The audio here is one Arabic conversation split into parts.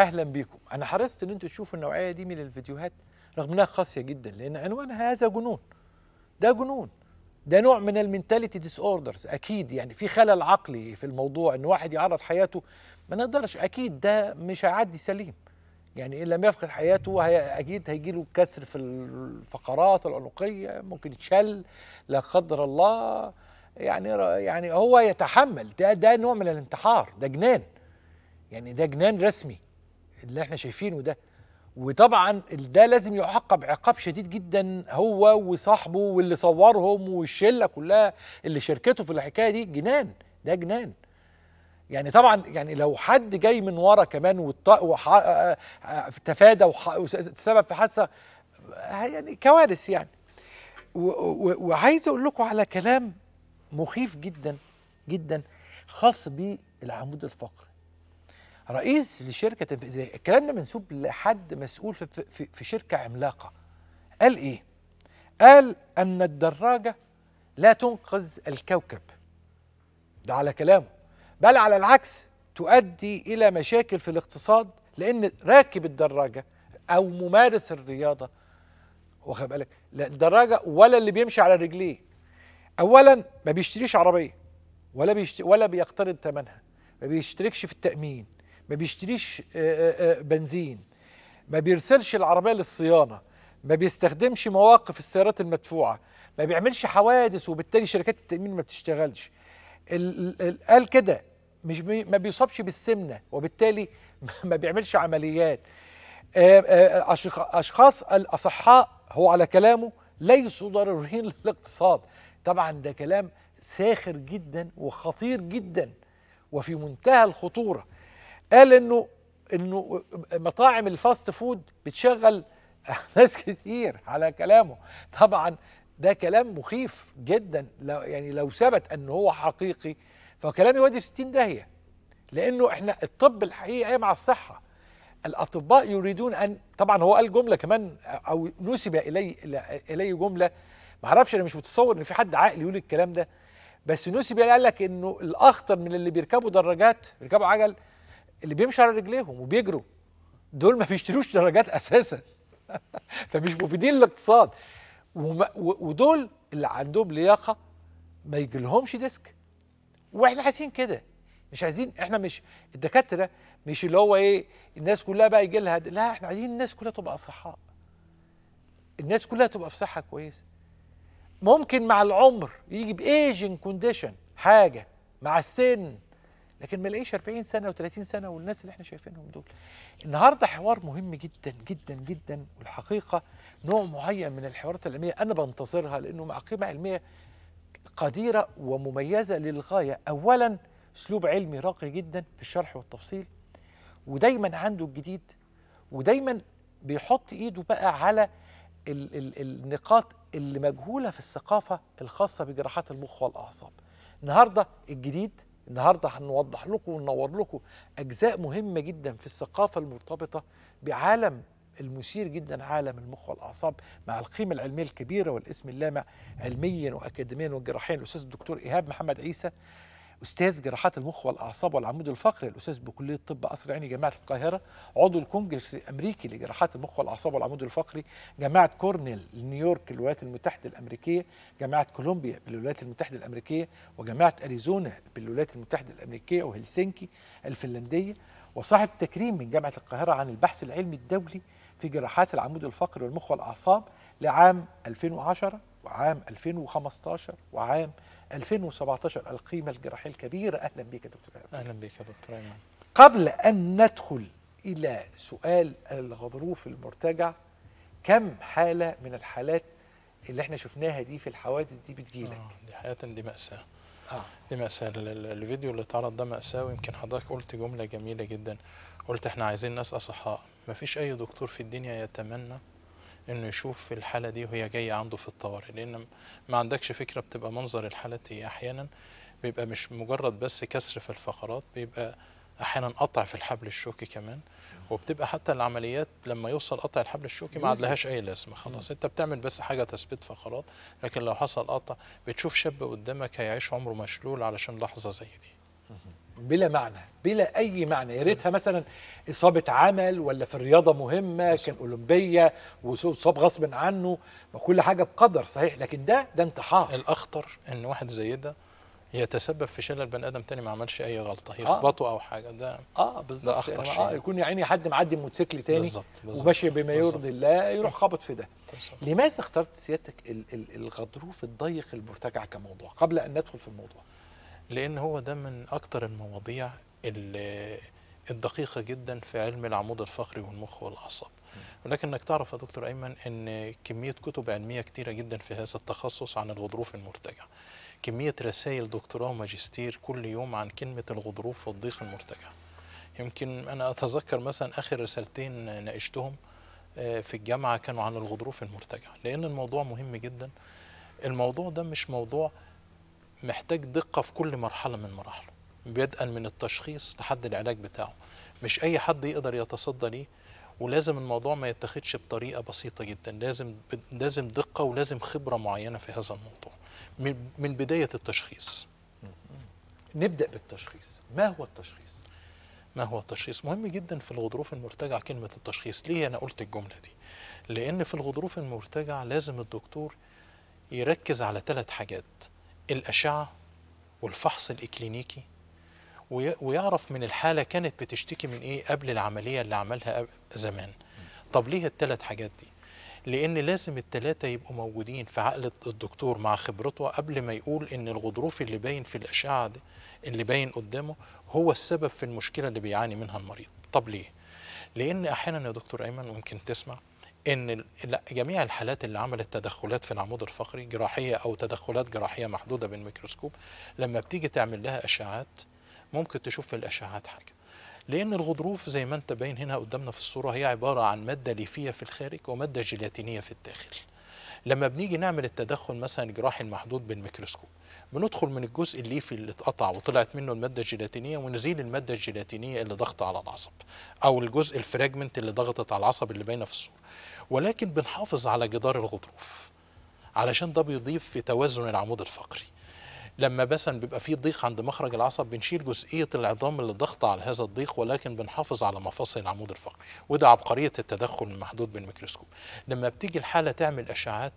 اهلا بيكم انا حرصت ان انتوا تشوفوا النوعيه دي من الفيديوهات رغم انها قاسيه جدا لان عنوانها هذا جنون ده جنون ده نوع من المينتاليتي ديس اوردرز اكيد يعني في خلل عقلي في الموضوع ان واحد يعرض حياته ما نقدرش اكيد ده مش هيعدي سليم يعني ان لم يفقد حياته هي اكيد هيجي له كسر في الفقرات العنقيه ممكن يتشل لا قدر الله يعني يعني هو يتحمل ده ده نوع من الانتحار ده جنان يعني ده جنان رسمي اللي احنا شايفينه ده وطبعا ده لازم يعاقب عقاب شديد جدا هو وصاحبه واللي صورهم والشله كلها اللي شركته في الحكايه دي جنان ده جنان يعني طبعا يعني لو حد جاي من ورا كمان وتفادى آه، آه، تفادى وسبب في حادثه آه، يعني كوارث يعني وعايز اقول لكم على كلام مخيف جدا جدا خاص بالعمود الفقري رئيس لشركه تنفيذيه الكلام ده منسوب لحد مسؤول في, في, في شركه عملاقه قال ايه قال ان الدراجه لا تنقذ الكوكب ده على كلامه بل على العكس تؤدي الى مشاكل في الاقتصاد لان راكب الدراجه او ممارس الرياضه واخد بالك لا الدراجه ولا اللي بيمشي على رجليه اولا ما بيشتريش عربيه ولا بيشتري ولا بيقترض ثمنها ما بيشتركش في التامين ما بيشتريش آه، آه، آه، بنزين ما بيرسلش العربيه للصيانه ما بيستخدمش مواقف السيارات المدفوعه ما بيعملش حوادث وبالتالي شركات التامين ما بتشتغلش قال كده مش بي ما بيصابش بالسمنه وبالتالي ما بيعملش عمليات اشخاص الاصحاء هو على كلامه ليسوا ضروريين للاقتصاد طبعا ده كلام ساخر جدا وخطير جدا وفي منتهى الخطوره قال انه انه مطاعم الفاست فود بتشغل ناس كتير على كلامه طبعا ده كلام مخيف جدا لو يعني لو ثبت ان هو حقيقي فكلام يودي في 60 داهيه لانه احنا الطب الحقيقه مع الصحه الاطباء يريدون ان طبعا هو قال جمله كمان او نسب الي الي جمله معرفش انا مش متصور ان في حد عاقل يقول الكلام ده بس نسب قال لك انه الاخطر من اللي بيركبوا دراجات بيركبوا عجل اللي بيمشوا على رجليهم وبيجروا دول ما بيشتروش درجات اساسا فمش مفيدين للاقتصاد ودول اللي عندهم لياقه ما يجيلهمش ديسك واحنا عايزين كده مش عايزين احنا مش الدكاتره مش اللي هو ايه الناس كلها بقى يجي لها لا احنا عايزين الناس كلها تبقى اصحاء الناس كلها تبقى في صحه كويسه ممكن مع العمر يجي بايجنج كونديشن حاجه مع السن لكن ما الاقيش 40 سنه و30 سنه والناس اللي احنا شايفينهم دول النهارده حوار مهم جدا جدا جدا والحقيقه نوع معين من الحوارات العلميه انا بنتظرها لانه مع قيمه علميه قديره ومميزه للغايه اولا اسلوب علمي راقي جدا في الشرح والتفصيل ودايما عنده الجديد ودايما بيحط ايده بقى على الـ الـ النقاط اللي مجهوله في الثقافه الخاصه بجراحات المخ والاعصاب النهارده الجديد النهارده هنوضح لكم وننور لكم اجزاء مهمه جدا في الثقافه المرتبطه بعالم المثير جدا عالم المخ والاعصاب مع القيمه العلميه الكبيره والاسم اللامع علميا واكاديميا وجراحيا الاستاذ الدكتور ايهاب محمد عيسى استاذ جراحات المخ والاعصاب والعمود الفقري الاستاذ بكليه طب قصر عيني جامعه القاهره عضو الكونجرس الامريكي لجراحات المخ والاعصاب والعمود الفقري جامعه كورنيل نيويورك الولايات المتحده الامريكيه جامعه كولومبيا بالولايات المتحده الامريكيه وجامعه اريزونا بالولايات المتحده الامريكيه وهلسنكي الفنلنديه وصاحب تكريم من جامعه القاهره عن البحث العلمي الدولي في جراحات العمود الفقري والمخ والاعصاب لعام 2010 وعام 2015 وعام 2017 القيمة الجراحية الكبيرة أهلا بك يا دكتور أهلا, أهلا بك يا دكتور أيمن قبل أن ندخل إلى سؤال الغضروف المرتجع كم حالة من الحالات اللي احنا شفناها دي في الحوادث دي بتجيلك؟ آه دي حقيقة دي مأساة آه. دي مأساة الفيديو اللي اتعرض ده مأساة ويمكن حضرتك قلت جملة جميلة جدا قلت احنا عايزين ناس أصحاء مفيش أي دكتور في الدنيا يتمنى انه يشوف الحاله دي وهي جايه عنده في الطوارئ لان ما عندكش فكره بتبقى منظر الحالات ايه احيانا بيبقى مش مجرد بس كسر في الفقرات بيبقى احيانا قطع في الحبل الشوكي كمان وبتبقى حتى العمليات لما يوصل قطع الحبل الشوكي ما عادلهاش اي لازمه خلاص انت بتعمل بس حاجه تثبيت فقرات لكن لو حصل قطع بتشوف شاب قدامك هيعيش عمره مشلول علشان لحظه زي دي بلا معنى بلا اي معنى يا ريتها مثلا اصابه عمل ولا في الرياضه مهمه كان اولمبيه وصاب غصب عنه ما كل حاجه بقدر صحيح لكن ده ده انتحار الاخطر ان واحد زي ده يتسبب في شلل بني ادم تاني ما عملش اي غلطه آه. يخبطه آه. او حاجه ده اه بالظبط ده اخطر يعني آه، شيء آه يكون يا عيني حد معدي موتوسيكل تاني بالظبط وماشي بما يرضي الله يروح خابط في ده بالزبط. لماذا اخترت سيادتك الغضروف الضيق المرتجع كموضوع قبل ان ندخل في الموضوع لأن هو ده من أكتر المواضيع الدقيقة جدا في علم العمود الفقري والمخ والأعصاب ولكنك تعرف يا دكتور أيمن أن كمية كتب علمية كتيرة جدا في هذا التخصص عن الغضروف المرتجع كمية رسائل دكتوراه وماجستير كل يوم عن كلمة الغضروف والضيق المرتجع يمكن أنا أتذكر مثلا آخر رسالتين ناقشتهم آه، في الجامعة كانوا عن الغضروف المرتجع لأن الموضوع مهم جدا الموضوع ده مش موضوع محتاج دقة في كل مرحلة من مراحله بدءا من التشخيص لحد العلاج بتاعه مش أي حد يقدر يتصدى ليه ولازم الموضوع ما يتاخدش بطريقة بسيطة جدا لازم لازم دقة ولازم خبرة معينة في هذا الموضوع من, من بداية التشخيص نبدأ بالتشخيص ما هو التشخيص؟ ما هو التشخيص؟ مهم جدا في الغضروف المرتجع كلمة التشخيص ليه أنا قلت الجملة دي؟ لأن في الغضروف المرتجع لازم الدكتور يركز على ثلاث حاجات الأشعة والفحص الإكلينيكي ويعرف من الحالة كانت بتشتكي من إيه قبل العملية اللي عملها زمان طب ليه الثلاث حاجات دي؟ لأن لازم الثلاثة يبقوا موجودين في عقل الدكتور مع خبرته قبل ما يقول إن الغضروف اللي باين في الأشعة دي اللي باين قدامه هو السبب في المشكلة اللي بيعاني منها المريض طب ليه؟ لأن أحيانا يا دكتور أيمن ممكن تسمع ان جميع الحالات اللي عملت تدخلات في العمود الفقري جراحيه او تدخلات جراحيه محدوده بالميكروسكوب لما بتيجي تعمل لها اشعاعات ممكن تشوف في الاشعاعات حاجه لان الغضروف زي ما انت باين هنا قدامنا في الصوره هي عباره عن ماده ليفيه في الخارج وماده جيلاتينيه في الداخل لما بنيجي نعمل التدخل مثلا الجراحي المحدود بالميكروسكوب بندخل من الجزء الليفي اللي اتقطع وطلعت منه الماده الجيلاتينيه ونزيل الماده الجيلاتينيه اللي ضغط على العصب او الجزء الفراجمنت اللي ضغطت على العصب اللي باينه في الصوره ولكن بنحافظ على جدار الغضروف علشان ده بيضيف في توازن العمود الفقري لما مثلا بيبقى في ضيق عند مخرج العصب بنشيل جزئيه العظام اللي ضغط على هذا الضيق ولكن بنحافظ على مفاصل العمود الفقري وده عبقريه التدخل المحدود بالميكروسكوب لما بتيجي الحاله تعمل اشعاعات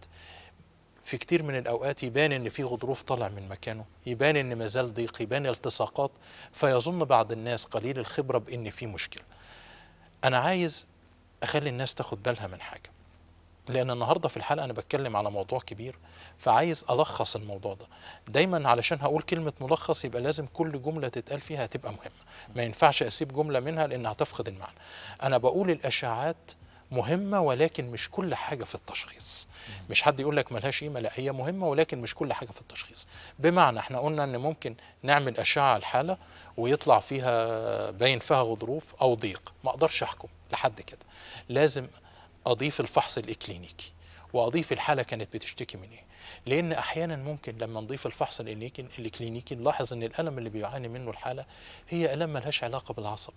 في كتير من الأوقات يبان إن في غضروف طالع من مكانه يبان إن مازال ضيق يبان التصاقات فيظن بعض الناس قليل الخبرة بإن في مشكلة أنا عايز أخلي الناس تاخد بالها من حاجة لأن النهاردة في الحلقة أنا بتكلم على موضوع كبير فعايز ألخص الموضوع ده دايما علشان هقول كلمة ملخص يبقى لازم كل جملة تتقال فيها هتبقى مهمة ما ينفعش أسيب جملة منها لأنها هتفقد المعنى أنا بقول الأشاعات مهمة ولكن مش كل حاجة في التشخيص مش حد يقول لك ملهاش قيمة لا هي مهمة ولكن مش كل حاجة في التشخيص بمعنى احنا قلنا ان ممكن نعمل أشعة على الحالة ويطلع فيها باين فيها غضروف أو ضيق ما أقدرش أحكم لحد كده لازم أضيف الفحص الإكلينيكي واضيف الحاله كانت بتشتكي من ايه لان احيانا ممكن لما نضيف الفحص الكلينيكي نلاحظ ان الالم اللي بيعاني منه الحاله هي الام ملهاش علاقه بالعصب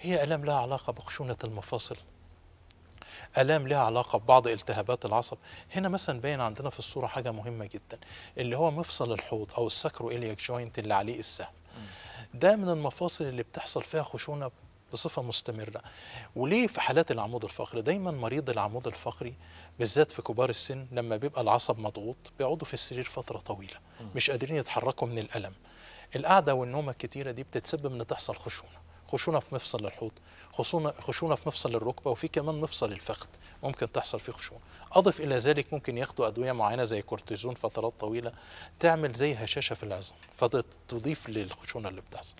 هي الام لها علاقه بخشونه المفاصل الام لها علاقه ببعض التهابات العصب هنا مثلا باين عندنا في الصوره حاجه مهمه جدا اللي هو مفصل الحوض او الساكرو الياك جوينت اللي عليه السهم ده من المفاصل اللي بتحصل فيها خشونه بصفة مستمرة وليه في حالات العمود الفقري دايما مريض العمود الفقري بالذات في كبار السن لما بيبقى العصب مضغوط بيقعدوا في السرير فترة طويلة مش قادرين يتحركوا من الألم القعدة والنومة الكتيرة دي بتتسبب ان تحصل خشونة خشونه في مفصل الحوض خشونه خشونه في مفصل الركبه وفي كمان مفصل الفخذ ممكن تحصل فيه خشونه اضف الى ذلك ممكن ياخدوا ادويه معينه زي كورتيزون فترات طويله تعمل زي هشاشه في العظام فتضيف للخشونه اللي بتحصل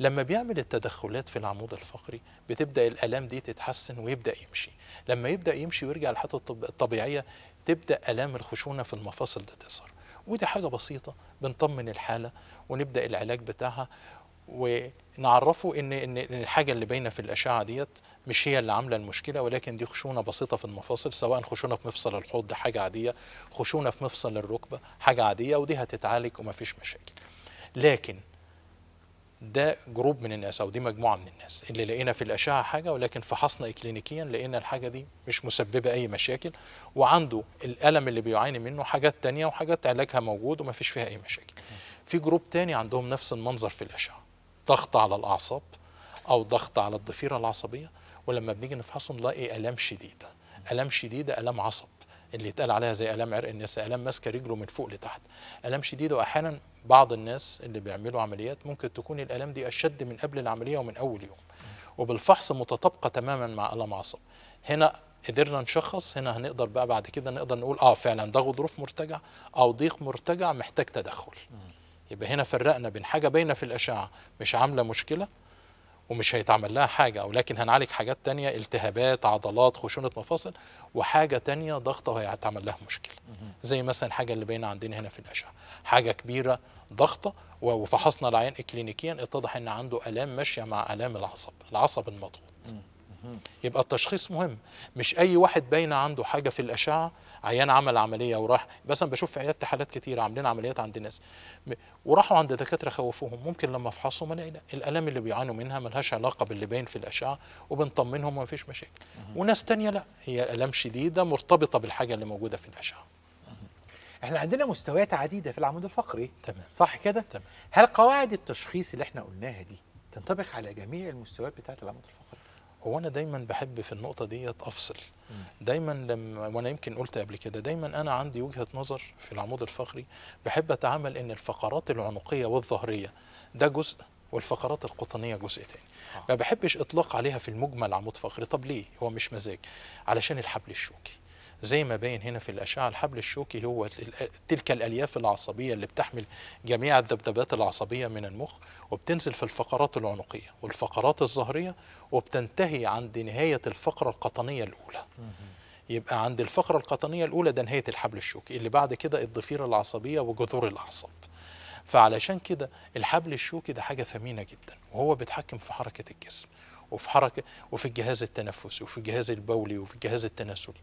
لما بيعمل التدخلات في العمود الفقري بتبدا الالام دي تتحسن ويبدا يمشي لما يبدا يمشي ويرجع لحالته الطبيعيه تبدا الام الخشونه في المفاصل ده تظهر ودي حاجه بسيطه بنطمن الحاله ونبدا العلاج بتاعها ونعرفه ان ان الحاجه اللي باينه في الاشعه ديت مش هي اللي عامله المشكله ولكن دي خشونه بسيطه في المفاصل سواء خشونه في مفصل الحوض حاجه عاديه خشونه في مفصل الركبه حاجه عاديه ودي هتتعالج ومفيش مشاكل لكن ده جروب من الناس او دي مجموعه من الناس اللي لقينا في الاشعه حاجه ولكن فحصنا اكلينيكيا لقينا الحاجه دي مش مسببه اي مشاكل وعنده الالم اللي بيعاني منه حاجات تانية وحاجات علاجها موجود وما فيش فيها اي مشاكل في جروب تاني عندهم نفس المنظر في الاشعه ضغط على الأعصاب أو ضغط على الضفيرة العصبية ولما بنيجي نفحصه نلاقي آلام شديدة آلام شديدة آلام عصب اللي يتقال عليها زي آلام عرق الناس آلام ماسكة رجله من فوق لتحت آلام شديدة وأحيانا بعض الناس اللي بيعملوا عمليات ممكن تكون الآلام دي أشد من قبل العملية ومن أول يوم وبالفحص متطابقة تماما مع آلام عصب هنا قدرنا نشخص هنا هنقدر بقى بعد كده نقدر نقول اه فعلا ده غضروف مرتجع او ضيق مرتجع محتاج تدخل يبقى هنا فرقنا بين حاجه باينه في الاشعه مش عامله مشكله ومش هيتعمل لها حاجه او لكن هنعالج حاجات تانية التهابات عضلات خشونه مفاصل وحاجه تانية ضغطه هيتعمل لها مشكله زي مثلا الحاجه اللي باينه عندنا هنا في الاشعه حاجه كبيره ضغطه وفحصنا العيان إكلينيكيا اتضح ان عنده الام ماشيه مع الام العصب العصب المضغوط يبقى التشخيص مهم مش اي واحد باينه عنده حاجه في الاشعه عيان عمل عمليه وراح بس انا بشوف في عيادتي حالات كتير عاملين عمليات عند ناس وراحوا عند دكاتره خوفوهم ممكن لما فحصوا ما لقينا الالام اللي بيعانوا منها ملهاش علاقه باللي باين في الاشعه وبنطمنهم وما فيش مشاكل وناس تانية لا هي الام شديده مرتبطه بالحاجه اللي موجوده في الاشعه احنا عندنا مستويات عديده في العمود الفقري تمام صح كده تمام هل قواعد التشخيص اللي احنا قلناها دي تنطبق على جميع المستويات بتاعه العمود الفقري هو انا دايما بحب في النقطه ديت افصل دايما لما وانا يمكن قلت قبل كده دايما انا عندي وجهه نظر في العمود الفقري بحب اتعامل ان الفقرات العنقيه والظهريه ده جزء والفقرات القطنيه جزء تاني آه. ما بحبش اطلاق عليها في المجمل عمود فقري طب ليه هو مش مزاج علشان الحبل الشوكي زي ما باين هنا في الأشعة الحبل الشوكي هو تلك الألياف العصبية اللي بتحمل جميع الذبذبات العصبية من المخ وبتنزل في الفقرات العنقية والفقرات الظهرية وبتنتهي عند نهاية الفقرة القطنية الأولى يبقى عند الفقرة القطنية الأولى ده نهاية الحبل الشوكي اللي بعد كده الضفيرة العصبية وجذور الأعصاب فعلشان كده الحبل الشوكي ده حاجة ثمينة جدا وهو بيتحكم في حركة الجسم وفي حركة وفي الجهاز التنفسي وفي الجهاز البولي وفي الجهاز التناسلي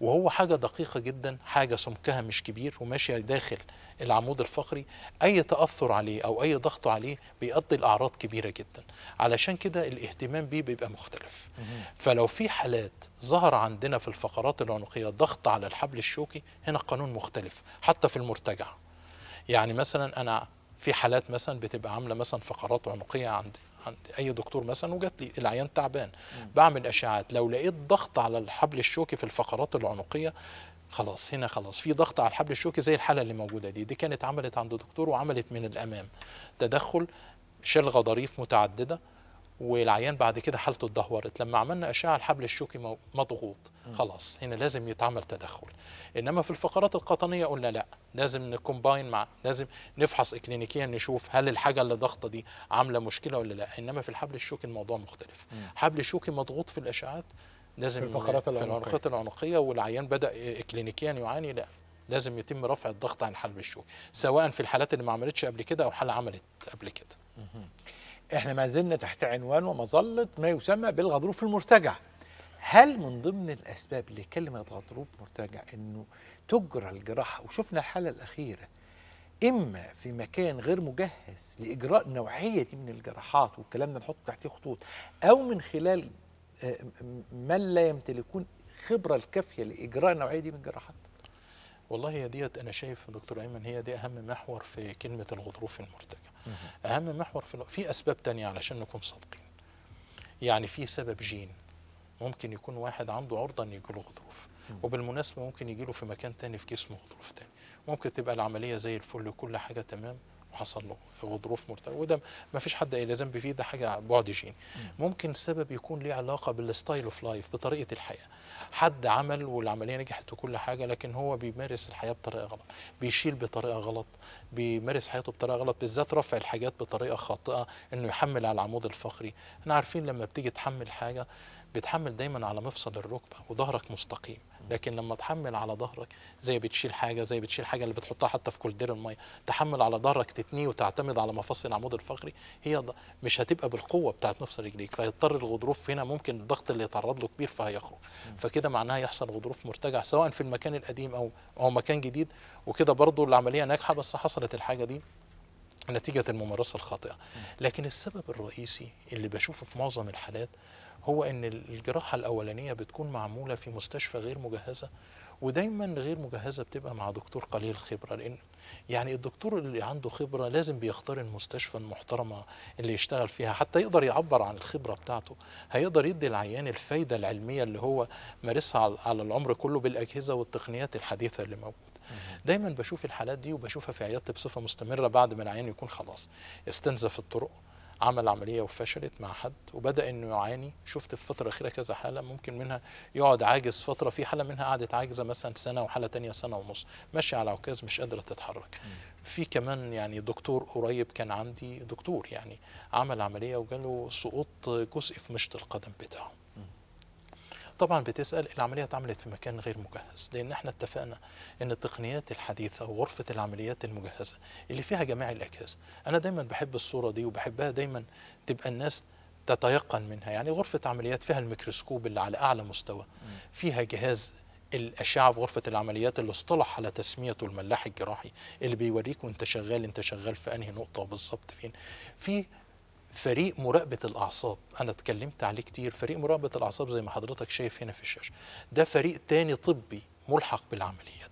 وهو حاجة دقيقة جدا حاجة سمكها مش كبير وماشية داخل العمود الفقري أي تأثر عليه أو أي ضغط عليه بيؤدي لأعراض كبيرة جدا علشان كده الاهتمام بيه بيبقى مختلف فلو في حالات ظهر عندنا في الفقرات العنقية ضغط على الحبل الشوكي هنا القانون مختلف حتى في المرتجع يعني مثلا أنا في حالات مثلا بتبقى عاملة مثلا فقرات عنقية عند عند اي دكتور مثلا وجات لي العيان تعبان بعمل اشعاعات لو لقيت ضغط على الحبل الشوكي في الفقرات العنقيه خلاص هنا خلاص في ضغط على الحبل الشوكي زي الحاله اللي موجوده دي دي كانت عملت عند دكتور وعملت من الامام تدخل شلغه ظريف متعدده والعيان بعد كده حالته اتدهورت لما عملنا اشعه الحبل الشوكي مضغوط خلاص هنا لازم يتعمل تدخل انما في الفقرات القطنيه قلنا لا لازم نكومباين مع لازم نفحص اكلينيكيا نشوف هل الحاجه اللي ضغطه دي عامله مشكله ولا لا انما في الحبل الشوكي الموضوع مختلف حبل شوكي مضغوط في الاشعاعات لازم في الفقرات العنقيه في العنقيه والعيان بدا اكلينيكيا يعاني لا لازم يتم رفع الضغط عن الحبل الشوكي سواء في الحالات اللي ما عملتش قبل كده او حاله عملت قبل كده احنا ما زلنا تحت عنوان ومظله ما يسمى بالغضروف المرتجع هل من ضمن الاسباب لكلمه غضروف مرتجع انه تجرى الجراحه وشفنا الحاله الاخيره اما في مكان غير مجهز لاجراء نوعيه دي من الجراحات والكلام ده نحط تحتيه خطوط او من خلال آه، من لا يمتلكون خبره الكافيه لاجراء النوعيه دي من الجراحات والله هي ديت انا شايف دكتور ايمن هي دي اهم محور في كلمه الغضروف المرتجع اهم محور في في اسباب تانية علشان نكون صادقين يعني في سبب جين ممكن يكون واحد عنده عرضه ان يجيله غضروف وبالمناسبه ممكن يجيله في مكان تاني في جسمه غضروف تاني ممكن تبقى العمليه زي الفل كل حاجه تمام حصل له غضروف مرتبطه وده ما فيش حد اي لازم فيه ده حاجه بعد جيني ممكن السبب يكون ليه علاقه بالستايل اوف لايف بطريقه الحياه حد عمل والعمليه نجحت وكل حاجه لكن هو بيمارس الحياه بطريقه غلط بيشيل بطريقه غلط بيمارس حياته بطريقه غلط بالذات رفع الحاجات بطريقه خاطئه انه يحمل على العمود الفقري احنا عارفين لما بتيجي تحمل حاجه بتحمل دايما على مفصل الركبه وظهرك مستقيم لكن لما تحمل على ظهرك زي بتشيل حاجه زي بتشيل حاجه اللي بتحطها حتى في كولدير الميه تحمل على ظهرك تتنيه وتعتمد على مفاصل العمود الفقري هي مش هتبقى بالقوه بتاعت نفس رجليك فهيضطر الغضروف هنا ممكن الضغط اللي يتعرض له كبير فهيخرج فكده معناها يحصل غضروف مرتجع سواء في المكان القديم او او مكان جديد وكده برضو العمليه ناجحه بس حصلت الحاجه دي نتيجة الممارسة الخاطئة لكن السبب الرئيسي اللي بشوفه في معظم الحالات هو ان الجراحه الاولانيه بتكون معموله في مستشفى غير مجهزه ودايما غير مجهزه بتبقى مع دكتور قليل خبره لان يعني الدكتور اللي عنده خبره لازم بيختار المستشفى المحترمه اللي يشتغل فيها حتى يقدر يعبر عن الخبره بتاعته هيقدر يدي العيان الفايده العلميه اللي هو مارسها على العمر كله بالاجهزه والتقنيات الحديثه اللي موجوده دايما بشوف الحالات دي وبشوفها في عيادتي بصفه مستمره بعد ما العيان يكون خلاص استنزف الطرق عمل عمليه وفشلت مع حد وبدا انه يعاني شفت في الفتره الاخيره كذا حاله ممكن منها يقعد عاجز فتره في حاله منها قعدت عاجزه مثلا سنه وحاله تانية سنه ونص ماشيه على عكاز مش قادره تتحرك في كمان يعني دكتور قريب كان عندي دكتور يعني عمل عمليه وجاله سقوط جزء في مشط القدم بتاعه طبعا بتسأل العملية اتعملت في مكان غير مجهز لأن احنا اتفقنا أن التقنيات الحديثة وغرفة العمليات المجهزة اللي فيها جميع الأجهزة أنا دايما بحب الصورة دي وبحبها دايما تبقى الناس تتيقن منها يعني غرفة عمليات فيها الميكروسكوب اللي على أعلى مستوى فيها جهاز الأشعة في غرفة العمليات اللي اصطلح على تسميته الملاح الجراحي اللي بيوريك وانت شغال انت شغال في أنهي نقطة بالظبط فين في فريق مراقبة الأعصاب أنا اتكلمت عليه كتير فريق مراقبة الأعصاب زي ما حضرتك شايف هنا في الشاشة ده فريق تاني طبي ملحق بالعمليات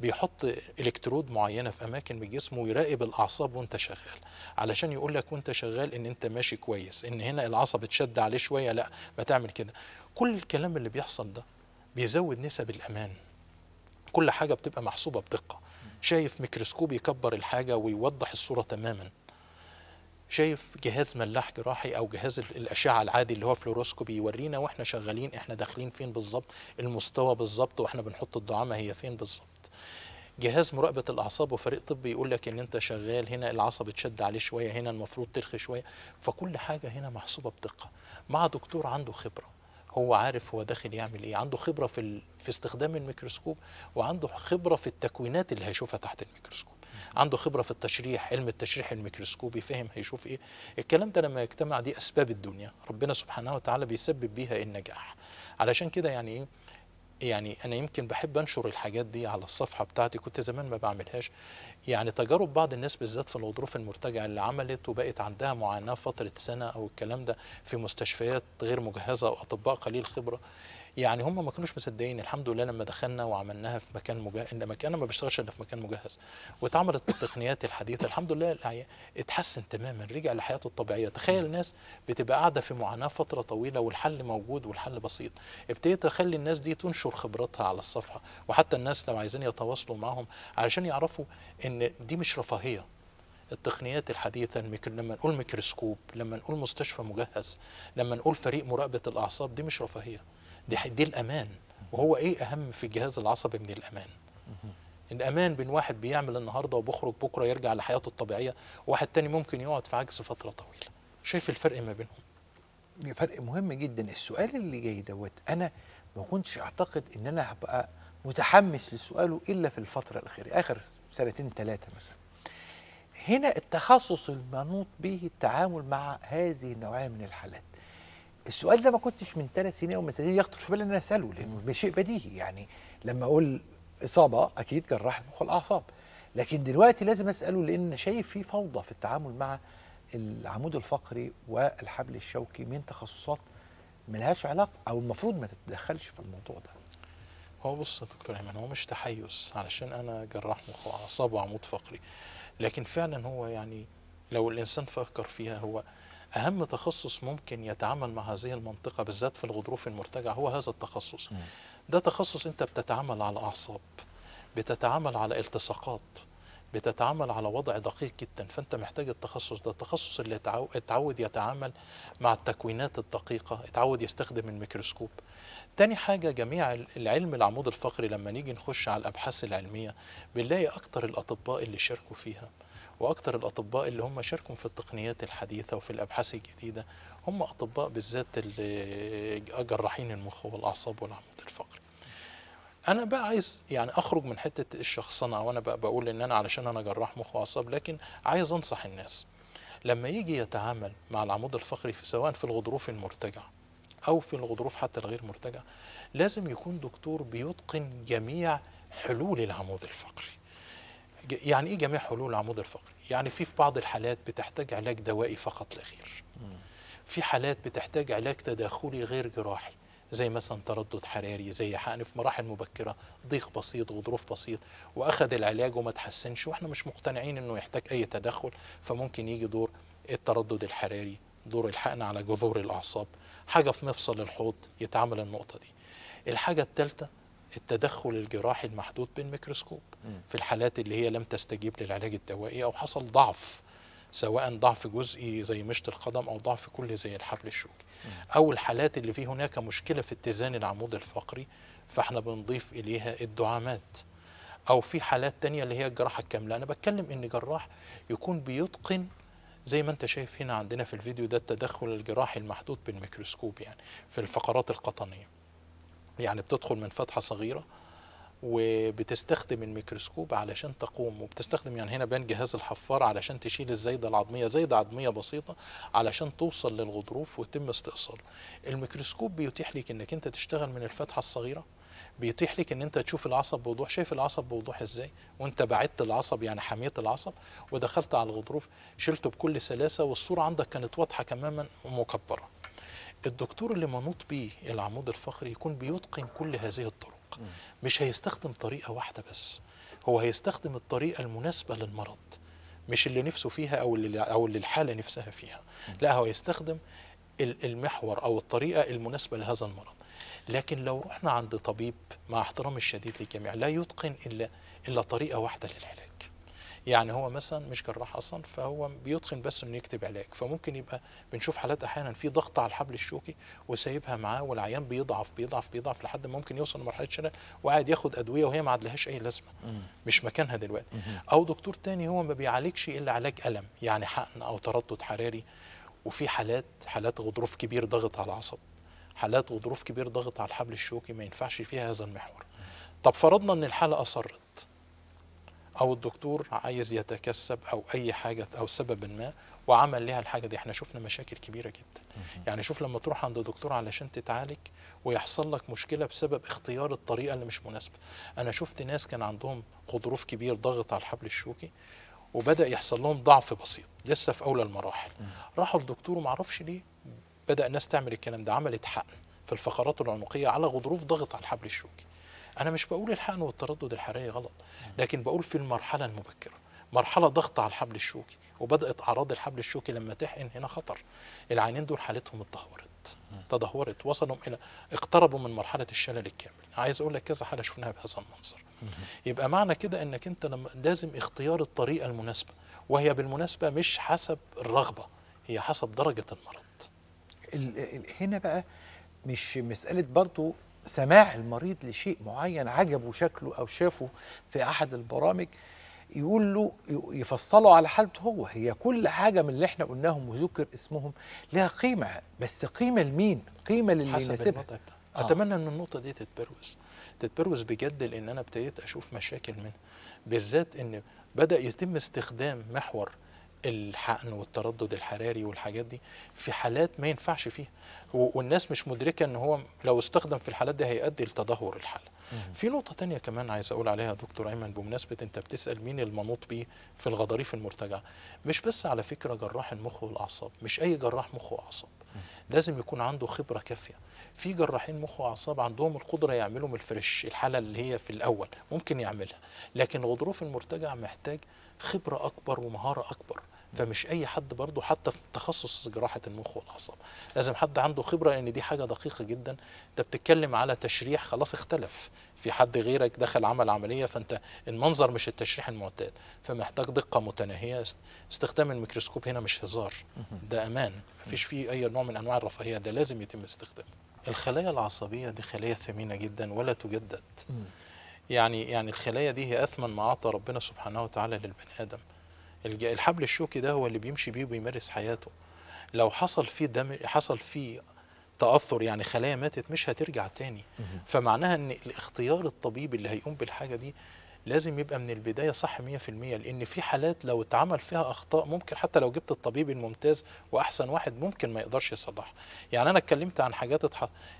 بيحط الكترود معينه في اماكن بجسمه ويراقب الاعصاب وانت شغال علشان يقول لك وانت شغال ان انت ماشي كويس ان هنا العصب اتشد عليه شويه لا ما تعمل كده كل الكلام اللي بيحصل ده بيزود نسب الامان كل حاجه بتبقى محسوبه بدقه شايف ميكروسكوب يكبر الحاجه ويوضح الصوره تماما شايف جهاز ملاح جراحي او جهاز الاشعه العادي اللي هو فلوروسكوبي يورينا واحنا شغالين احنا داخلين فين بالظبط المستوى بالظبط واحنا بنحط الدعامه هي فين بالظبط جهاز مراقبه الاعصاب وفريق طبي يقول لك ان انت شغال هنا العصب اتشد عليه شويه هنا المفروض ترخي شويه فكل حاجه هنا محسوبه بدقه مع دكتور عنده خبره هو عارف هو داخل يعمل ايه عنده خبره في في استخدام الميكروسكوب وعنده خبره في التكوينات اللي هيشوفها تحت الميكروسكوب عنده خبره في التشريح علم التشريح الميكروسكوبي فهم هيشوف ايه الكلام ده لما يجتمع دي اسباب الدنيا ربنا سبحانه وتعالى بيسبب بيها النجاح علشان كده يعني ايه يعني انا يمكن بحب انشر الحاجات دي على الصفحه بتاعتي كنت زمان ما بعملهاش يعني تجارب بعض الناس بالذات في الغضروف المرتجعة اللي عملت وبقت عندها معاناه فتره سنه او الكلام ده في مستشفيات غير مجهزه واطباء قليل خبره يعني هم ما كانوش مصدقين الحمد لله لما دخلنا وعملناها في مكان مجهز انا ما بشتغلش الا في مكان مجهز واتعملت التقنيات الحديثه الحمد لله اتحسن تماما رجع لحياته الطبيعيه تخيل الناس بتبقى قاعده في معاناه فتره طويله والحل موجود والحل بسيط ابتديت اخلي الناس دي تنشر خبراتها على الصفحه وحتى الناس لو عايزين يتواصلوا معاهم علشان يعرفوا ان دي مش رفاهيه التقنيات الحديثه لما نقول ميكروسكوب لما نقول مستشفى مجهز لما نقول فريق مراقبه الاعصاب دي مش رفاهيه دي دي الامان وهو ايه اهم في الجهاز العصبي من الامان الامان بين واحد بيعمل النهارده وبيخرج بكره يرجع لحياته الطبيعيه وواحد تاني ممكن يقعد في عجز فتره طويله شايف الفرق ما بينهم فرق مهم جدا السؤال اللي جاي دوت انا ما كنتش اعتقد ان انا هبقى متحمس لسؤاله الا في الفتره الاخيره اخر سنتين ثلاثه مثلا هنا التخصص المنوط به التعامل مع هذه النوعيه من الحالات السؤال ده ما كنتش من ثلاث سنين او من سنين يخطر في بالي ان انا اساله لانه شيء بديهي يعني لما اقول اصابه اكيد جراح المخ والاعصاب لكن دلوقتي لازم اساله لان شايف في فوضى في التعامل مع العمود الفقري والحبل الشوكي من تخصصات ملهاش علاقه او المفروض ما تتدخلش في الموضوع ده. هو بص يا دكتور ايمن هو مش تحيز علشان انا جراح مخ واعصاب وعمود فقري لكن فعلا هو يعني لو الانسان فكر فيها هو أهم تخصص ممكن يتعامل مع هذه المنطقة بالذات في الغضروف المرتجع هو هذا التخصص ده تخصص أنت بتتعامل على أعصاب بتتعامل على التصاقات بتتعامل على وضع دقيق جدا فانت محتاج التخصص ده التخصص اللي اتعود يتعامل مع التكوينات الدقيقه اتعود يستخدم الميكروسكوب تاني حاجه جميع العلم العمود الفقري لما نيجي نخش على الابحاث العلميه بنلاقي اكتر الاطباء اللي شاركوا فيها واكثر الاطباء اللي هم شاركوا في التقنيات الحديثه وفي الابحاث الجديده هم اطباء بالذات جراحين المخ والاعصاب والعمود الفقري انا بقى عايز يعني اخرج من حته الشخصنه وانا بقى بقول ان انا علشان انا جراح مخ واعصاب لكن عايز انصح الناس لما يجي يتعامل مع العمود الفقري في سواء في الغضروف المرتجع او في الغضروف حتى الغير مرتجع لازم يكون دكتور بيتقن جميع حلول العمود الفقري يعني ايه جميع حلول العمود الفقري؟ يعني في في بعض الحالات بتحتاج علاج دوائي فقط لا غير. في حالات بتحتاج علاج تداخلي غير جراحي زي مثلا تردد حراري زي حقن في مراحل مبكره ضيق بسيط وظروف بسيط واخذ العلاج وما تحسنش واحنا مش مقتنعين انه يحتاج اي تدخل فممكن يجي دور التردد الحراري دور الحقن على جذور الاعصاب حاجه في مفصل الحوض يتعامل النقطه دي الحاجه الثالثه التدخل الجراحي المحدود بالميكروسكوب في الحالات اللي هي لم تستجيب للعلاج الدوائي أو حصل ضعف سواء ضعف جزئي زي مشط القدم أو ضعف كلي زي الحبل الشوكي أو الحالات اللي في هناك مشكلة في اتزان العمود الفقري فاحنا بنضيف إليها الدعامات أو في حالات تانية اللي هي الجراحة الكاملة أنا بتكلم إن جراح يكون بيتقن زي ما انت شايف هنا عندنا في الفيديو ده التدخل الجراحي المحدود بالميكروسكوب يعني في الفقرات القطنيه يعني بتدخل من فتحة صغيرة وبتستخدم الميكروسكوب علشان تقوم وبتستخدم يعني هنا بين جهاز الحفار علشان تشيل الزايده العظميه زايده عظميه بسيطه علشان توصل للغضروف وتم استئصاله الميكروسكوب بيتيح لك انك انت تشتغل من الفتحه الصغيره بيتيح لك ان انت تشوف العصب بوضوح شايف العصب بوضوح ازاي وانت بعدت العصب يعني حميت العصب ودخلت على الغضروف شلته بكل سلاسه والصوره عندك كانت واضحه تماما ومكبره الدكتور اللي منوط بيه العمود الفقري يكون بيتقن كل هذه الطرق مش هيستخدم طريقه واحده بس هو هيستخدم الطريقه المناسبه للمرض مش اللي نفسه فيها او اللي او اللي الحاله نفسها فيها لا هو يستخدم المحور او الطريقه المناسبه لهذا المرض لكن لو رحنا عند طبيب مع احترامي الشديد للجميع لا يتقن الا الا طريقه واحده للعلاج يعني هو مثلا مش جراح اصلا فهو بيتقن بس انه يكتب علاج فممكن يبقى بنشوف حالات احيانا في ضغط على الحبل الشوكي وسايبها معاه والعيان بيضعف بيضعف بيضعف لحد ما ممكن يوصل لمرحله شلل وقاعد ياخد ادويه وهي ما عادلهاش اي لازمه مش مكانها دلوقتي او دكتور تاني هو ما بيعالجش الا علاج الم يعني حقن او تردد حراري وفي حالات حالات غضروف كبير ضغط على العصب حالات غضروف كبير ضغط على الحبل الشوكي ما ينفعش فيها هذا المحور طب فرضنا ان الحاله اصرت او الدكتور عايز يتكسب او اي حاجه او سبب ما وعمل لها الحاجه دي احنا شفنا مشاكل كبيره جدا يعني شوف لما تروح عند دكتور علشان تتعالج ويحصل لك مشكله بسبب اختيار الطريقه اللي مش مناسبه انا شفت ناس كان عندهم غضروف كبير ضغط على الحبل الشوكي وبدا يحصل لهم ضعف بسيط لسه في اولى المراحل راحوا لدكتور وما اعرفش ليه بدا الناس تعمل الكلام ده عملت حقن في الفقرات العنقيه على غضروف ضغط على الحبل الشوكي انا مش بقول الحقن والتردد الحراري غلط لكن بقول في المرحله المبكره مرحله ضغط على الحبل الشوكي وبدات اعراض الحبل الشوكي لما تحقن هنا خطر العينين دول حالتهم اتدهورت تدهورت وصلوا الى اقتربوا من مرحله الشلل الكامل عايز اقول لك كذا حاله شفناها بهذا المنظر يبقى معنى كده انك انت لما لازم اختيار الطريقه المناسبه وهي بالمناسبه مش حسب الرغبه هي حسب درجه المرض هنا بقى مش مساله برضه سماع المريض لشيء معين عجبه شكله أو شافه في أحد البرامج يقول له يفصله على حالته هو هي كل حاجه من اللي احنا قلناهم وذكر اسمهم لها قيمه بس قيمه لمين؟ قيمه للي يناسبها آه. اتمنى ان النقطه دي تتبروز تتبروز بجد لان انا ابتديت اشوف مشاكل منها بالذات ان بدا يتم استخدام محور الحقن والتردد الحراري والحاجات دي في حالات ما ينفعش فيها والناس مش مدركه ان هو لو استخدم في الحالات دي هيؤدي لتدهور الحاله. في نقطه تانية كمان عايز اقول عليها يا دكتور ايمن بمناسبه انت بتسال مين المنوط بيه في الغضاريف المرتجعه مش بس على فكره جراح المخ والاعصاب مش اي جراح مخ واعصاب لازم يكون عنده خبره كافيه في جراحين مخ واعصاب عندهم القدره يعملوا من الفريش الحاله اللي هي في الاول ممكن يعملها لكن الغضروف المرتجع محتاج خبره اكبر ومهاره اكبر فمش اي حد برضه حتى في تخصص جراحه المخ والاعصاب لازم حد عنده خبره لان دي حاجه دقيقه جدا انت بتتكلم على تشريح خلاص اختلف في حد غيرك دخل عمل عمليه فانت المنظر مش التشريح المعتاد فمحتاج دقه متناهيه استخدام الميكروسكوب هنا مش هزار ده امان مفيش فيه اي نوع من انواع الرفاهيه ده لازم يتم استخدامه الخلايا العصبيه دي خلايا ثمينه جدا ولا تجدد يعني يعني الخلايا دي هي اثمن ما اعطى ربنا سبحانه وتعالى للبني ادم الحبل الشوكي ده هو اللي بيمشي بيه وبيمارس حياته لو حصل فيه دم حصل فيه تاثر يعني خلايا ماتت مش هترجع تاني فمعناها ان الاختيار الطبيب اللي هيقوم بالحاجه دي لازم يبقى من البداية صح 100% لأن في حالات لو اتعمل فيها أخطاء ممكن حتى لو جبت الطبيب الممتاز وأحسن واحد ممكن ما يقدرش يصلحها يعني أنا اتكلمت عن حاجات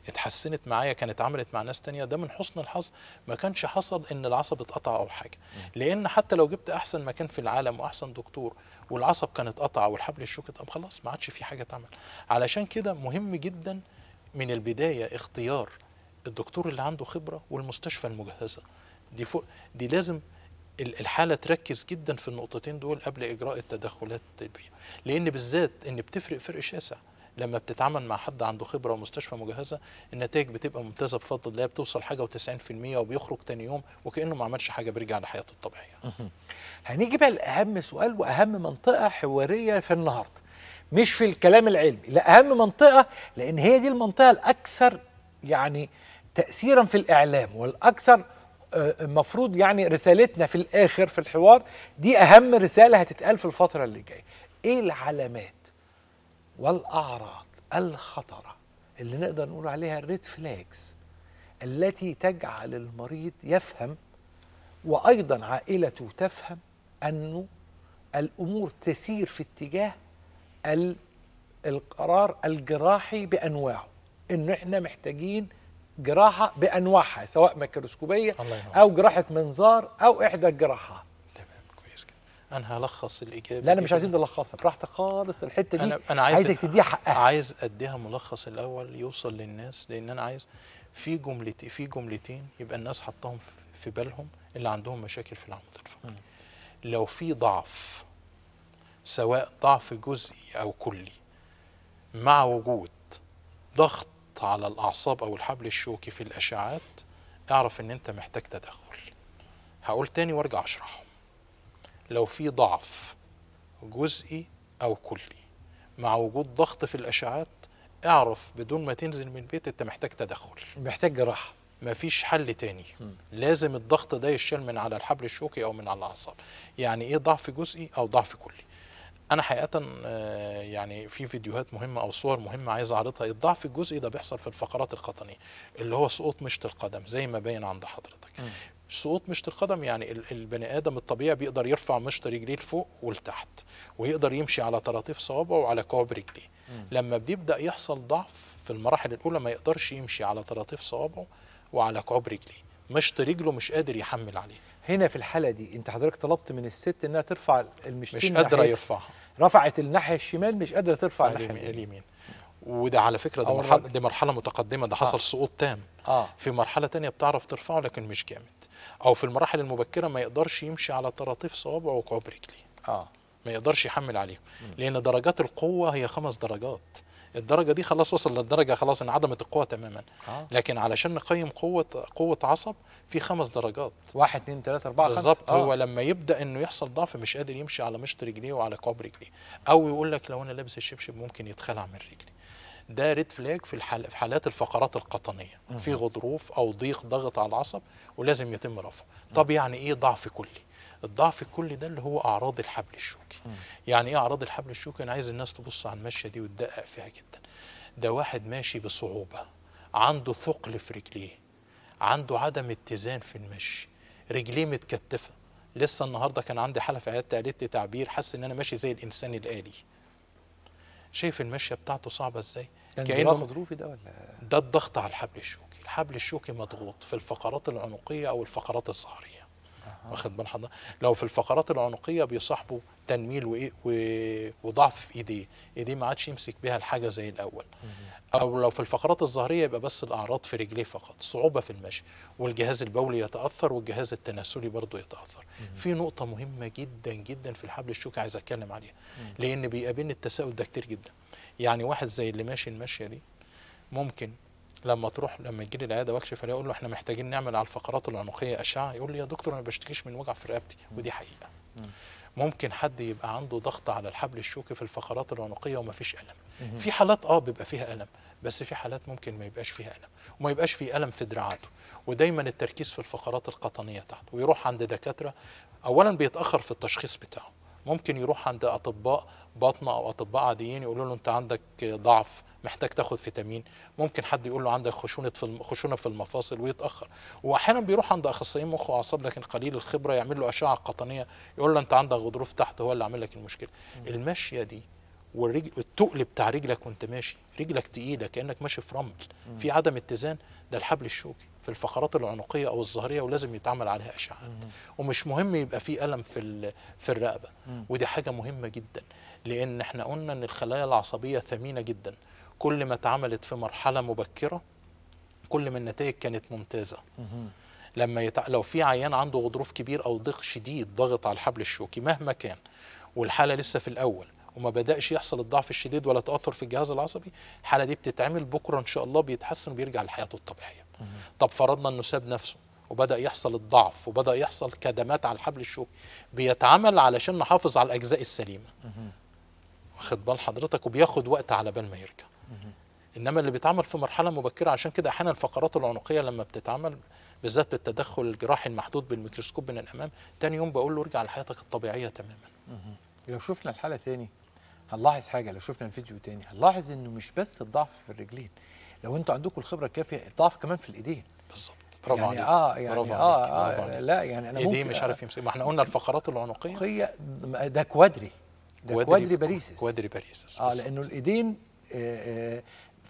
اتحسنت معايا كانت عملت مع ناس تانية ده من حسن الحظ ما كانش حصل إن العصب اتقطع أو حاجة لأن حتى لو جبت أحسن مكان في العالم وأحسن دكتور والعصب كان اتقطع والحبل الشوكي طب خلاص ما عادش في حاجة اتعمل علشان كده مهم جدا من البداية اختيار الدكتور اللي عنده خبرة والمستشفى المجهزة دي فوق دي لازم الحالة تركز جدا في النقطتين دول قبل إجراء التدخلات الطبية لأن بالذات إن بتفرق فرق شاسع لما بتتعامل مع حد عنده خبرة ومستشفى مجهزة النتائج بتبقى ممتازة بفضل الله بتوصل حاجة و90% وبيخرج تاني يوم وكأنه ما عملش حاجة بيرجع لحياته الطبيعية هنيجي بقى لأهم سؤال وأهم منطقة حوارية في النهاردة مش في الكلام العلمي لا أهم منطقة لأن هي دي المنطقة الأكثر يعني تأثيرا في الإعلام والأكثر المفروض يعني رسالتنا في الاخر في الحوار دي اهم رساله هتتقال في الفتره اللي جايه ايه العلامات والاعراض الخطره اللي نقدر نقول عليها الريد فلاكس التي تجعل المريض يفهم وايضا عائلته تفهم انه الامور تسير في اتجاه القرار الجراحي بانواعه ان احنا محتاجين جراحه بانواعها سواء ميكروسكوبيه او جراحه منظار او احدى الجراحات انا هلخص الاجابه لا انا مش عايزين نلخصها براحتك خالص الحته دي انا انا عايز عايزك تديها حقها عايز اديها ملخص الاول يوصل للناس لان انا عايز في جملتين في جملتين يبقى الناس حطاهم في بالهم اللي عندهم مشاكل في العمود الفقري لو في ضعف سواء ضعف جزئي او كلي مع وجود ضغط ضغط على الأعصاب أو الحبل الشوكي في الأشعات اعرف إن أنت محتاج تدخل هقول تاني وارجع أشرحه لو في ضعف جزئي أو كلي مع وجود ضغط في الأشعات اعرف بدون ما تنزل من البيت أنت محتاج تدخل محتاج جراحة مفيش حل تاني م. لازم الضغط ده يشال من على الحبل الشوكي أو من على الأعصاب يعني إيه ضعف جزئي أو ضعف كلي انا حقيقه آه، يعني في فيديوهات مهمه او صور مهمه عايز اعرضها الضعف الجزئي ده بيحصل في الفقرات القطنيه اللي هو سقوط مشط القدم زي ما باين عند حضرتك سقوط مشط القدم يعني البني ادم الطبيعي بيقدر يرفع مشط رجليه لفوق ولتحت ويقدر يمشي على طراطيف صوابعه وعلى كعب رجليه لما بيبدا يحصل ضعف في المراحل الاولى ما يقدرش يمشي على طراطيف صوابعه وعلى كعب رجليه مشط رجله مش قادر يحمل عليه هنا في الحاله دي انت حضرتك طلبت من الست انها ترفع المشتين مش قادره يرفعها رفعت الناحيه الشمال مش قادره ترفع الناحيه اليمين وده على فكره ده مرحله دي مرحله متقدمه ده حصل آه. سقوط تام آه. في مرحله تانية بتعرف ترفعه لكن مش جامد او في المراحل المبكره ما يقدرش يمشي على طراطيف صوابعه وكعب رجليه اه ما يقدرش يحمل عليهم لان درجات القوه هي خمس درجات الدرجه دي خلاص وصل للدرجه خلاص انعدمت القوه تماما آه. لكن علشان نقيم قوه قوه عصب في خمس درجات واحد اثنين ثلاثه اربعه بالظبط آه. هو لما يبدا انه يحصل ضعف مش قادر يمشي على مشط رجليه وعلى كوب رجليه او يقول لك لو انا لابس الشبشب ممكن يتخلع من رجلي ده ريد فلاج في الحال في حالات الفقرات القطنيه في غضروف او ضيق ضغط على العصب ولازم يتم رفعه طب يعني ايه ضعف كلي الضعف الكلي ده اللي هو اعراض الحبل الشوكي يعني ايه اعراض الحبل الشوكي انا عايز الناس تبص على المشيه دي وتدقق فيها جدا ده واحد ماشي بصعوبه عنده ثقل في رجليه عنده عدم اتزان في المشي رجليه متكتفه لسه النهارده كان عندي حاله في عيادتي قالت لي تعبير حاسس ان انا ماشي زي الانسان الالي شايف المشيه بتاعته صعبه ازاي كان كانه ده ولا ده الضغط على الحبل الشوكي الحبل الشوكي مضغوط في الفقرات العنقيه او الفقرات الظهريه واخد بال حضرتك لو في الفقرات العنقيه بيصاحبه تنميل وايه وضعف في ايديه ايديه ما عادش يمسك بيها الحاجه زي الاول او لو في الفقرات الظهريه يبقى بس الاعراض في رجليه فقط صعوبه في المشي والجهاز البولي يتاثر والجهاز التناسلي برضه يتاثر في نقطه مهمه جدا جدا في الحبل الشوكي عايز اتكلم عليها لان بيقابلني التساؤل ده كتير جدا يعني واحد زي اللي ماشي المشيه دي ممكن لما تروح لما يجي لي العياده واكشف عليه اقول له احنا محتاجين نعمل على الفقرات العنقيه اشعه يقول لي يا دكتور انا ما بشتكيش من وجع في رقبتي ودي حقيقه ممكن حد يبقى عنده ضغط على الحبل الشوكي في الفقرات العنقيه وما فيش الم في حالات اه بيبقى فيها الم بس في حالات ممكن ما يبقاش فيها الم وما يبقاش فيه الم في دراعاته ودايما التركيز في الفقرات القطنيه تحت ويروح عند دكاتره اولا بيتاخر في التشخيص بتاعه ممكن يروح عند اطباء باطنه او اطباء عاديين يقولوا له انت عندك ضعف محتاج تاخد فيتامين ممكن حد يقول له عندك خشونه في خشونه في المفاصل ويتاخر واحيانا بيروح عند اخصائيين مخ واعصاب لكن قليل الخبره يعمل له اشعه قطنيه يقول له انت عندك غضروف تحت هو اللي عامل لك المشكله الماشيه دي والرجل التقل بتاع رجلك وانت ماشي رجلك تقيله كانك ماشي في رمل في عدم اتزان ده الحبل الشوكي في الفقرات العنقيه او الظهريه ولازم يتعمل عليها اشعاعات ومش مهم يبقى في الم في في الرقبه ودي حاجه مهمه جدا لان احنا قلنا ان الخلايا العصبيه ثمينه جدا كل ما اتعملت في مرحله مبكره كل ما النتائج كانت ممتازه لما يتع... لو في عيان عنده غضروف كبير او ضيق شديد ضغط على الحبل الشوكي مهما كان والحاله لسه في الاول وما بداش يحصل الضعف الشديد ولا تاثر في الجهاز العصبي الحاله دي بتتعمل بكره ان شاء الله بيتحسن وبيرجع لحياته الطبيعيه طب فرضنا انه ساب نفسه وبدا يحصل الضعف وبدا يحصل كدمات على الحبل الشوكي بيتعمل علشان نحافظ على الاجزاء السليمه واخد بال حضرتك وبياخد وقت على بال ما يرجع انما اللي بيتعمل في مرحله مبكره عشان كده احيانا الفقرات العنقيه لما بتتعمل بالذات بالتدخل الجراحي المحدود بالميكروسكوب من الامام تاني يوم بقول له ارجع لحياتك الطبيعيه تماما لو شفنا الحاله تاني هنلاحظ حاجه لو شفنا الفيديو تاني هنلاحظ انه مش بس الضعف في الرجلين لو انتوا عندكم الخبره الكافيه الضعف كمان في الايدين بالظبط برافو يعني عليك اه يعني برافو عليك. آه, عليك. آه, لا يعني انا ايديه مش عارف يمسك ما احنا قلنا الفقرات العنقيه ده كوادري ده كوادري باريسس كوادري باريسس اه لانه الايدين آه آه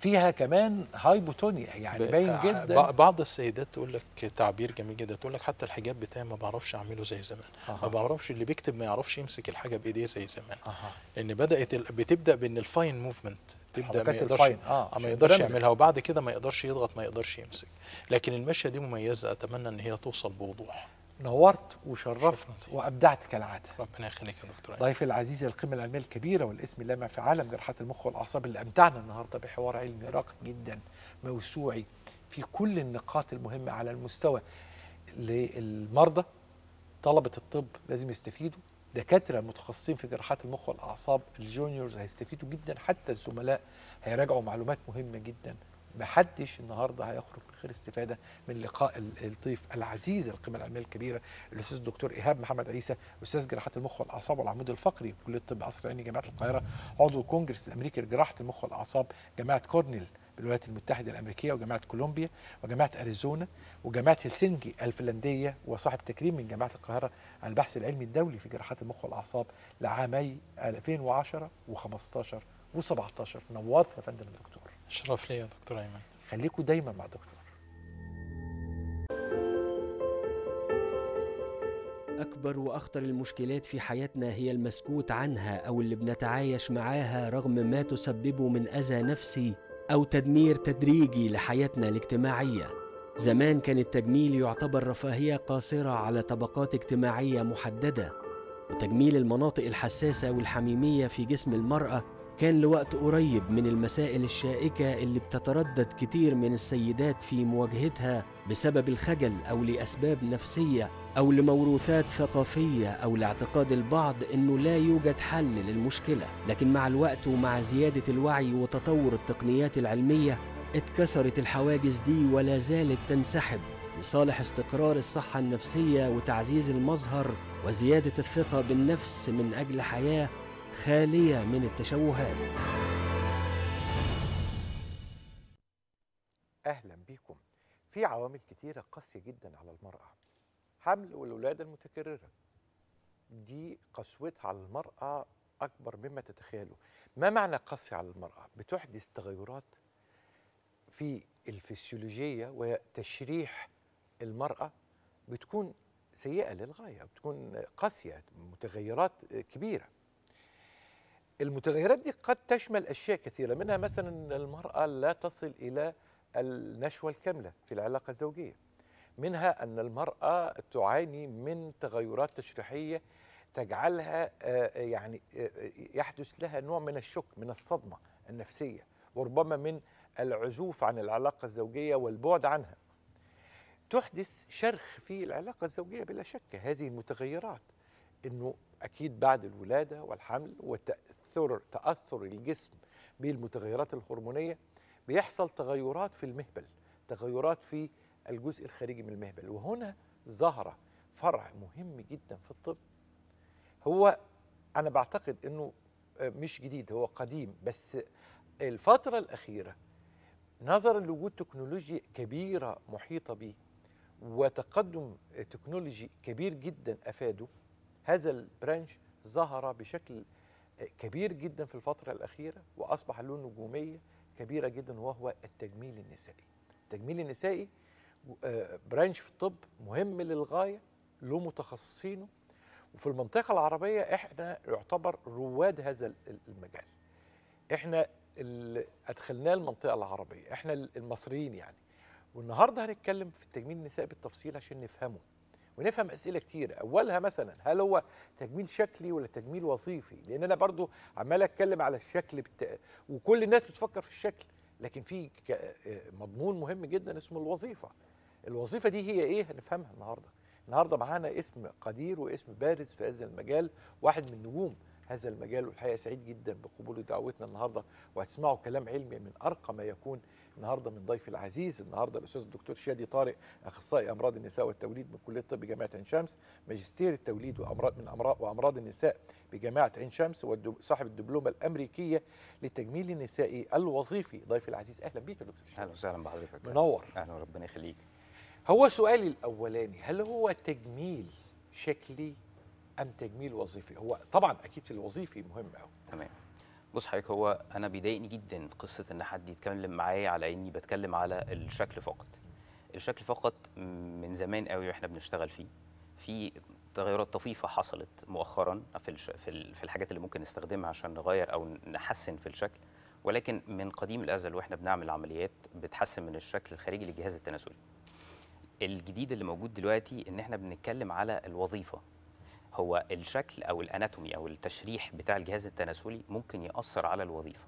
فيها كمان هايبوتونيا يعني باين آه، جدا بعض السيدات تقول لك تعبير جميل جدا تقول لك حتى الحجاب بتاعي ما بعرفش اعمله زي زمان أه. ما بعرفش اللي بيكتب ما يعرفش يمسك الحاجه بايديه زي زمان أه. لان بدات بتبدا بان الفاين موفمنت تبدا ما يقدرش آه،, آه. ما يقدرش يعملها وبعد كده ما يقدرش يضغط ما يقدرش يمسك لكن المشيه دي مميزه اتمنى ان هي توصل بوضوح نورت وشرفت وابدعت كالعاده ربنا يخليك يا دكتور ضيفي العزيز القمه العلميه الكبيره والاسم اللامع عالم جراحه المخ والاعصاب اللي امتعنا النهارده بحوار علمي راقي جدا موسوعي في كل النقاط المهمه على المستوى للمرضى طلبه الطب لازم يستفيدوا دكاتره متخصصين في جراحات المخ والاعصاب الجونيورز هيستفيدوا جدا حتى الزملاء هيراجعوا معلومات مهمه جدا محدش النهارده هيخرج من غير استفاده من لقاء الضيف العزيز القيمه العلميه الكبيره الاستاذ الدكتور ايهاب محمد عيسى استاذ جراحه المخ والاعصاب والعمود الفقري بكليه الطب قصر عيني جامعه القاهره عضو الكونجرس الامريكي لجراحه المخ والاعصاب جامعه كورنيل بالولايات المتحده الامريكيه وجامعه كولومبيا وجامعه اريزونا وجامعه هلسنكي الفنلنديه وصاحب تكريم من جامعه القاهره على البحث العلمي الدولي في جراحات المخ والاعصاب لعامي 2010 و15 و17 نورت يا فندم الدكتور شرف لي يا دكتور ايمن خليكوا دايما مع دكتور أكبر وأخطر المشكلات في حياتنا هي المسكوت عنها أو اللي بنتعايش معاها رغم ما تسببه من أذى نفسي أو تدمير تدريجي لحياتنا الاجتماعية. زمان كان التجميل يعتبر رفاهية قاصرة على طبقات اجتماعية محددة، وتجميل المناطق الحساسة والحميمية في جسم المرأة كان لوقت قريب من المسائل الشائكة اللي بتتردد كتير من السيدات في مواجهتها بسبب الخجل أو لأسباب نفسية أو لموروثات ثقافية أو لاعتقاد البعض إنه لا يوجد حل للمشكلة، لكن مع الوقت ومع زيادة الوعي وتطور التقنيات العلمية اتكسرت الحواجز دي ولا زالت تنسحب لصالح استقرار الصحة النفسية وتعزيز المظهر وزيادة الثقة بالنفس من أجل حياة خالية من التشوهات أهلا بيكم في عوامل كتيرة قاسية جدا على المرأة حمل والولادة المتكررة دي قسوتها على المرأة أكبر مما تتخيله ما معنى قاسية على المرأة؟ بتحدث تغيرات في الفسيولوجية وتشريح المرأة بتكون سيئة للغاية بتكون قاسية متغيرات كبيرة المتغيرات دي قد تشمل اشياء كثيره منها مثلا المراه لا تصل الى النشوه الكامله في العلاقه الزوجيه منها ان المراه تعاني من تغيرات تشريحيه تجعلها آه، آه، يعني آه، يحدث لها نوع من الشك من الصدمه النفسيه وربما من العزوف عن العلاقه الزوجيه والبعد عنها تحدث شرخ في العلاقه الزوجيه بلا شك هذه المتغيرات انه اكيد بعد الولاده والحمل وتأثير تأثر تأثر الجسم بالمتغيرات الهرمونية بيحصل تغيرات في المهبل تغيرات في الجزء الخارجي من المهبل وهنا ظهر فرع مهم جدا في الطب هو أنا بعتقد أنه آه، مش جديد هو قديم بس الفترة الأخيرة نظرا لوجود تكنولوجيا كبيرة محيطة به وتقدم تكنولوجي كبير جدا أفاده هذا البرانش ظهر بشكل كبير جدا في الفترة الأخيرة وأصبح له نجومية كبيرة جدا وهو التجميل النسائي التجميل النسائي آه، برانش في الطب مهم للغاية له متخصصينه وفي المنطقة العربية احنا يعتبر رواد هذا المجال احنا اللي أدخلناه المنطقة العربية احنا المصريين يعني والنهاردة هنتكلم في التجميل النسائي بالتفصيل عشان نفهمه ونفهم اسئله كتير اولها مثلا هل هو تجميل شكلي ولا تجميل وظيفي لان انا برضو عمال اتكلم على الشكل بتا... وكل الناس بتفكر في الشكل لكن في مضمون مهم جدا اسمه الوظيفه الوظيفه دي هي ايه هنفهمها النهارده النهارده معانا اسم قدير واسم بارز في هذا المجال واحد من نجوم هذا المجال والحقيقه سعيد جدا بقبول دعوتنا النهارده وهتسمعوا كلام علمي من ارقى ما يكون النهارده من ضيفي العزيز النهارده الاستاذ الدكتور شادي طارق اخصائي امراض النساء والتوليد من كليه الطب جامعه عين شمس ماجستير التوليد وامراض من امراض وامراض النساء بجامعه عين شمس وصاحب الدبلومه الامريكيه للتجميل النسائي الوظيفي ضيفي العزيز اهلا بيك يا دكتور شادي اهلا وسهلا بحضرتك منور اهلا وربنا يخليك هو سؤالي الاولاني هل هو تجميل شكلي ام تجميل وظيفي هو طبعا اكيد الوظيفي مهم قوي تمام بص حضرتك هو انا بيضايقني جدا قصه ان حد يتكلم معايا على اني بتكلم على الشكل فقط الشكل فقط من زمان قوي واحنا بنشتغل فيه في تغيرات طفيفه حصلت مؤخرا في الش... في, في الحاجات اللي ممكن نستخدمها عشان نغير او نحسن في الشكل ولكن من قديم الازل واحنا بنعمل عمليات بتحسن من الشكل الخارجي للجهاز التناسلي الجديد اللي موجود دلوقتي ان احنا بنتكلم على الوظيفه هو الشكل او الاناتومي او التشريح بتاع الجهاز التناسلي ممكن ياثر على الوظيفه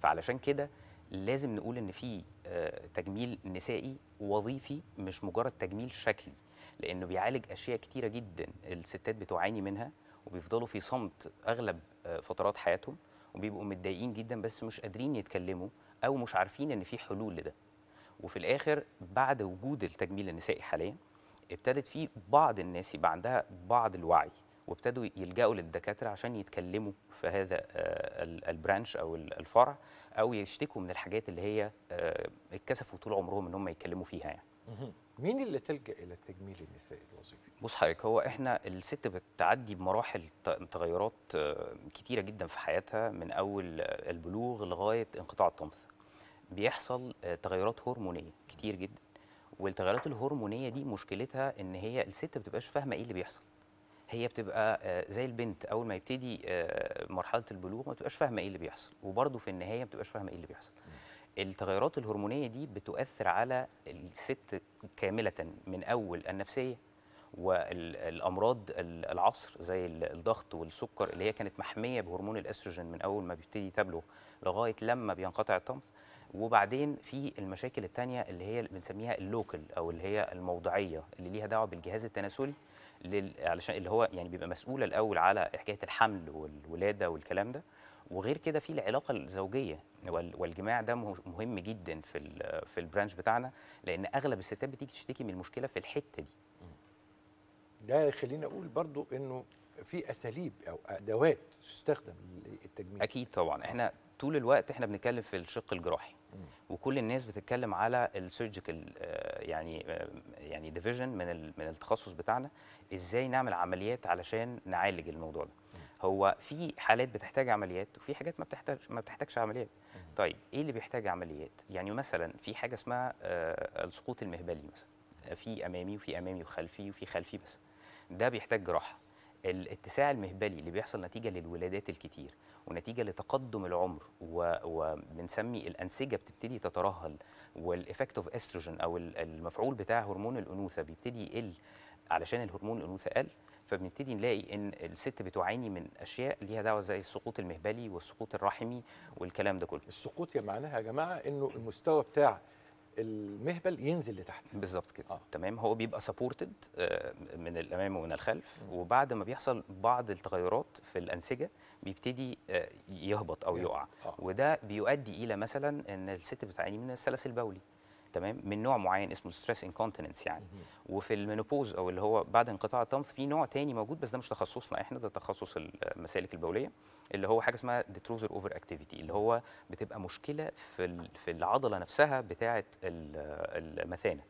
فعلشان كده لازم نقول ان في آه، تجميل نسائي وظيفي مش مجرد تجميل شكلي لانه بيعالج اشياء كتيره جدا الستات بتعاني منها وبيفضلوا في صمت اغلب آه، فترات حياتهم وبيبقوا متضايقين جدا بس مش قادرين يتكلموا او مش عارفين ان في حلول لده وفي الاخر بعد وجود التجميل النسائي حاليا ابتدت فيه بعض الناس يبقى عندها بعض الوعي وابتدوا يلجأوا للدكاترة عشان يتكلموا في هذا آه، البرانش أو الفرع أو يشتكوا من الحاجات اللي هي آه، اتكسفوا طول عمرهم إن هم يتكلموا فيها يعني. مين اللي تلجأ إلى التجميل النسائي الوظيفي؟ بص حضرتك هو إحنا الست بتعدي بمراحل تغيرات آه، كتيرة جدا في حياتها من أول البلوغ لغاية انقطاع الطمث. بيحصل تغيرات هرمونية كتير جدا والتغيرات الهرمونيه دي مشكلتها ان هي الست ما بتبقاش فاهمه ايه اللي بيحصل هي بتبقى آه، زي البنت اول ما يبتدي آه، مرحله البلوغ ما بتبقاش فاهمه ايه اللي بيحصل وبرده في النهايه ما بتبقاش فاهمه ايه اللي بيحصل التغيرات الهرمونيه دي بتؤثر على الست كامله من اول النفسيه والامراض العصر زي الضغط والسكر اللي هي كانت محميه بهرمون الاستروجين من اول ما بيبتدي تبلغ لغايه لما بينقطع الطمث وبعدين في المشاكل التانية اللي هي بنسميها اللوكل او اللي هي الموضعيه اللي ليها دعوه بالجهاز التناسلي لل... علشان اللي هو يعني بيبقى مسؤول الاول على حكايه الحمل والولاده والكلام ده وغير كده في العلاقه الزوجيه والجماع ده مهم جدا في ال... في البرانش بتاعنا لان اغلب الستات بتيجي تشتكي من المشكله في الحته دي ده يخليني اقول برضو انه في اساليب او ادوات تستخدم للتجميل اكيد طبعا احنا طول الوقت احنا بنتكلم في الشق الجراحي وكل الناس بتتكلم على السيرجيكال آه، يعني آه، يعني ديفيجن من من التخصص بتاعنا ازاي نعمل عمليات علشان نعالج الموضوع ده هو في حالات بتحتاج عمليات وفي حاجات ما بتحتاج ما بتحتاجش عمليات طيب ايه اللي بيحتاج عمليات يعني مثلا في حاجه اسمها آه، السقوط المهبلي مثلا في امامي وفي امامي وخلفي وفي خلفي بس ده بيحتاج جراحه الاتساع المهبلي اللي بيحصل نتيجه للولادات الكتير ونتيجه لتقدم العمر وبنسمي الانسجه بتبتدي تترهل والايفكت اوف استروجين او المفعول بتاع هرمون الانوثه بيبتدي يقل علشان الهرمون الانوثه قل فبنبتدي نلاقي ان الست بتعاني من اشياء ليها دعوه زي السقوط المهبلي والسقوط الرحمي والكلام ده كله. السقوط يا معناها يا جماعه انه المستوى بتاع المهبل ينزل لتحت بالظبط كده آه. تمام هو بيبقى سبورتد آه، من الامام ومن الخلف م. وبعد ما بيحصل بعض التغيرات في الانسجه بيبتدي آه، يهبط او يقع آه. وده بيؤدي الى مثلا ان الست بتعاني من السلس البولي تمام من نوع معين اسمه ستريس انكونتيننس يعني وفي المينوبوز او اللي هو بعد انقطاع الطمث في نوع تاني موجود بس ده مش تخصصنا احنا ده تخصص المسالك البوليه اللي هو حاجه اسمها ديتروزر اوفر اكتيفيتي اللي هو بتبقى مشكله في في العضله نفسها بتاعه المثانه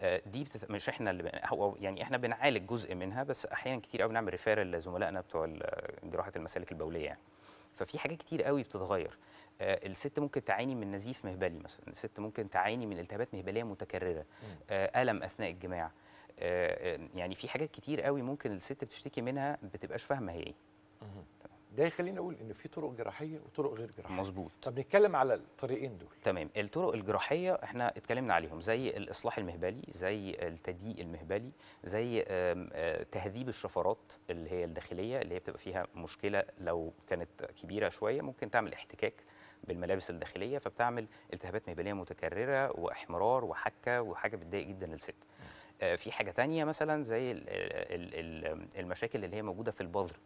آه، دي بتت... مش احنا اللي هو يعني احنا بنعالج جزء منها بس احيانا كتير قوي بنعمل ريفيرال لزملائنا بتوع جراحه المسالك البوليه يعني ففي حاجات كتير قوي بتتغير آه، الست ممكن تعاني من نزيف مهبلي مثلا الست ممكن تعاني من التهابات مهبليه متكرره آه، الم اثناء الجماع آه، يعني في حاجات كتير قوي ممكن الست بتشتكي منها ما بتبقاش فاهمه هي ايه ده يخليني اقول ان في طرق جراحيه وطرق غير جراحيه مظبوط طب نتكلم على الطريقين دول تمام الطرق الجراحيه احنا اتكلمنا عليهم زي الاصلاح المهبلي زي التضييق المهبلي زي تهذيب الشفرات اللي هي الداخليه اللي هي بتبقى فيها مشكله لو كانت كبيره شويه ممكن تعمل احتكاك بالملابس الداخليه فبتعمل التهابات مهبليه متكرره واحمرار وحكه وحاجه بتضايق جدا للست آه، في حاجه تانية مثلا زي المشاكل اللي هي موجوده في البذر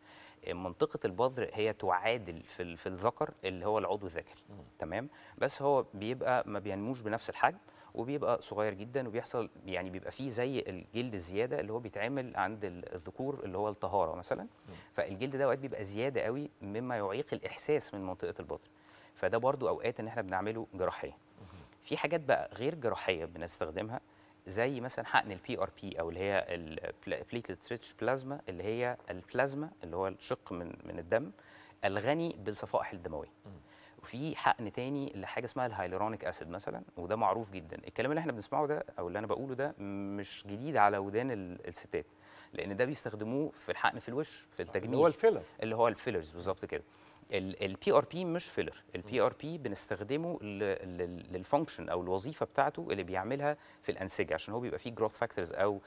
آه، منطقه البذر هي تعادل في في الذكر اللي هو العضو الذكري تمام بس هو بيبقى ما بينموش بنفس الحجم وبيبقى صغير جدا وبيحصل يعني بيبقى فيه زي الجلد الزياده اللي هو بيتعمل عند الذكور اللي هو الطهاره مثلا فالجلد ده اوقات بيبقى زياده قوي مما يعيق الاحساس من منطقه البذر فده برضو اوقات ان احنا بنعمله جراحيا في حاجات بقى غير جراحيه بنستخدمها زي مثلا حقن البي ار بي او اللي هي البليتلت ريتش بلازما اللي هي البلازما اللي هو الشق من من الدم الغني بالصفائح الدمويه وفي حقن تاني لحاجه اسمها الهايلورونيك اسيد مثلا وده معروف جدا الكلام اللي احنا بنسمعه ده او اللي انا بقوله ده مش جديد على ودان الستات لان ده بيستخدموه في الحقن في الوش في التجميل اللي هو الفيلر اللي هو الفيلرز بالظبط كده البي ار بي مش فيلر البي ار بي بنستخدمه للفانكشن او الوظيفه بتاعته اللي بيعملها في الانسجه عشان هو بيبقى فيه جروث فاكتورز او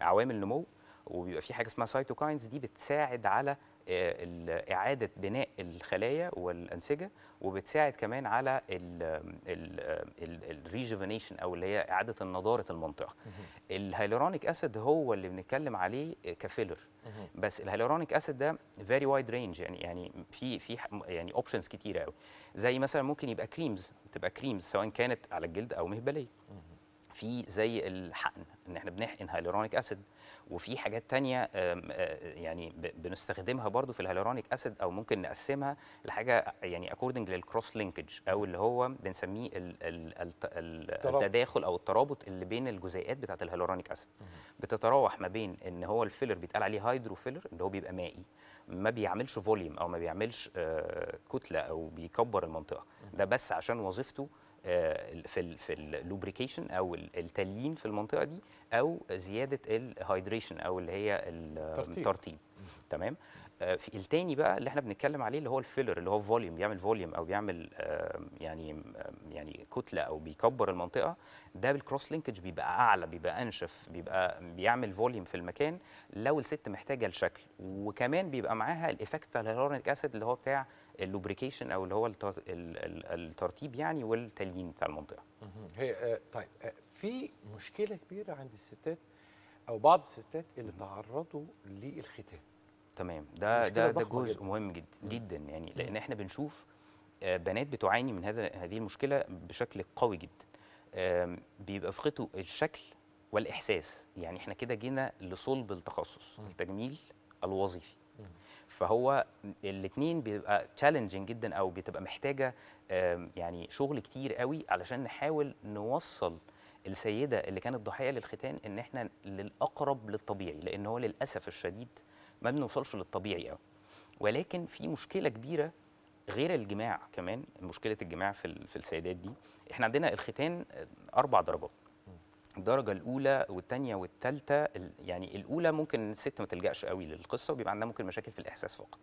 عوامل نمو وبيبقى فيه حاجه اسمها سايتوكاينز دي بتساعد على إعادة بناء الخلايا والأنسجة وبتساعد كمان على الريجوفينيشن أو اللي هي إعادة النضارة المنطقة الهيلورونيك أسيد هو اللي بنتكلم عليه كفيلر بس الهيلورونيك أسيد ده فيري وايد رينج يعني يعني في في يعني أوبشنز كتيرة قوي زي مثلا ممكن يبقى كريمز تبقى كريمز سواء كانت على الجلد أو مهبلية في زي الحقن ان احنا بنحقن هيلورونيك اسيد وفي حاجات تانية آه، يعني بنستخدمها برضو في الهيلورونيك اسيد او ممكن نقسمها لحاجه يعني اكوردنج للكروس لينكج او اللي هو بنسميه التداخل او الترابط اللي بين الجزيئات بتاعه الهيلورونيك اسيد بتتراوح ما بين ان هو الفيلر بيتقال عليه هيدروفيلر اللي هو بيبقى مائي ما بيعملش فوليوم او ما بيعملش آه، كتله او بيكبر المنطقه ده بس عشان وظيفته آه، في في اللوبريكيشن او التليين في المنطقه دي او زياده الهايدريشن او اللي هي الترطيب تمام آه، في التاني بقى اللي احنا بنتكلم عليه اللي هو الفيلر اللي هو فوليوم بيعمل فوليوم او بيعمل آه، يعني يعني كتله او بيكبر المنطقه ده بالكروس لينكج بيبقى اعلى بيبقى انشف بيبقى بيعمل فوليوم في المكان لو الست محتاجه الشكل وكمان بيبقى معاها الايفكت الهيلورونيك اسيد اللي هو بتاع اللوبريكيشن او اللي هو الترطيب يعني والتليين بتاع المنطقه. هي آه، طيب آه، في مشكله كبيره عند الستات او بعض الستات اللي تعرضوا للختان. تمام ده ده ده جزء مهم جدا جدا يعني لان احنا بنشوف آه، بنات بتعاني من هذا هذه المشكله بشكل قوي جدا. بيبقى في خطو الشكل والاحساس يعني احنا كده جينا لصلب التخصص التجميل الوظيفي. فهو الاثنين بيبقى تشالنجنج جدا او بتبقى محتاجه يعني شغل كتير قوي علشان نحاول نوصل السيده اللي كانت ضحيه للختان ان احنا للاقرب للطبيعي لان هو للاسف الشديد ما بنوصلش للطبيعي قوي ولكن في مشكله كبيره غير الجماع كمان مشكله الجماع في السيدات دي احنا عندنا الختان آه، اربع ضربات الدرجه الاولى والثانيه والثالثه يعني الاولى ممكن الست ما تلجاش قوي للقصه وبيبقى عندها ممكن مشاكل في الاحساس فقط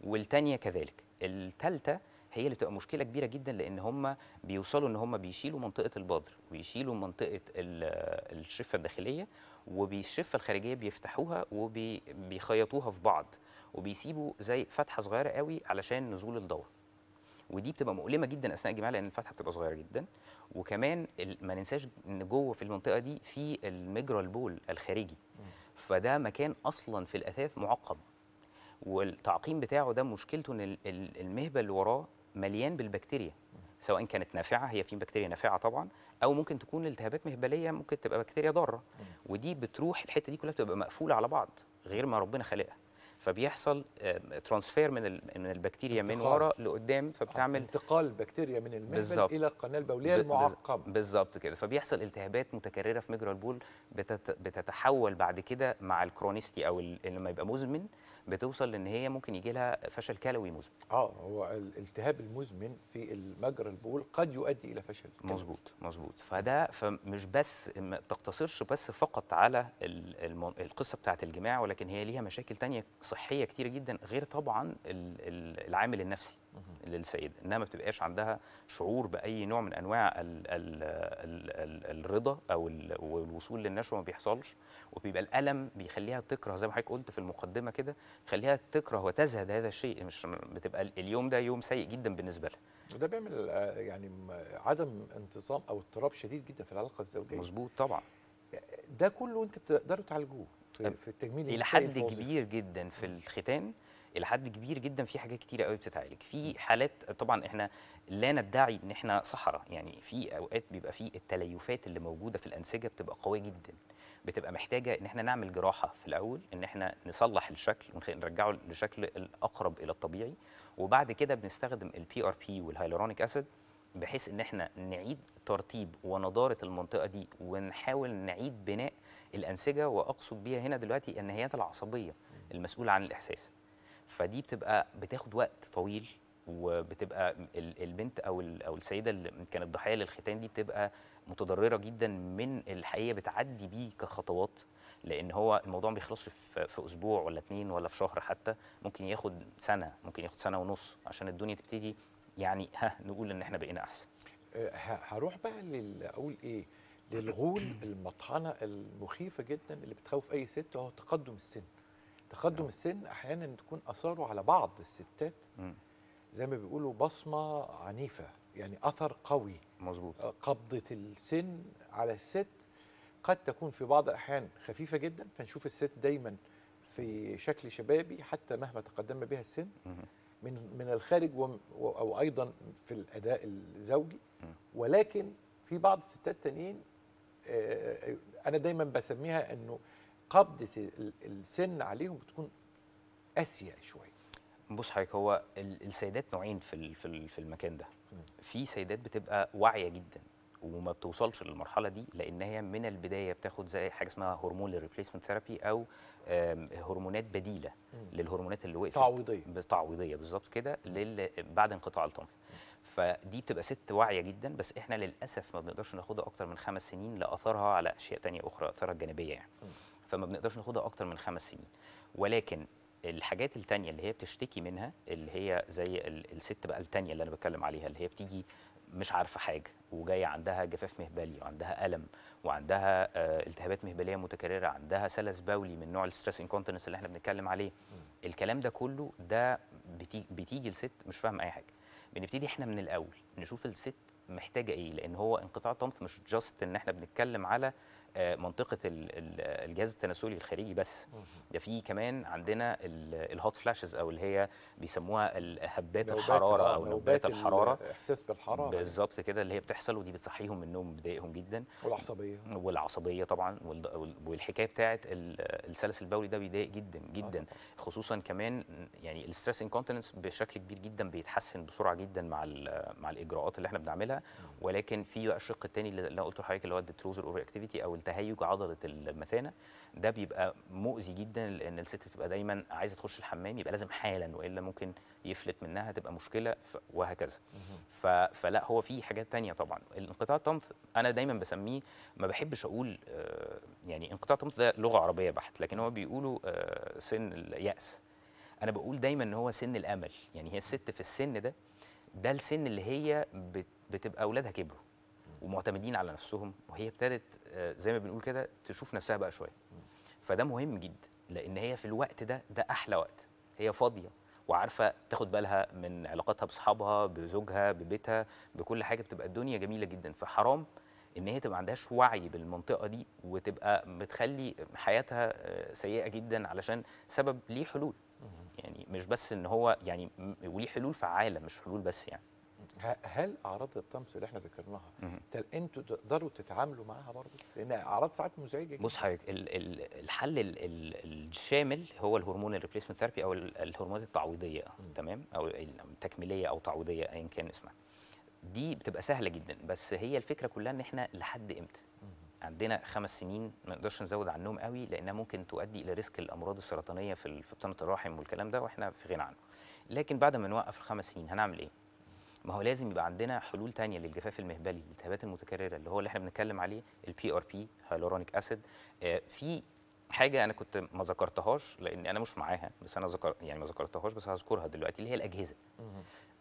والثانيه كذلك الثالثه هي اللي بتبقى مشكله كبيره جدا لان هم بيوصلوا ان هم بيشيلوا منطقه البدر ويشيلوا منطقه الشفه الداخليه وبالشفه الخارجيه بيفتحوها وبيخيطوها في بعض وبيسيبوا زي فتحه صغيره قوي علشان نزول الدواء ودي بتبقى مؤلمه جدا اثناء الجماع لان الفتحه بتبقى صغيره جدا وكمان ما ننساش ان جوه في المنطقه دي في المجرى البول الخارجي فده مكان اصلا في الاثاث معقم والتعقيم بتاعه ده مشكلته ان المهبل اللي وراه مليان بالبكتيريا سواء كانت نافعه هي في بكتيريا نافعه طبعا او ممكن تكون التهابات مهبليه ممكن تبقى بكتيريا ضاره ودي بتروح الحته دي كلها بتبقى مقفوله على بعض غير ما ربنا خلقها فبيحصل ترانسفير من من البكتيريا انتقال. من ورا لقدام فبتعمل انتقال البكتيريا من المهبل الى القناه البوليه المعقم بالظبط كده فبيحصل التهابات متكرره في مجرى البول بتت... بتتحول بعد كده مع الكرونيستي او ما يبقى مزمن بتوصل لان هي ممكن يجي لها فشل كلوي مزمن اه هو الالتهاب المزمن في المجرى البول قد يؤدي الى فشل كلوي. مظبوط مظبوط فده فمش بس ما تقتصرش بس فقط على القصه بتاعه الجماع ولكن هي ليها مشاكل تانية صحيه كثيره جدا غير طبعا العامل النفسي للسيده انها ما بتبقاش عندها شعور باي نوع من انواع الـ الـ الـ الرضا او الوصول للنشوه ما بيحصلش وبيبقى الالم بيخليها تكره زي ما حضرتك قلت في المقدمه كده خليها تكره وتزهد هذا الشيء مش بتبقى اليوم ده يوم سيء جدا بالنسبه لها وده بيعمل آه، يعني عدم انتظام او اضطراب شديد جدا في العلاقه الزوجيه مظبوط طبعا آه، ده كله انت بتقدروا تعالجوه في, في التجميل الى حد كبير جدا في الختان الى حد كبير جدا في حاجات كتيره قوي بتتعالج في حالات طبعا احنا لا ندعي ان احنا صحراء يعني في اوقات بيبقى في التليفات اللي موجوده في الانسجه بتبقى قويه جدا بتبقى محتاجه ان احنا نعمل جراحه في الاول ان احنا نصلح الشكل ونرجعه لشكل الاقرب الى الطبيعي وبعد كده بنستخدم البي ار بي والهيالورونيك اسيد بحيث ان احنا نعيد ترطيب ونضاره المنطقه دي ونحاول نعيد بناء الانسجه واقصد بيها هنا دلوقتي النهايات العصبيه المسؤوله عن الاحساس فدي بتبقى بتاخد وقت طويل وبتبقى البنت او او السيده اللي كانت ضحيه للختان دي بتبقى متضرره جدا من الحقيقه بتعدي بيه كخطوات لان هو الموضوع ما بيخلصش في, اسبوع ولا اتنين ولا في شهر حتى ممكن ياخد سنه ممكن ياخد سنه ونص عشان الدنيا تبتدي يعني ها نقول ان احنا بقينا احسن آه، هروح بقى اقول ايه للغول المطحنه المخيفه جدا اللي بتخوف اي ست وهو تقدم السن تقدم السن احيانا تكون اثاره على بعض الستات زي ما بيقولوا بصمه عنيفه يعني اثر قوي مظبوط آه، قبضه السن على الست قد تكون في بعض الاحيان خفيفه جدا فنشوف الست دايما في شكل شبابي حتى مهما تقدم بها السن من من الخارج او ايضا في الاداء الزوجي ولكن في بعض الستات تانيين آه، آه، انا دايما بسميها انه قبضه السن عليهم بتكون اسيا شويه بص حضرتك هو السيدات نوعين في في المكان ده في سيدات بتبقى واعيه جدا وما بتوصلش للمرحله دي لان هي من البدايه بتاخد زي حاجه اسمها هرمون ريبليسمنت ثيرابي او هرمونات بديله للهرمونات اللي وقفت تعويضيه تعويضيه بالظبط كده بعد انقطاع الطمث فدي بتبقى ست واعيه جدا بس احنا للاسف ما بنقدرش ناخدها اكتر من خمس سنين لاثرها على اشياء تانية اخرى اثارها الجانبيه يعني فما بنقدرش ناخدها اكتر من خمس سنين ولكن الحاجات التانية اللي هي بتشتكي منها اللي هي زي الست بقى التانية اللي انا بتكلم عليها اللي هي بتيجي مش عارفه حاجه وجايه عندها جفاف مهبلي وعندها الم وعندها آه، التهابات مهبليه متكرره عندها سلس بولي من نوع الستريس انكونتنس اللي احنا بنتكلم عليه م. الكلام ده كله ده بتيجي, الست لست مش فاهمه اي حاجه بنبتدي احنا من الاول نشوف الست محتاجه ايه لان هو انقطاع طمث مش جاست ان احنا بنتكلم على آه، منطقه الجهاز التناسلي الخارجي بس ده في كمان عندنا الهوت فلاشز او اللي هي بيسموها هبات الحراره او نوبات الحراره إحساس بالحراره بالظبط كده اللي هي بتحصل ودي بتصحيهم من النوم بتضايقهم جدا والعصبيه والعصبيه طبعا والحكايه بتاعه السلس البولي ده بيضايق جدا آه. جدا خصوصا كمان يعني الستريس انكونتيننس بشكل كبير جدا بيتحسن بسرعه جدا مع مع الاجراءات اللي احنا بنعملها ولكن في بقى الشق الثاني اللي انا قلته لحضرتك اللي هو الديتروزر اوفر اكتيفيتي او تهيج عضله المثانه ده بيبقى مؤذي جدا لان الست بتبقى دايما عايزه تخش الحمام يبقى لازم حالا والا ممكن يفلت منها تبقى مشكله وهكذا فلا هو في حاجات تانية طبعا الانقطاع الطمث انا دايما بسميه ما بحبش اقول آه، يعني انقطاع الطمث ده لغه عربيه بحت لكن هو بيقولوا آه، سن الياس انا بقول دايما ان هو سن الامل يعني هي الست في السن ده ده السن اللي هي بتبقى اولادها كبروا ومعتمدين على نفسهم وهي ابتدت آه، زي ما بنقول كده تشوف نفسها بقى شويه فده مهم جدا لان هي في الوقت ده ده احلى وقت هي فاضيه وعارفه تاخد بالها من علاقاتها باصحابها بزوجها ببيتها بكل حاجه بتبقى الدنيا جميله جدا فحرام ان هي تبقى ما عندهاش وعي بالمنطقه دي وتبقى بتخلي حياتها آه، سيئه جدا علشان سبب ليه حلول يعني مش بس ان هو يعني وليه حلول فعاله مش حلول بس يعني هل اعراض الطمس اللي احنا ذكرناها انتوا تقدروا تتعاملوا معاها برضه لان اعراض ساعات مزعجه بص حضرتك الحل الشامل هو الهرمون الريبليسمنت ثيرابي او الهرمونات التعويضيه تمام او التكميليه او تعويضيه ايا كان اسمها دي بتبقى سهله جدا بس هي الفكره كلها ان احنا لحد امتى عندنا خمس سنين ما نقدرش نزود عنهم قوي لانها ممكن تؤدي الى ريسك الامراض السرطانيه في في بطانه الرحم والكلام ده واحنا في غنى عنه لكن بعد ما نوقف الخمس سنين هنعمل ايه ما هو لازم يبقى عندنا حلول تانية للجفاف المهبلي الالتهابات المتكرره اللي هو اللي احنا بنتكلم عليه البي ار بي هايلورونيك اسيد في حاجه انا كنت ما ذكرتهاش لان انا مش معاها بس انا ذكر يعني ما ذكرتهاش بس هذكرها دلوقتي اللي هي الاجهزه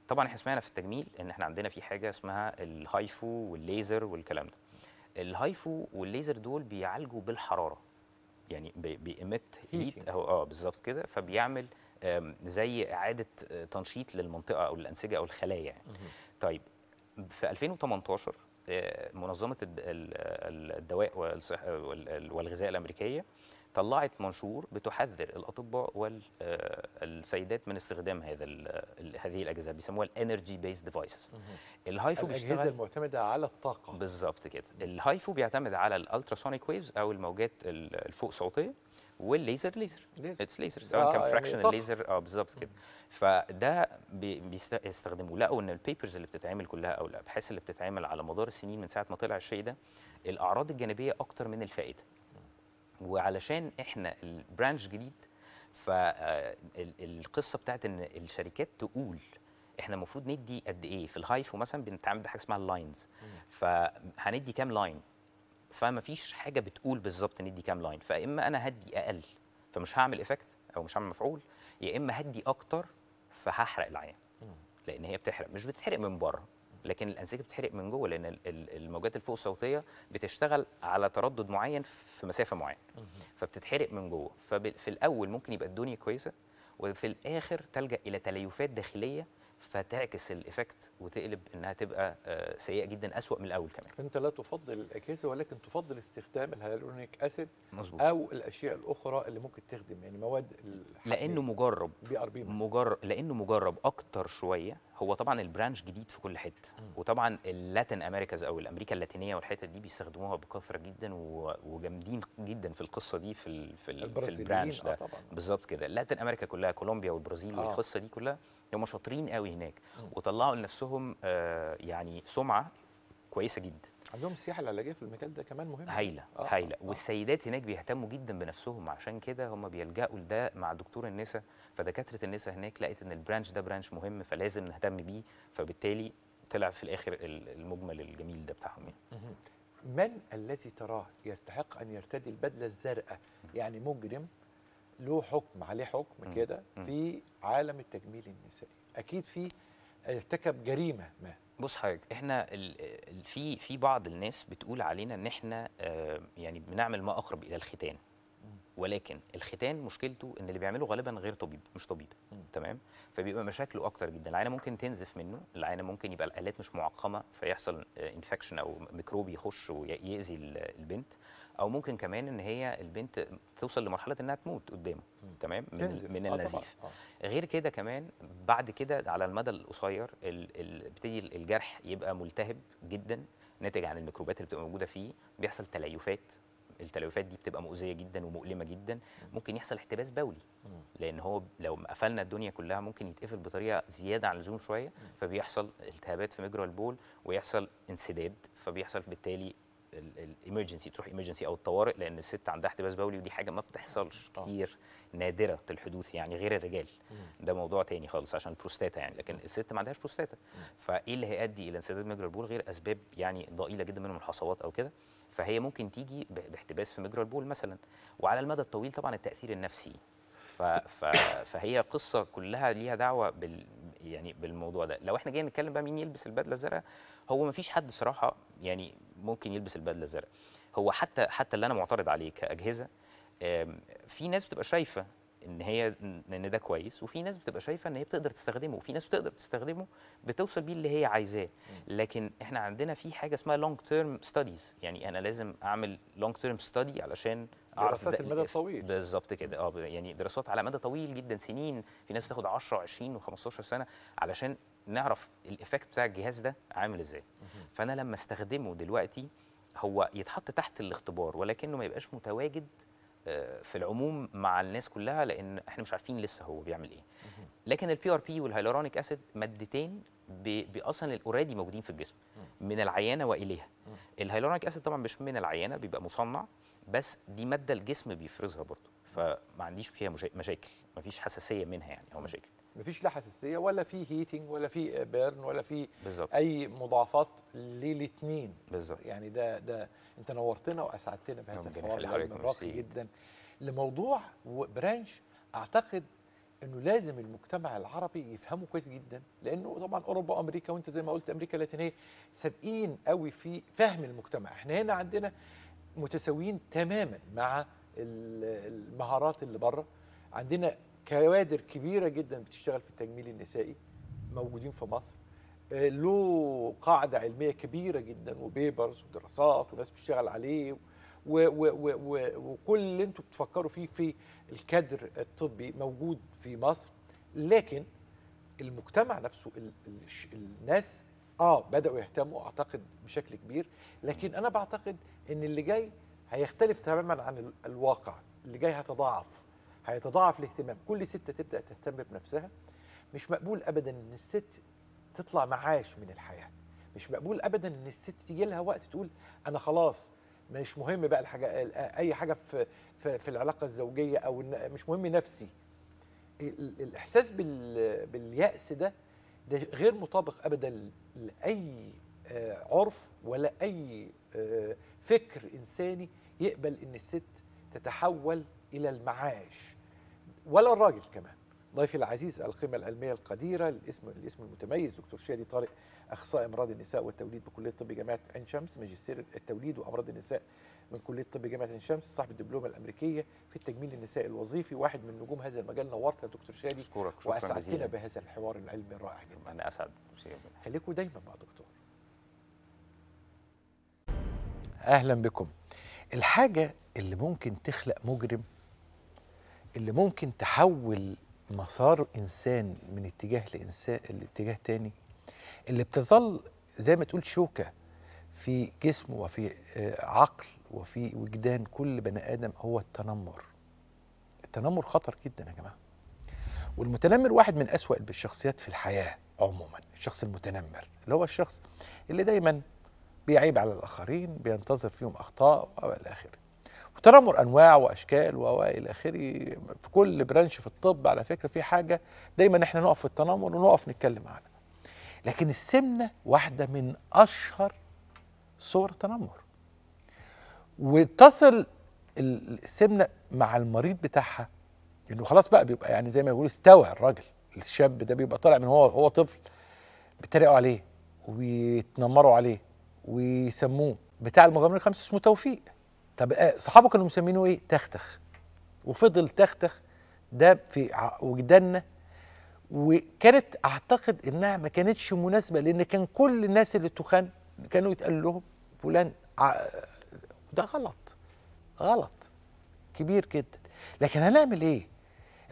طبعا احنا سمعنا في التجميل ان احنا عندنا في حاجه اسمها الهايفو والليزر والكلام ده الهايفو والليزر دول بيعالجوا بالحراره يعني بيمت هيت اه بالظبط كده فبيعمل زي اعاده آه، تنشيط للمنطقه او الانسجه او الخلايا يعني. طيب في 2018 آه، منظمه الدواء والغذاء الامريكيه طلعت منشور بتحذر الاطباء والسيدات آه، من استخدام هذا هذه الاجهزه بيسموها الانرجي بيس ديفايسز الهايفو بيشتغل الاجهزه المعتمده على الطاقه بالظبط كده الهايفو بيعتمد على الالتراسونيك ويفز او الموجات الفوق صوتيه والليزر ليزر اتس ليزر سواء كان فراكشنال ليزر اه, يعني آه، بالظبط كده فده بيستخدموه لقوا ان البيبرز اللي بتتعمل كلها او الابحاث اللي بتتعمل على مدار السنين من ساعه ما طلع الشيء ده الاعراض الجانبيه اكتر من الفائده وعلشان احنا البرانش جديد فالقصه آه، بتاعت ان الشركات تقول احنا المفروض ندي قد ايه في الهايفو مثلا بنتعامل بحاجه اسمها اللاينز فهندي كام لاين فما فيش حاجه بتقول بالظبط ندي كام لاين فاما انا هدي اقل فمش هعمل افكت او مش هعمل مفعول يا اما هدي اكتر فهحرق العين لان هي بتحرق مش بتحرق من بره لكن الانسجه بتحرق من جوه لان الموجات الفوق الصوتيه بتشتغل على تردد معين في مسافه معينه فبتتحرق من جوه ففي الاول ممكن يبقى الدنيا كويسه وفي الاخر تلجا الى تليفات داخليه فتعكس الايفكت وتقلب انها تبقى آه، سيئه جدا اسوا من الاول كمان انت لا تفضل الاجهزه ولكن تفضل استخدام الهيالورونيك اسيد مظبوط او الاشياء الاخرى اللي ممكن تخدم يعني مواد لانه مجرب بي ار بي مجرب لانه مجرب اكتر شويه هو طبعا البرانش جديد في كل حته وطبعا اللاتين امريكاز او الامريكا اللاتينيه والحتت دي بيستخدموها بكثره جدا وجامدين جدا في القصه دي في في, في البرانش ده آه، بالظبط كده اللاتين امريكا كلها كولومبيا والبرازيل آه. والقصه دي كلها هم شاطرين قوي هناك وطلعوا لنفسهم آه، يعني سمعه كويسه جدا عندهم السياحه العلاجيه في المجال ده كمان مهمه هايله آه،, آه. هايله آه. والسيدات هناك بيهتموا جدا بنفسهم عشان كده هم بيلجأوا لده مع دكتور النساء فدكاتره النساء هناك لقت ان البرانش ده برانش مهم فلازم نهتم بيه فبالتالي طلع في الاخر المجمل الجميل ده بتاعهم يعني من الذي تراه يستحق ان يرتدي البدله الزرقاء يعني مجرم له حكم عليه حكم كده في عالم التجميل النسائي اكيد في ارتكب جريمه ما بص حضرتك احنا في في بعض الناس بتقول علينا ان احنا آه، يعني بنعمل ما اقرب الى الختان ولكن الختان مشكلته ان اللي بيعمله غالبا غير طبيب مش طبيب م. تمام فبيبقى مشاكله اكتر جدا العينه ممكن تنزف منه العينه ممكن يبقى الالات مش معقمه فيحصل انفكشن آه، او ميكروب يخش ويأذي البنت او ممكن كمان ان هي البنت توصل لمرحله انها تموت قدامه تمام من, من آه، النزيف آه. غير كده كمان بعد كده على المدى القصير بيبتدي الجرح يبقى ملتهب جدا ناتج عن الميكروبات اللي بتبقى موجوده فيه بيحصل تليفات التلويفات دي بتبقى مؤذيه جدا ومؤلمه جدا ممكن يحصل احتباس بولي لان هو لو قفلنا الدنيا كلها ممكن يتقفل بطريقه زياده عن اللزوم شويه فبيحصل التهابات في مجرى البول ويحصل انسداد فبيحصل بالتالي الايمرجنسي تروح ايمرجنسي او الطوارئ لان الست عندها احتباس بولي ودي حاجه ما بتحصلش كتير نادره الحدوث يعني غير الرجال مم. ده موضوع تاني خالص عشان البروستاتا يعني لكن الست ما عندهاش بروستاتا فايه اللي هيؤدي الى انسداد مجرى البول غير اسباب يعني ضئيله جدا منهم الحصوات او كده فهي ممكن تيجي باحتباس في مجرى البول مثلا وعلى المدى الطويل طبعا التاثير النفسي ف... ف... فهي قصه كلها ليها دعوه بال يعني بالموضوع ده لو احنا جايين نتكلم بقى مين يلبس البدله الزرقاء هو ما فيش حد صراحه يعني ممكن يلبس البدله الزرقاء هو حتى حتى اللي انا معترض عليه كاجهزه في ناس بتبقى شايفه ان هي ان ده كويس وفي ناس بتبقى شايفه ان هي بتقدر تستخدمه وفي ناس بتقدر تستخدمه بتوصل بيه اللي هي عايزاه لكن احنا عندنا في حاجه اسمها لونج تيرم ستاديز يعني انا لازم اعمل لونج تيرم ستادي علشان اعرف دراسات المدى الطويل بالظبط كده اه يعني دراسات على مدى طويل جدا سنين في ناس بتاخد 10 20 و15 سنه علشان نعرف الايفكت بتاع الجهاز ده عامل ازاي فانا لما استخدمه دلوقتي هو يتحط تحت الاختبار ولكنه ما يبقاش متواجد آه، في العموم مع الناس كلها لان احنا مش عارفين لسه هو بيعمل ايه لكن البي ار بي والهيلورونيك اسيد مادتين اصلا الاوريدي موجودين في الجسم من العيانه واليها الهيلورونيك اسيد طبعا مش من العيانه بيبقى مصنع بس دي ماده الجسم بيفرزها برضه فما عنديش فيها مشاكل ما فيش حساسيه منها يعني او مشاكل ما فيش لا حساسيه ولا في هيتنج ولا في بيرن ولا في بالزبط. اي مضاعفات للاثنين بالظبط يعني ده ده انت نورتنا واسعدتنا بهذا الحوار الراقي جدا لموضوع برانش اعتقد انه لازم المجتمع العربي يفهمه كويس جدا لانه طبعا اوروبا وامريكا وانت زي ما قلت امريكا اللاتينيه سابقين قوي في فهم المجتمع احنا هنا عندنا متساويين تماما مع المهارات اللي بره عندنا كوادر كبيره جدا بتشتغل في التجميل النسائي موجودين في مصر له قاعده علميه كبيره جدا وبيبرز ودراسات وناس بتشتغل عليه وكل اللي انتم بتفكروا فيه في الكادر الطبي موجود في مصر لكن المجتمع نفسه الناس اه بداوا يهتموا اعتقد بشكل كبير لكن انا بعتقد ان اللي جاي هيختلف تماما عن الواقع اللي جاي هيتضاعف هيتضاعف الاهتمام كل ستة تبدا تهتم بنفسها مش مقبول ابدا ان الست تطلع معاش من الحياه مش مقبول ابدا ان الست تيجي لها وقت تقول انا خلاص مش مهم بقى الحاجه اي حاجه في في, في العلاقه الزوجيه او مش مهم نفسي الاحساس بالياس ده ده غير مطابق ابدا لاي آه، عرف ولا اي آه، فكر انساني يقبل ان الست تتحول الى المعاش ولا الراجل كمان ضيفي العزيز القيمة العلمية القديرة الاسم الاسم المتميز دكتور شادي طارق أخصائي أمراض النساء والتوليد بكلية طب جامعة عين شمس ماجستير التوليد وأمراض النساء من كلية طب جامعة عين شمس صاحب الدبلومة الأمريكية في التجميل النسائي الوظيفي واحد من نجوم هذا المجال نورت يا دكتور شادي أشكرك شكرا وأسعدتنا بهذا الحوار العلمي الرائع جدا أنا أسعد خليكم دايما مع دكتور أهلا بكم الحاجة اللي ممكن تخلق مجرم اللي ممكن تحول مسار انسان من اتجاه لانسان لاتجاه تاني اللي بتظل زي ما تقول شوكه في جسم وفي آه، عقل وفي وجدان كل بني ادم هو التنمر التنمر خطر جدا يا جماعه والمتنمر واحد من أسوأ الشخصيات في الحياة عموما الشخص المتنمر اللي هو الشخص اللي دايما بيعيب على الآخرين بينتظر فيهم أخطاء وإلى آخره تنمر انواع واشكال والى اخره في كل برانش في الطب على فكره في حاجه دايما احنا نقف في التنمر ونقف نتكلم عنها لكن السمنه واحده من اشهر صور التنمر وتصل السمنه مع المريض بتاعها انه خلاص بقى بيبقى يعني زي ما يقول استوى الراجل الشاب ده بيبقى طالع من هو هو طفل بيتريقوا عليه ويتنمروا عليه ويسموه بتاع المغامرين الخمسه اسمه توفيق طب آه، صحابه كانوا مسمينه ايه تختخ وفضل تختخ ده في وجداننا وكانت اعتقد انها ما كانتش مناسبه لان كان كل الناس اللي تخان كانوا يتقال لهم فلان ده غلط غلط كبير جدا لكن هنعمل ايه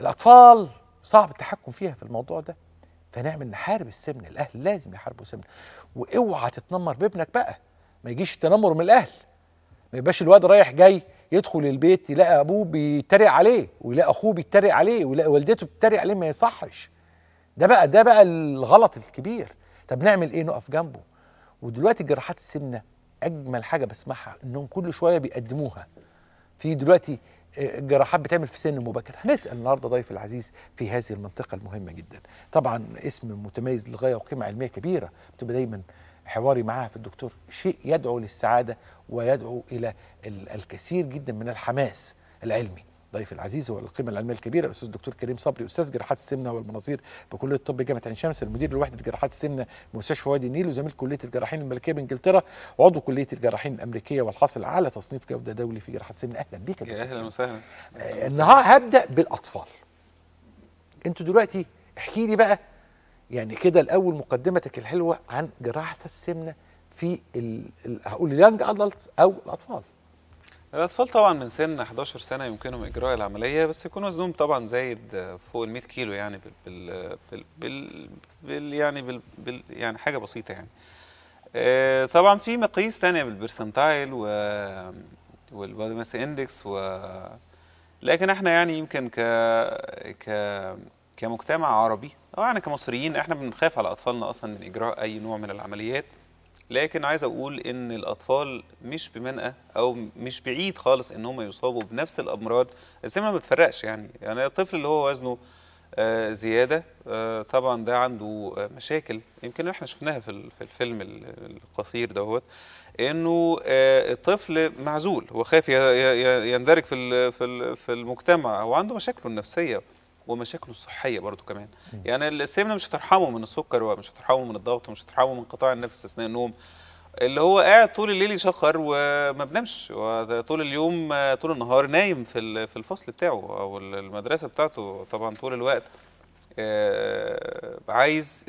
الاطفال صعب التحكم فيها في الموضوع ده فنعمل نحارب السمن الاهل لازم يحاربوا سمن واوعى تتنمر بابنك بقى ما يجيش تنمر من الاهل ما يبقاش الواد رايح جاي يدخل البيت يلاقي ابوه بيتريق عليه ويلاقي اخوه بيتريق عليه ويلاقي والدته بتتريق عليه ما يصحش ده بقى ده بقى الغلط الكبير طب نعمل ايه نقف جنبه ودلوقتي جراحات السمنه اجمل حاجه بسمعها انهم كل شويه بيقدموها في دلوقتي الجراحات آه، بتعمل في سن مبكر هنسال النهارده ضيف العزيز في هذه المنطقه المهمه جدا طبعا اسم متميز للغايه وقيمه علميه كبيره بتبقى دايما حواري معاها في الدكتور شيء يدعو للسعادة ويدعو إلى الكثير جدا من الحماس العلمي ضيف العزيز هو القيمة العلمية الكبيرة الأستاذ الدكتور كريم صبري أستاذ جراحات السمنة والمناظير بكلية الطب جامعة عين شمس المدير لوحدة جراحات السمنة بمستشفى وادي النيل وزميل كلية الجراحين الملكية بإنجلترا وعضو كلية الجراحين الأمريكية والحاصل على تصنيف جودة دولي في جراحات السمنة أهلا بيك يا أهلا وسهلا آه، النهار هبدأ بالأطفال أنتوا دلوقتي احكي لي بقى يعني كده الاول مقدمتك الحلوه عن جراحه السمنه في هقول اليانج ادلتس او الاطفال الاطفال طبعا من سن 11 سنه يمكنهم اجراء العمليه بس يكون وزنهم طبعا زايد فوق ال 100 كيلو يعني بال بال بال, بال يعني بال, بال يعني حاجه بسيطه يعني آه، طبعا في مقاييس ثانيه بالبرسنتايل و والبادي ماس اندكس و لكن احنا يعني يمكن ك ك كمجتمع عربي او احنا يعني كمصريين احنا بنخاف على اطفالنا اصلا من اجراء اي نوع من العمليات لكن عايز اقول ان الاطفال مش بمنأى او مش بعيد خالص ان هم يصابوا بنفس الامراض السمنه ما بتفرقش يعني يعني الطفل اللي هو وزنه آه، زياده آه، طبعا ده عنده مشاكل يمكن احنا شفناها في الفيلم القصير دهوت انه آه، الطفل معزول هو خايف يندرج في في المجتمع وعنده مشاكله النفسيه ومشاكله الصحيه برضه كمان م. يعني السمنه مش هترحمه من السكر ومش هترحمه من الضغط ومش هترحمه من انقطاع النفس اثناء النوم اللي هو قاعد طول الليل يشخر وما بنامش طول اليوم طول النهار نايم في في الفصل بتاعه او المدرسه بتاعته طبعا طول الوقت آه، عايز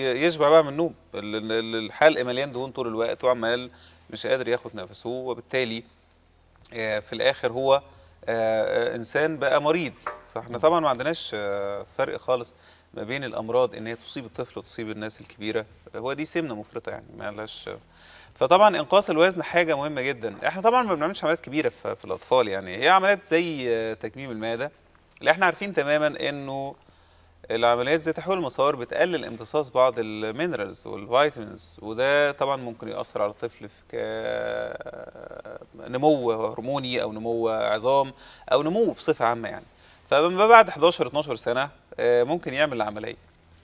يشبع بقى من النوم الحلق مليان دهون طول الوقت وعمال مش قادر ياخد نفسه وبالتالي آه، في الاخر هو آه، آه، انسان بقى مريض فاحنا طبعا ما عندناش آه، فرق خالص ما بين الامراض ان هي تصيب الطفل وتصيب الناس الكبيره هو دي سمنه مفرطه يعني ما لهاش فطبعا انقاص الوزن حاجه مهمه جدا احنا طبعا ما بنعملش عمليات كبيره في الاطفال يعني هي عمليات زي تكميم المعده اللي احنا عارفين تماما انه العمليات زي تحويل المسار بتقلل امتصاص بعض المينرالز والفيتامينز وده طبعا ممكن يأثر على الطفل في نمو هرموني او نمو عظام او نمو بصفه عامه يعني فما بعد 11 12 سنه آه، ممكن يعمل العمليه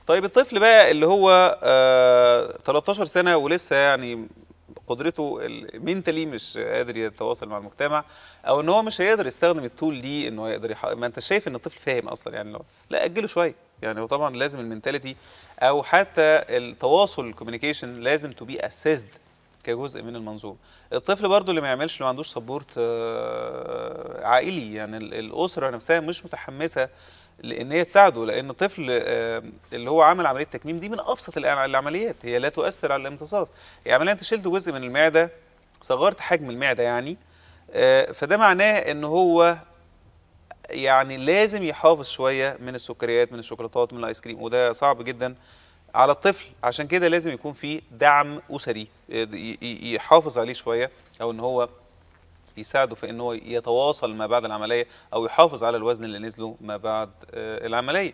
طيب الطفل بقى اللي هو 13 آه، سنه ولسه يعني قدرته المينتالي مش قادر يتواصل مع المجتمع او ان هو مش هيقدر يستخدم التول دي ان هو يقدر يحقق ما انت شايف ان الطفل فاهم اصلا يعني لو لا اجله شويه يعني وطبعا لازم المنتاليتي او حتى التواصل الكوميونيكيشن لازم تو بي اسيست كجزء من المنظومه الطفل برضو اللي ما يعملش اللي ما عندوش سبورت آه، عائلي يعني الاسره نفسها مش متحمسه لان هي تساعده لان الطفل آه، اللي هو عمل عمليه تكميم دي من ابسط العمليات هي لا تؤثر على الامتصاص هي يعني عمليه انت شلت جزء من المعده صغرت حجم المعده يعني آه، فده معناه ان هو يعني لازم يحافظ شويه من السكريات من الشوكولاتات من الايس كريم وده صعب جدا على الطفل عشان كده لازم يكون في دعم اسري آه، يحافظ عليه شويه او ان هو يساعده في ان هو يتواصل ما بعد العمليه او يحافظ على الوزن اللي نزله ما بعد آه، العمليه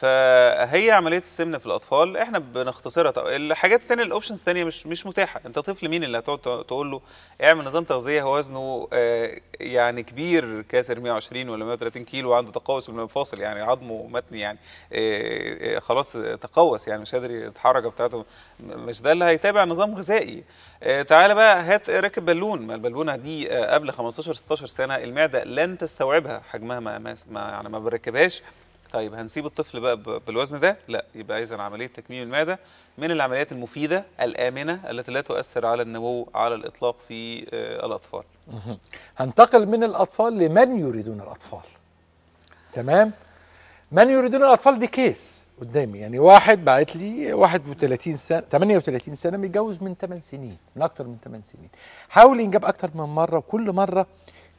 فهي عمليه السمنه في الاطفال احنا بنختصرها الحاجات الثانيه الاوبشنز الثانيه مش مش متاحه انت طفل مين اللي هتقعد تقول له اعمل نظام تغذيه هو وزنه آه، يعني كبير كاسر 120 ولا 130 كيلو وعنده تقوس المفاصل يعني عظمه متني يعني آه، آه، خلاص تقوس يعني مش قادر يتحرك بتاعته مش ده اللي هيتابع نظام غذائي تعالى بقى هات راكب بالون ما البالونه دي قبل 15 16 سنه المعده لن تستوعبها حجمها ما, يعني ما بركبهاش طيب هنسيب الطفل بقى بالوزن ده لا يبقى اذا عمليه تكميم المعده من العمليات المفيده الامنه التي لا تؤثر على النمو على الاطلاق في آه، الاطفال هنتقل من الاطفال لمن يريدون الاطفال تمام من يريدون الاطفال دي كيس قدامي يعني واحد بعت لي 31 سنه 38 سنه متجوز من 8 سنين من اكتر من 8 سنين حاول ينجب اكتر من مره وكل مره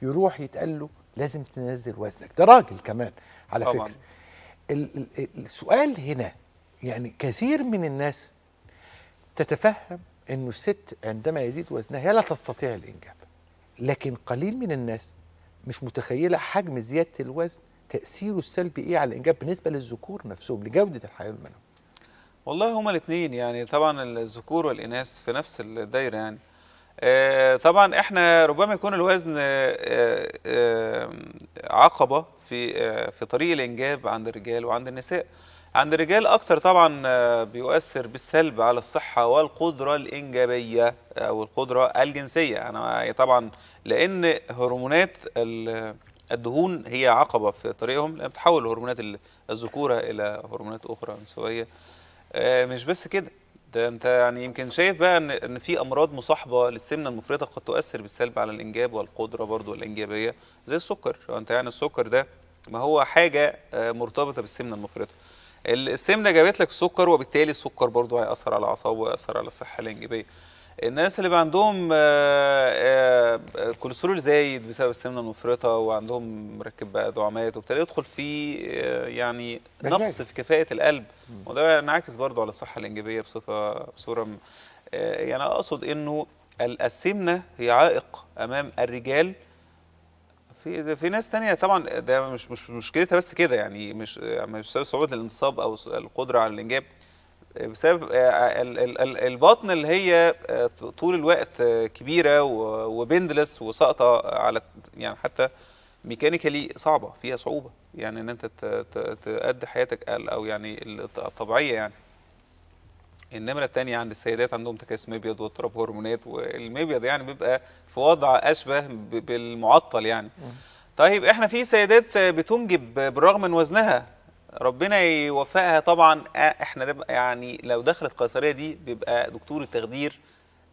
يروح يتقال له لازم تنزل وزنك ده راجل كمان على طبعا. فكره السؤال هنا يعني كثير من الناس تتفهم انه الست عندما يزيد وزنها هي لا تستطيع الانجاب لكن قليل من الناس مش متخيله حجم زياده الوزن تاثيره السلبي ايه على الانجاب بالنسبه للذكور نفسهم لجوده الحياه المنويه والله هما الاثنين يعني طبعا الذكور والاناث في نفس الدايره يعني آه، طبعا احنا ربما يكون الوزن آه، آه، عقبه في آه، في طريق الانجاب عند الرجال وعند النساء عند الرجال اكتر طبعا آه، بيؤثر بالسلب على الصحه والقدره الانجابيه آه، او القدره الجنسيه انا طبعا لان هرمونات الدهون هي عقبه في طريقهم لان بتحول هرمونات الذكوره الى هرمونات اخرى نسويه مش بس كده ده انت يعني يمكن شايف بقى ان ان في امراض مصاحبه للسمنه المفرطه قد تؤثر بالسلب على الانجاب والقدره برضو الانجابيه زي السكر انت يعني السكر ده ما هو حاجه آه، مرتبطه بالسمنه المفرطه السمنه جابت لك السكر وبالتالي السكر برضو هياثر على الاعصاب وياثر على الصحه الانجابيه الناس اللي عندهم آه، آه، كوليسترول زايد بسبب السمنه المفرطه وعندهم مركب بقى دعامات وبالتالي يدخل في آه، يعني نقص في كفاءه القلب وده ينعكس برضه على الصحه الانجابيه بصفه بصوره يعني اقصد انه السمنه هي عائق امام الرجال في في ناس تانية طبعا ده مش مش مشكلتها بس كده يعني مش مش بسبب صعوبه الانتصاب او القدره على الانجاب بسبب آه، البطن اللي هي آه، طول الوقت آه، كبيره وبندلس وساقطه على يعني حتى ميكانيكالي صعبه فيها صعوبه يعني ان انت تأدي حياتك او يعني الطبيعيه يعني النمره الثانيه عند السيدات عندهم تكيس مبيض واضطراب هرمونات والمبيض يعني بيبقى في وضع اشبه بالمعطل يعني طيب احنا في سيدات بتنجب بالرغم من وزنها ربنا يوفقها طبعا آه، احنا يعني لو دخلت قيصريه دي بيبقى دكتور التخدير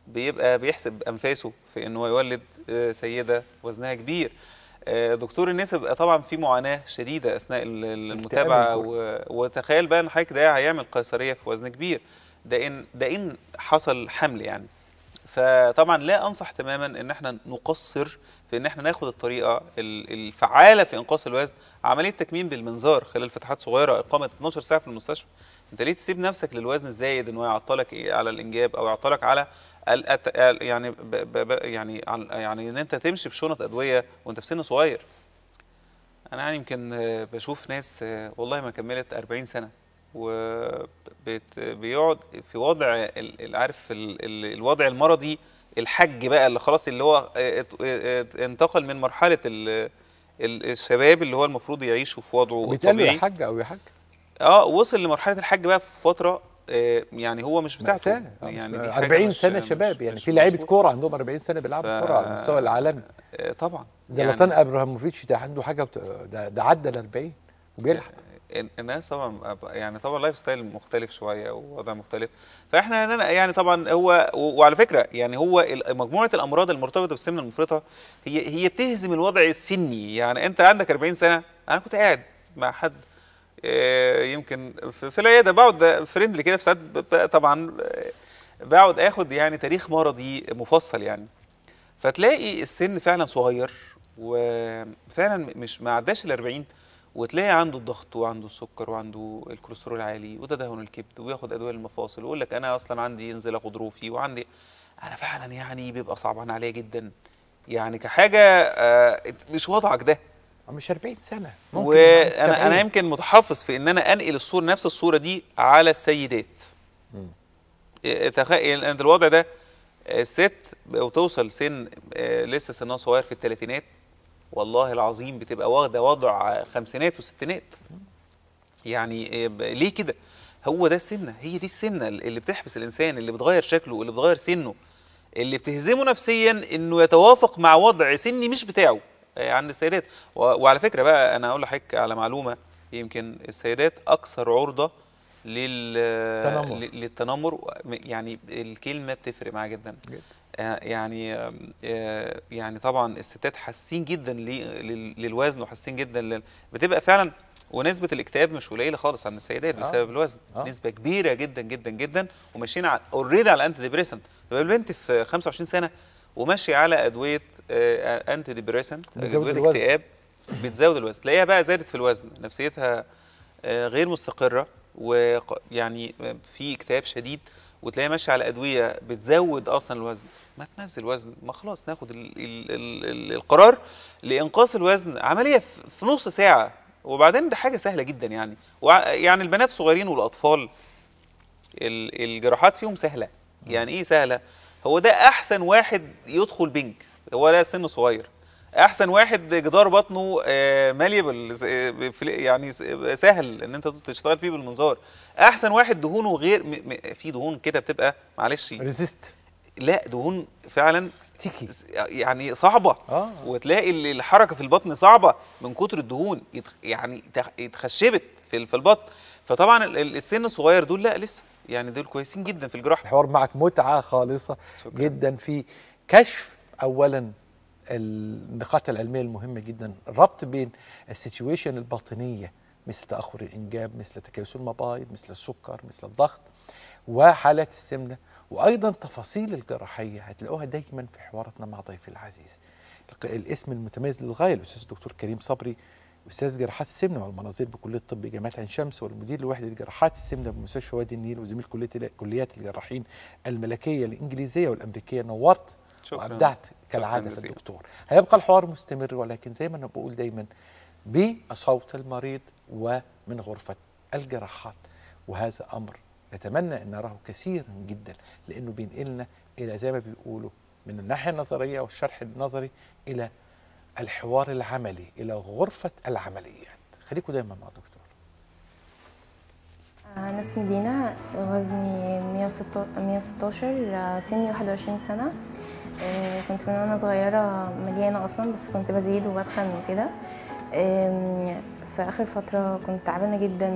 بيبقى بيحسب انفاسه في ان هو يولد آه، سيده وزنها كبير آه، دكتور النساء بيبقى طبعا في معاناه شديده اثناء المتابعه وتخيل بقى ان حضرتك ده هيعمل قيصريه في وزن كبير ده ان ده ان حصل حمل يعني فطبعا لا انصح تماما ان احنا نقصر في ان احنا ناخد الطريقه الفعاله في انقاص الوزن عمليه تكميم بالمنظار خلال فتحات صغيره اقامه 12 ساعه في المستشفى انت ليه تسيب نفسك للوزن الزايد ان هو يعطلك إيه على الانجاب او يعطلك على الأت... يعني ب... ب... يعني يعني ان انت تمشي بشنط ادويه وانت في سن صغير انا يعني يمكن بشوف ناس والله ما كملت 40 سنه وبيقعد في وضع عارف الوضع المرضي الحج بقى اللي خلاص اللي هو انتقل من مرحله الشباب اللي هو المفروض يعيشوا في وضعه الطبيعي بيتقال حج او يحج اه وصل لمرحله الحج بقى في فتره آه، يعني هو مش بتاعته مأساة. آه، يعني 40 سنه مش شباب مش يعني في لعيبه كوره عندهم 40 سنه بيلعبوا ف... كوره على المستوى العالمي آه، طبعا زلطان يعني ابراهيموفيتش ده عنده حاجه ده, ده عدى ال 40 وبيلعب الناس طبعا يعني طبعا لايف ستايل مختلف شويه ووضع مختلف فاحنا يعني طبعا هو وعلى فكره يعني هو مجموعه الامراض المرتبطه بالسمنه المفرطه هي هي بتهزم الوضع السني يعني انت عندك 40 سنه انا كنت قاعد مع حد آه، يمكن في العياده بقعد فريندلي كده في ساعات طبعا آه، بقعد اخد يعني تاريخ مرضي مفصل يعني فتلاقي السن فعلا صغير وفعلا مش ما عداش ال 40 وتلاقي عنده الضغط وعنده السكر وعنده الكوليسترول عالي وتدهن الكبد وياخد ادويه المفاصل ويقول لك انا اصلا عندي انزل اخد روفي وعندي انا فعلا يعني بيبقى صعبان عليا جدا يعني كحاجه آه مش وضعك ده مش 40 سنه ممكن وانا انا يمكن متحفظ في ان انا انقل الصوره نفس الصوره دي على السيدات آه، تخيل يعني ان الوضع ده الست آه، وتوصل سن آه، لسه سنها صغير في الثلاثينات والله العظيم بتبقى واخده وضع خمسينات وستينات يعني إيه، ليه كده هو ده السمنه هي دي السمنه اللي بتحبس الانسان اللي بتغير شكله اللي بتغير سنه اللي بتهزمه نفسيا انه يتوافق مع وضع سني مش بتاعه إيه، عند السيدات وعلى فكره بقى انا هقول لحضرتك على معلومه يمكن السيدات اكثر عرضه لل... للتنمر يعني الكلمه بتفرق معاها جدا, جدا. آه، يعني آه، يعني طبعا الستات حاسين جدا للوزن وحاسين جدا لل... بتبقى فعلا ونسبه الاكتئاب مش قليله خالص عن السيدات آه، بسبب آه. الوزن آه. نسبه كبيره جدا جدا جدا وماشيين على اوريدي على انتي ديبريسنت البنت في 25 سنه وماشيه على ادويه انتي ديبريسنت ادويه اكتئاب بتزود الوزن تلاقيها بقى زادت في الوزن نفسيتها غير مستقره ويعني في اكتئاب شديد وتلاقيه ماشيه على ادويه بتزود اصلا الوزن ما تنزل وزن ما خلاص ناخد الـ الـ الـ القرار لانقاص الوزن عمليه في نص ساعه وبعدين ده حاجه سهله جدا يعني يعني البنات الصغيرين والاطفال الجراحات فيهم سهله يعني ايه سهله هو ده احسن واحد يدخل بنك هو ده سن صغير احسن واحد جدار بطنه ماليبل آه، يعني سهل ان انت تشتغل فيه بالمنظار احسن واحد دهونه غير في دهون كده بتبقى معلش ريزيست لا دهون فعلا ستيكي يعني صعبه آه. وتلاقي الحركه في البطن صعبه من كتر الدهون يعني اتخشبت في البطن فطبعا السن الصغير دول لا لسه يعني دول كويسين جدا في الجراحه الحوار معك متعه خالصه شكرا. جدا في كشف اولا النقاط العلميه المهمه جدا الربط بين السيتويشن الباطنيه مثل تاخر الانجاب مثل تكيس المبايض مثل السكر مثل الضغط وحالات السمنه وايضا تفاصيل الجراحيه هتلاقوها دايما في حواراتنا مع ضيفي العزيز الاسم المتميز للغايه الاستاذ الدكتور كريم صبري استاذ جراحات السمنه والمناظير بكليه الطب جامعه عين شمس والمدير لوحده جراحات السمنه بمستشفى وادي النيل وزميل كليه كليات الجراحين الملكيه الانجليزيه والامريكيه نورت شكرا وابدعت كالعاده شكرا الدكتور هيبقى الحوار مستمر ولكن زي ما انا بقول دايما بصوت المريض ومن غرفه الجراحات وهذا امر نتمنى ان نراه كثيرا جدا لانه بينقلنا الى زي ما بيقولوا من الناحيه النظريه والشرح النظري الى الحوار العملي الى غرفه العمليات خليكم دايما مع الدكتور آه، انا اسمي دينا وزني 116 آه، سني 21 سنه آه، كنت من وانا صغيره مليانه اصلا بس كنت بزيد وبتخن وكده في اخر فتره كنت تعبانه جدا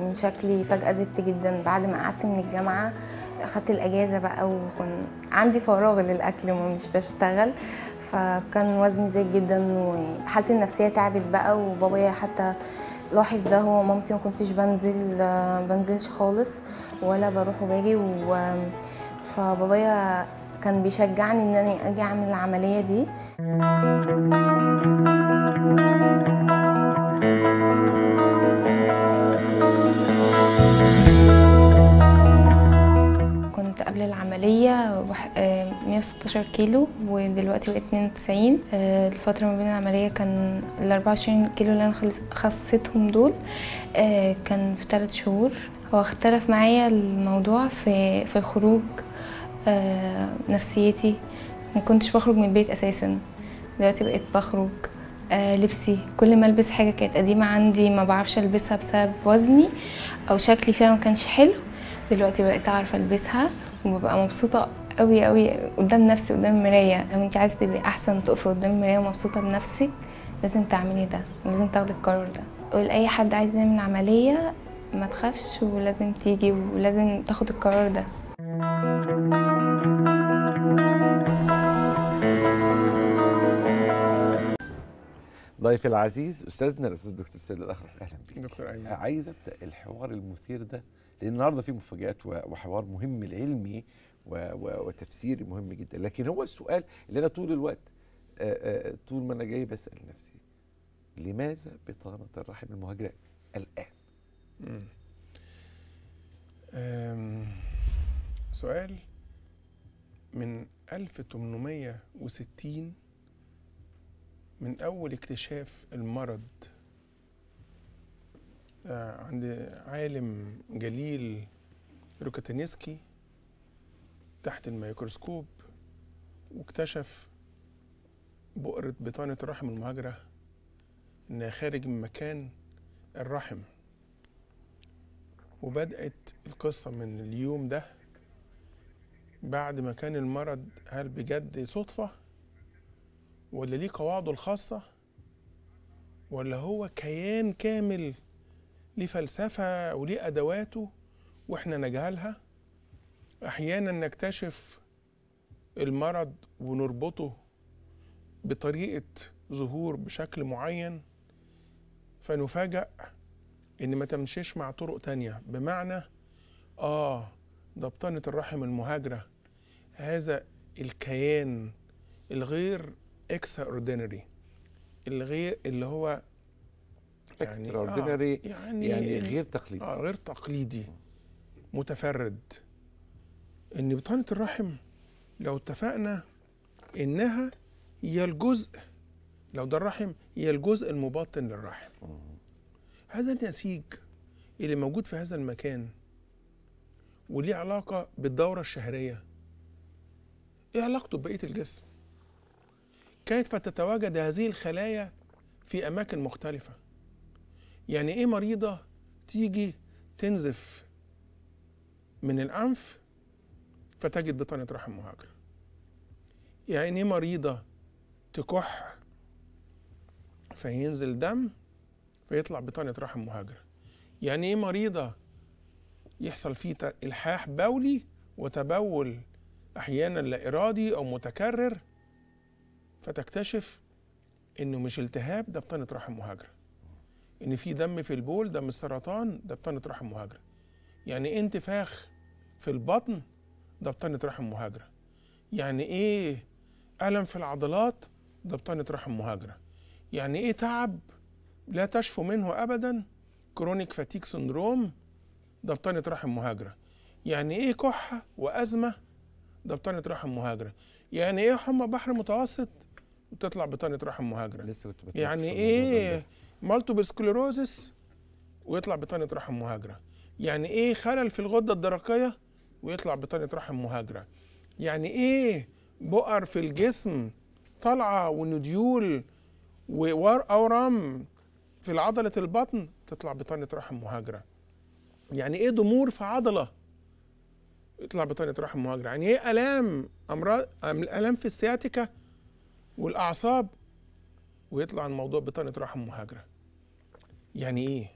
من شكلي فجاه زدت جدا بعد ما قعدت من الجامعه اخدت الاجازه بقى وكان عندي فراغ للاكل ومش بشتغل فكان وزني زايد جدا وحالتي النفسيه تعبت بقى وبابايا حتى لاحظ ده هو مامتي ما كنتش بنزل بنزلش خالص ولا بروح وباجي و فبابايا كان بيشجعني ان انا اجي اعمل العمليه دي كنت قبل العملية 116 آه، كيلو ودلوقتي بقيت 92 آه، الفترة ما بين العملية كان ال 24 كيلو اللي أنا خسيتهم دول آه، كان في 3 شهور هو اختلف معايا الموضوع في في الخروج آه، نفسيتي ما كنتش بخرج من البيت اساسا دلوقتي بقيت بخرج آه، لبسي كل ما البس حاجه كانت قديمه عندي ما بعرفش البسها بسبب وزني او شكلي فيها ما كانش حلو دلوقتي بقيت اعرف البسها وببقى مبسوطه قوي قوي قدام نفسي قدام المرايه لو انت عايزه تبقي احسن تقفي قدام المرايه ومبسوطه بنفسك لازم تعملي ده ولازم تاخدي القرار ده قول اي حد عايز يعمل عمليه ما تخافش ولازم تيجي ولازم تاخد القرار ده ضيفي العزيز استاذنا الاستاذ دكتور سيد الاخرس اهلا بيك دكتور ايمن عايز ابدا الحوار المثير ده لان النهارده في مفاجات وحوار مهم العلمي وتفسيري مهم جدا لكن هو السؤال اللي انا طول الوقت طول ما انا جاي بسال نفسي لماذا بطانه الرحم المهاجره الان؟ سؤال من 1860 من اول اكتشاف المرض آه، عند عالم جليل روكاتينسكي تحت الميكروسكوب واكتشف بؤرة بطانة رحم المهاجرة إنها خارج من مكان الرحم وبدأت القصة من اليوم ده بعد ما كان المرض هل بجد صدفة ولا ليه قواعده الخاصة ولا هو كيان كامل ليه فلسفة وليه أدواته وإحنا نجهلها أحيانا نكتشف المرض ونربطه بطريقة ظهور بشكل معين فنفاجأ إن ما تمشيش مع طرق تانية بمعنى آه ده الرحم المهاجرة هذا الكيان الغير اكسترا اوردينري الغير اللي هو يعني اكسترا اوردينري آه يعني, يعني غير تقليدي اه غير تقليدي متفرد ان بطانه الرحم لو اتفقنا انها هي الجزء لو ده الرحم هي الجزء المبطن للرحم هذا النسيج اللي موجود في هذا المكان وليه علاقه بالدوره الشهريه ايه علاقته ببقيه الجسم كيف تتواجد هذه الخلايا في أماكن مختلفة يعني إيه مريضة تيجي تنزف من الأنف فتجد بطانة رحم مهاجرة يعني إيه مريضة تكح فينزل دم فيطلع بطانة رحم مهاجرة يعني إيه مريضة يحصل فيه إلحاح بولي وتبول أحيانا لا إرادي أو متكرر فتكتشف انه مش التهاب ده بطانه رحم مهاجره ان في دم في البول دم السرطان ده بطانه رحم مهاجره يعني ايه انتفاخ في البطن ده بطانه رحم مهاجره يعني ايه الم في العضلات ده بطانه رحم مهاجره يعني ايه تعب لا تشفو منه ابدا كرونيك فاتيك سندروم ده بطانه رحم مهاجره يعني ايه كحه وازمه ده بطانه رحم مهاجره يعني ايه حمى بحر متوسط وتطلع بطانه رحم مهاجره لسه كنت يعني ايه مالتيبل سكليروزس ويطلع بطانه رحم مهاجره يعني ايه خلل في الغده الدرقيه ويطلع بطانه رحم مهاجره يعني ايه بؤر في الجسم طالعه ونديول واورام في عضله البطن تطلع بطانه رحم مهاجره يعني ايه ضمور في عضله يطلع بطانه رحم مهاجره يعني ايه الام امراض الام في السياتيكا والاعصاب ويطلع الموضوع بطانه رحم مهاجره يعني ايه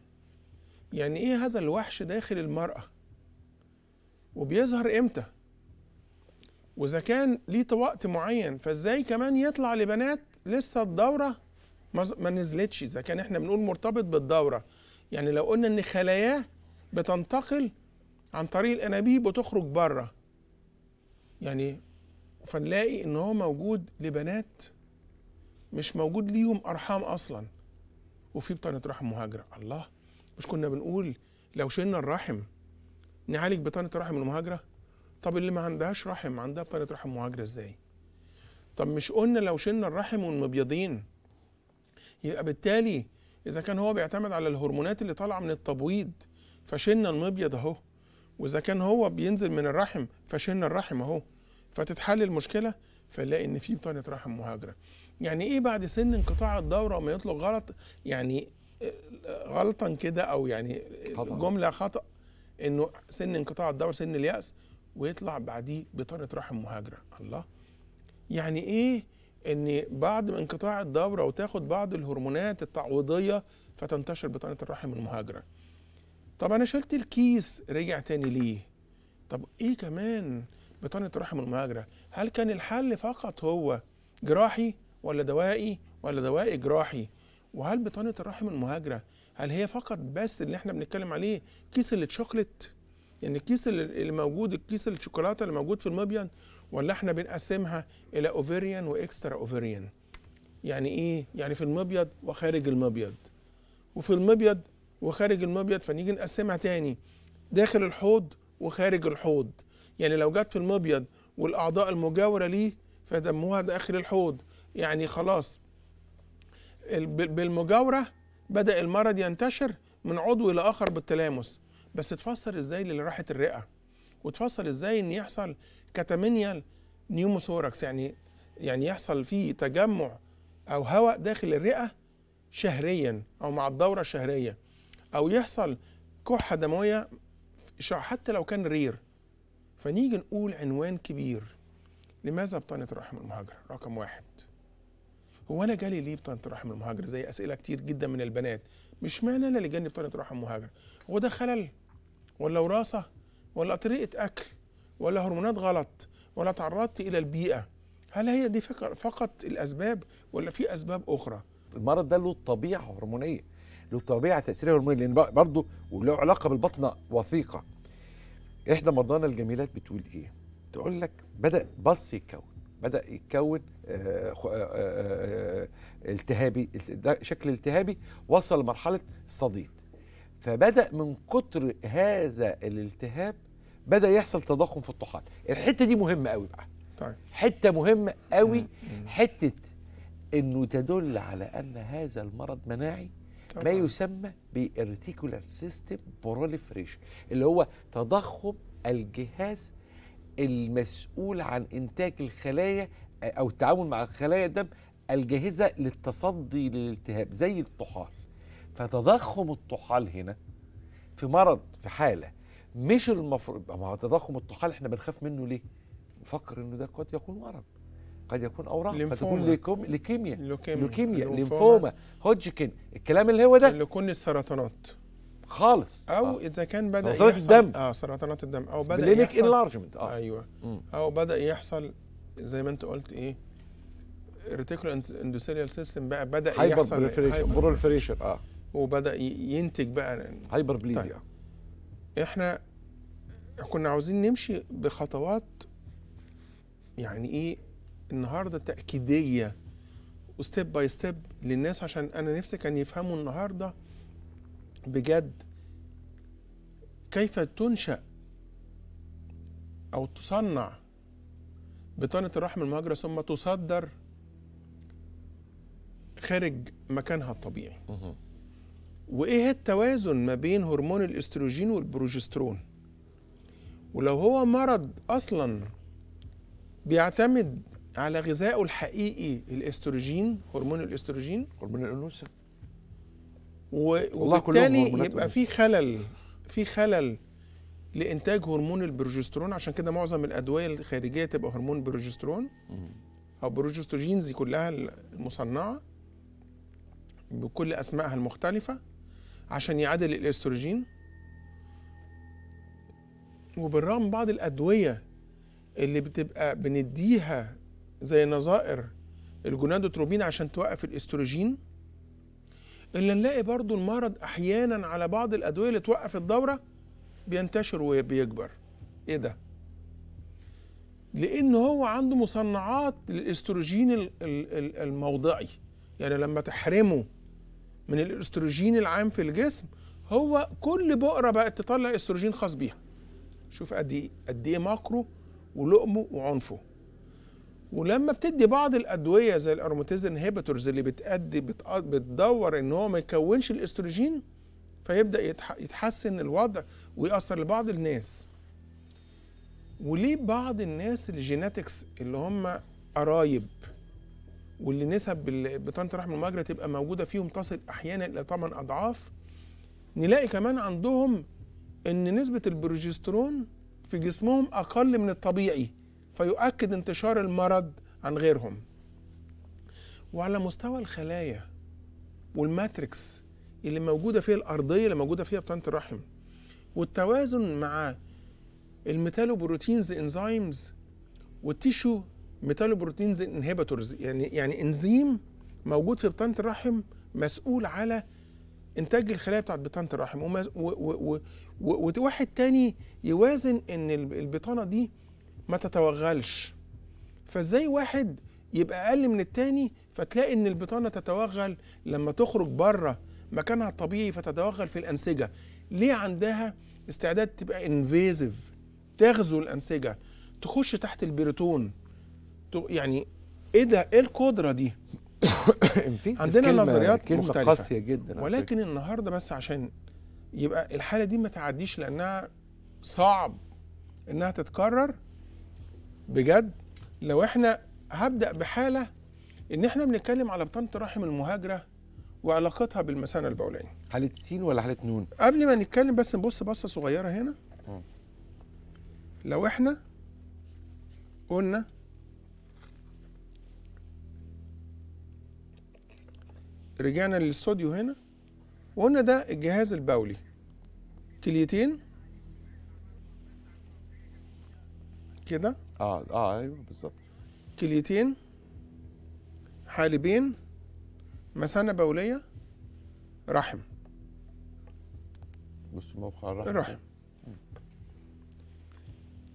يعني ايه هذا الوحش داخل المراه وبيظهر امتى واذا كان ليه وقت معين فازاي كمان يطلع لبنات لسه الدوره ما نزلتش اذا كان احنا بنقول مرتبط بالدوره يعني لو قلنا ان خلاياه بتنتقل عن طريق الانابيب وتخرج بره يعني فنلاقي ان هو موجود لبنات مش موجود ليهم ارحام اصلا وفي بطانه رحم مهاجره الله مش كنا بنقول لو شلنا الرحم نعالج بطانه رحم المهاجره طب اللي ما عندهاش رحم عندها بطانه رحم مهاجره ازاي طب مش قلنا لو شلنا الرحم والمبيضين يبقى بالتالي اذا كان هو بيعتمد على الهرمونات اللي طالعه من التبويض فشلنا المبيض اهو واذا كان هو بينزل من الرحم فشلنا الرحم اهو فتتحل المشكله فنلاقي ان في بطانه رحم مهاجره يعني ايه بعد سن انقطاع الدوره وما يطلق غلط يعني آه، غلطا كده او يعني طبعا. جمله خطا انه سن انقطاع الدوره سن الياس ويطلع بعديه بطانه رحم مهاجره الله يعني ايه ان بعد انقطاع الدوره وتاخد بعض الهرمونات التعويضيه فتنتشر بطانه الرحم المهاجره طب انا شلت الكيس رجع تاني ليه طب ايه كمان بطانة رحم المهاجرة هل كان الحل فقط هو جراحي ولا دوائي ولا دوائي جراحي وهل بطانة الرحم المهاجرة هل هي فقط بس اللي احنا بنتكلم عليه كيس التشوكلت يعني الكيس اللي موجود الكيس الشوكولاته اللي موجود في المبيض ولا احنا بنقسمها الى اوفيريان واكسترا اوفيريان يعني ايه يعني في المبيض وخارج المبيض وفي المبيض وخارج المبيض فنيجي نقسمها تاني داخل الحوض وخارج الحوض يعني لو جت في المبيض والاعضاء المجاوره ليه فدموها داخل الحوض يعني خلاص بالمجاوره بدا المرض ينتشر من عضو الى اخر بالتلامس بس تفسر ازاي اللي راحت الرئه وتفسر ازاي ان يحصل كاتامينيال نيوموثوركس يعني يعني يحصل فيه تجمع او هواء داخل الرئه شهريا او مع الدوره الشهريه او يحصل كحه دمويه حتى لو كان رير فنيجي نقول عنوان كبير لماذا بطانة الرحم المهاجرة رقم واحد هو انا جالي ليه بطانه الرحم المهاجرة زي اسئله كتير جدا من البنات مش معنى انا اللي جالي بطانه الرحم المهاجرة هو ده خلل ولا وراثه ولا طريقه اكل ولا هرمونات غلط ولا تعرضت الى البيئه هل هي دي فقط الاسباب ولا في اسباب اخرى المرض ده له طبيعه هرمونيه له طبيعه تأثيرها هرمونية لان برضه وله علاقه بالبطنه وثيقه إحدى مرضانا الجميلات بتقول إيه؟ تقول لك بدأ بص يتكون بدأ يتكون آه، آه، آه، التهابي ده شكل التهابي وصل لمرحلة الصديد فبدأ من كتر هذا الالتهاب بدأ يحصل تضخم في الطحال الحتة دي مهمة قوي بقى طيب. حتة مهمة قوي حتة انه تدل على ان هذا المرض مناعي ما يسمى بالريتيكولار سيستم بروليفريشن اللي هو تضخم الجهاز المسؤول عن انتاج الخلايا او التعامل مع خلايا الدم الجاهزه للتصدي للالتهاب زي الطحال فتضخم الطحال هنا في مرض في حاله مش المفروض ما هو تضخم الطحال احنا بنخاف منه ليه؟ نفكر انه ده قد يكون مرض قد يكون اوراق قد تكون ليكيميا لوكيميا ليمفوما هوجكن الكلام اللي هو ده اللي كل السرطانات خالص او آه. اذا كان بدا سرطانات يحصل الدم اه سرطانات الدم او بدا يحصل انلارجمنت اه ايوه مم. او بدا يحصل زي ما انت قلت ايه الريتيكولو اندوثيليال سيستم بقى بدا هايبر يحصل بروفريشر. بروليفريشن اه وبدا ينتج بقى هايبر بليزيا طيب. احنا كنا عاوزين نمشي بخطوات يعني ايه النهارده تاكيديه وستيب باي ستيب للناس عشان انا نفسي كان يفهموا النهارده بجد كيف تنشا او تصنع بطانه الرحم المهاجره ثم تصدر خارج مكانها الطبيعي وايه التوازن ما بين هرمون الاستروجين والبروجسترون ولو هو مرض اصلا بيعتمد على غذائه الحقيقي الاستروجين هرمون الاستروجين هرمون الانوثه وبالتالي يبقى في خلل في خلل لانتاج هرمون البروجسترون عشان كده معظم الادويه الخارجيه تبقى هرمون بروجسترون او بروجستروجينز كلها المصنعه بكل اسمائها المختلفه عشان يعادل الاستروجين وبالرغم بعض الادويه اللي بتبقى بنديها زي نظائر الجونادوتروبين عشان توقف الاستروجين اللي نلاقي برضو المرض احيانا على بعض الادويه اللي توقف الدوره بينتشر وبيكبر ايه ده لان هو عنده مصنعات للاستروجين الموضعي يعني لما تحرمه من الاستروجين العام في الجسم هو كل بؤره بقت تطلع استروجين خاص بيها شوف قد ايه قد ايه ماكرو ولقمه وعنفه ولما بتدي بعض الادويه زي الاروماتيز انهبيتورز اللي بتأدي بتدور ان هو ما يكونش الاستروجين فيبدا يتحسن الوضع ويأثر لبعض الناس وليه بعض الناس الجيناتكس اللي هم قرايب واللي نسب بطنه رحم المجرى تبقى موجوده فيهم تصل احيانا الى 8 اضعاف نلاقي كمان عندهم ان نسبه البروجسترون في جسمهم اقل من الطبيعي فيؤكد انتشار المرض عن غيرهم وعلى مستوى الخلايا والماتريكس اللي موجودة فيها الأرضية اللي موجودة فيها بطانة الرحم والتوازن مع الميتالوبروتينز انزيمز والتيشو ميتالوبروتينز انهبيتورز يعني يعني انزيم موجود في بطانه الرحم مسؤول على انتاج الخلايا بتاعت بطانه الرحم وواحد تاني يوازن ان البطانه دي ما تتوغلش فازاي واحد يبقى اقل من التاني فتلاقي ان البطانه تتوغل لما تخرج بره مكانها الطبيعي فتتوغل في الانسجه ليه عندها استعداد تبقى انفيزيف تغزو الانسجه تخش تحت البريتون يعني ايه ده ايه القدره دي عندنا كلمة نظريات كلمة مختلفه قاسيه جدا ولكن النهارده بس عشان يبقى الحاله دي ما تعديش لانها صعب انها تتكرر بجد لو احنا هبدا بحاله ان احنا بنتكلم على بطانه الرحم المهاجره وعلاقتها بالمثانه البوليه حاله سين ولا حاله نون قبل ما نتكلم بس نبص بصه صغيره هنا لو احنا قلنا رجعنا للاستوديو هنا وقلنا ده الجهاز البولي كليتين كده اه اه ايوه بالظبط كليتين حالبين مثانه بوليه رحم بص موقع الرحم الرحم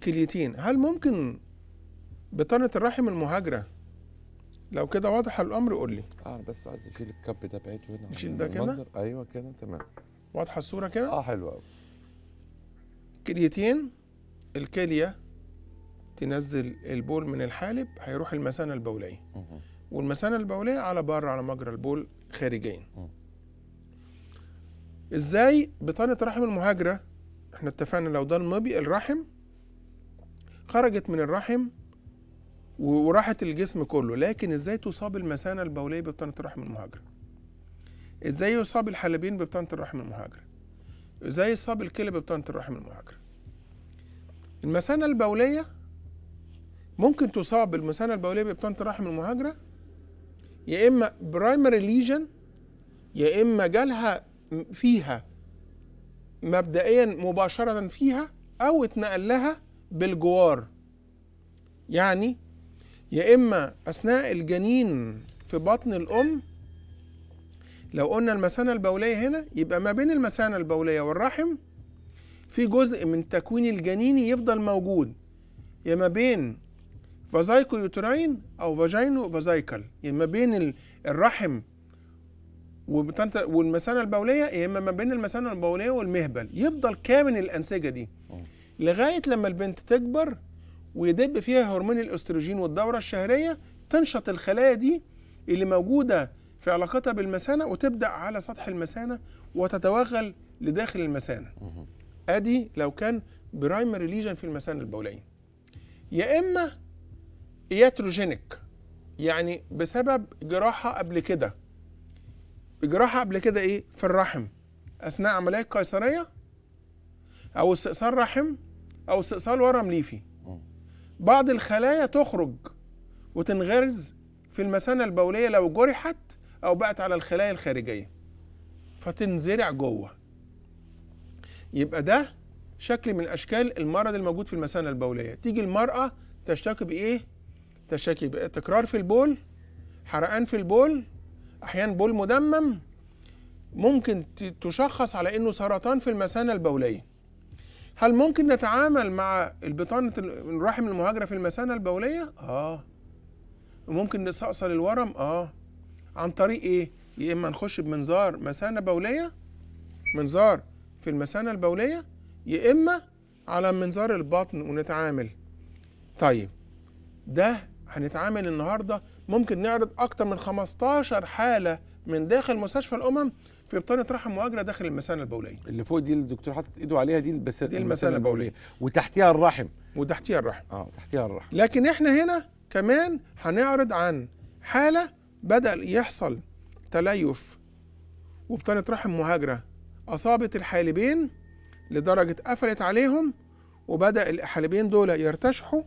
كليتين هل ممكن بطانه الرحم المهاجره لو كده واضح الامر قول لي اه بس عايز اشيل الكب ده بعيد هنا نشيل ده كده ايوه كده تمام واضحه الصوره كده اه حلوه قوي كليتين الكليه تنزل البول من الحالب هيروح المثانه البوليه والمثانه البوليه على بار على مجرى البول خارجيا ازاي بطانه رحم المهاجره احنا اتفقنا لو ده المبي الرحم خرجت من الرحم وراحت الجسم كله لكن ازاي تصاب المثانه البوليه ببطانه الرحم المهاجره ازاي يصاب الحلبين ببطانه الرحم المهاجره ازاي يصاب الكلى ببطانه الرحم المهاجره المثانه البوليه ممكن تصاب بالمثانه البوليه بابطان الرحم المهاجره يا اما برايمري ليجن يا اما جالها فيها مبدئيا مباشره فيها او اتنقل لها بالجوار يعني يا اما اثناء الجنين في بطن الام لو قلنا المثانه البوليه هنا يبقى ما بين المثانه البوليه والرحم في جزء من تكوين الجنيني يفضل موجود يا ما بين فازايكو يوتراين او فاجينو فازايكل يا يعني ما بين الرحم والمثانه البوليه يا اما ما بين المثانه البوليه والمهبل يفضل كامن الانسجه دي لغايه لما البنت تكبر ويدب فيها هرمون الاستروجين والدوره الشهريه تنشط الخلايا دي اللي موجوده في علاقتها بالمثانه وتبدا على سطح المثانه وتتوغل لداخل المثانه ادي لو كان برايمري ليجن في المثانه البوليه يا اما ياتروجينيك يعني بسبب جراحه قبل كده جراحه قبل كده ايه في الرحم اثناء عمليه قيصريه او استئصال رحم او استئصال ورم ليفي بعض الخلايا تخرج وتنغرز في المثانه البوليه لو جرحت او بقت على الخلايا الخارجيه فتنزرع جوه يبقى ده شكل من اشكال المرض الموجود في المثانه البوليه تيجي المراه تشتكي بايه تشاكي تكرار في البول حرقان في البول احيانا بول مدمم ممكن تشخص على انه سرطان في المثانه البوليه هل ممكن نتعامل مع البطانه الرحم المهاجره في المثانه البوليه اه ممكن نستأصل الورم اه عن طريق ايه يا اما نخش بمنظار مثانه بوليه منظار في المثانه البوليه يا اما على منظار البطن ونتعامل طيب ده هنتعامل النهارده ممكن نعرض اكتر من 15 حاله من داخل مستشفى الامم في بطانه رحم مؤجره داخل المثانه البوليه اللي فوق دي الدكتور حاطط ايده عليها دي المثانه دي المثانه البوليه وتحتيها الرحم وتحتيها الرحم اه تحتيها الرحم لكن احنا هنا كمان هنعرض عن حاله بدا يحصل تليف وبطانه رحم مهاجره اصابت الحالبين لدرجه قفلت عليهم وبدا الحالبين دول يرتشحوا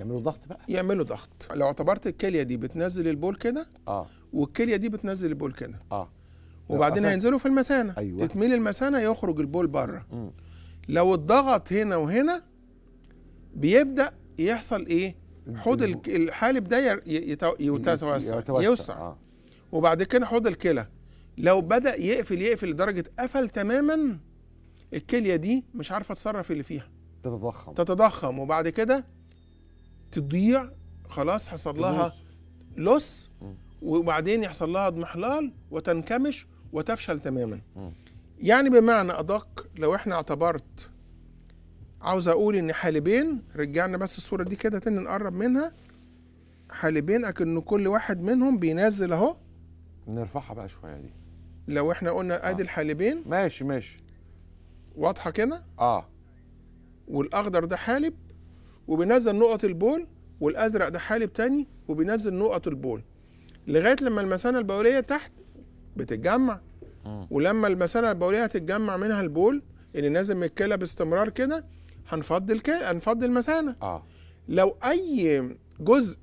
يعملوا ضغط بقى يعملوا ضغط لو اعتبرت الكليه دي بتنزل البول كده اه والكليه دي بتنزل البول كده اه وبعدين هينزلوا في المثانه أيوة. تتميل المثانه يخرج البول بره م. لو اتضغط هنا وهنا بيبدا يحصل ايه حوض الحالب ده يتوسع يوسع آه. وبعد كده حوض الكلى لو بدا يقفل يقفل لدرجه قفل تماما الكليه دي مش عارفه تصرف اللي فيها تتضخم تتضخم وبعد كده تضيع خلاص حصل لها لص وبعدين يحصل لها اضمحلال وتنكمش وتفشل تماما يعني بمعنى ادق لو احنا اعتبرت عاوز اقول ان حالبين رجعنا بس الصوره دي كده تاني نقرب منها حالبين اكن كل واحد منهم بينزل اهو نرفعها بقى شويه دي لو احنا قلنا آه. ادي آه. الحالبين ماشي ماشي واضحه كده اه والاخضر ده حالب وبينزل نقط البول والازرق ده حالب تاني وبينزل نقط البول لغايه لما المثانه البوليه تحت بتتجمع ولما المثانه البوليه هتتجمع منها البول اللي نازل من الكلى باستمرار كده هنفضي الكلى هنفضي المثانه اه لو اي جزء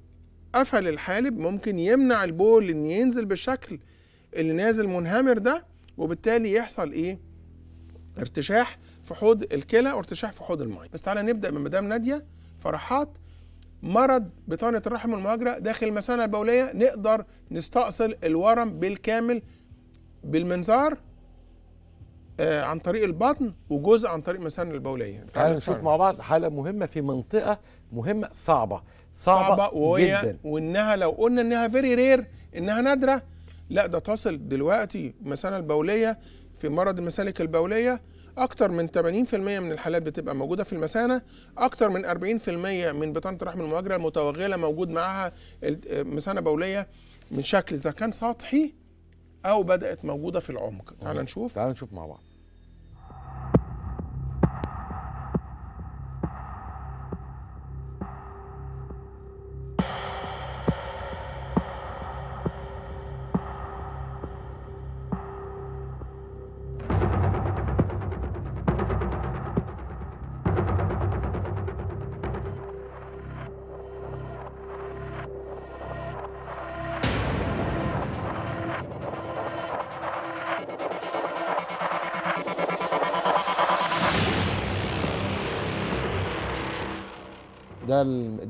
قفل الحالب ممكن يمنع البول ان ينزل بالشكل اللي نازل منهمر ده وبالتالي يحصل ايه ارتشاح في حوض الكلى وارتشاح في حوض الميه بس تعالى نبدا من مدام ناديه فرحات مرض بطانة الرحم المهاجرة داخل المثانة البولية نقدر نستأصل الورم بالكامل بالمنظار آه عن طريق البطن وجزء عن طريق المثانة البولية يعني تعال نشوف مع بعض حالة مهمة في منطقة مهمة صعبة صعبة, صعبة وهي جدا وانها لو قلنا انها فيري رير انها نادرة لا ده تصل دلوقتي المثانة البولية في مرض المسالك البولية اكتر من 80% من الحالات بتبقى موجوده في المثانه اكتر من 40% من بطانه الرحم المهاجره المتوغله موجود معاها مثانه بوليه من شكل اذا كان سطحي او بدات موجوده في العمق تعال نشوف تعال نشوف مع بعض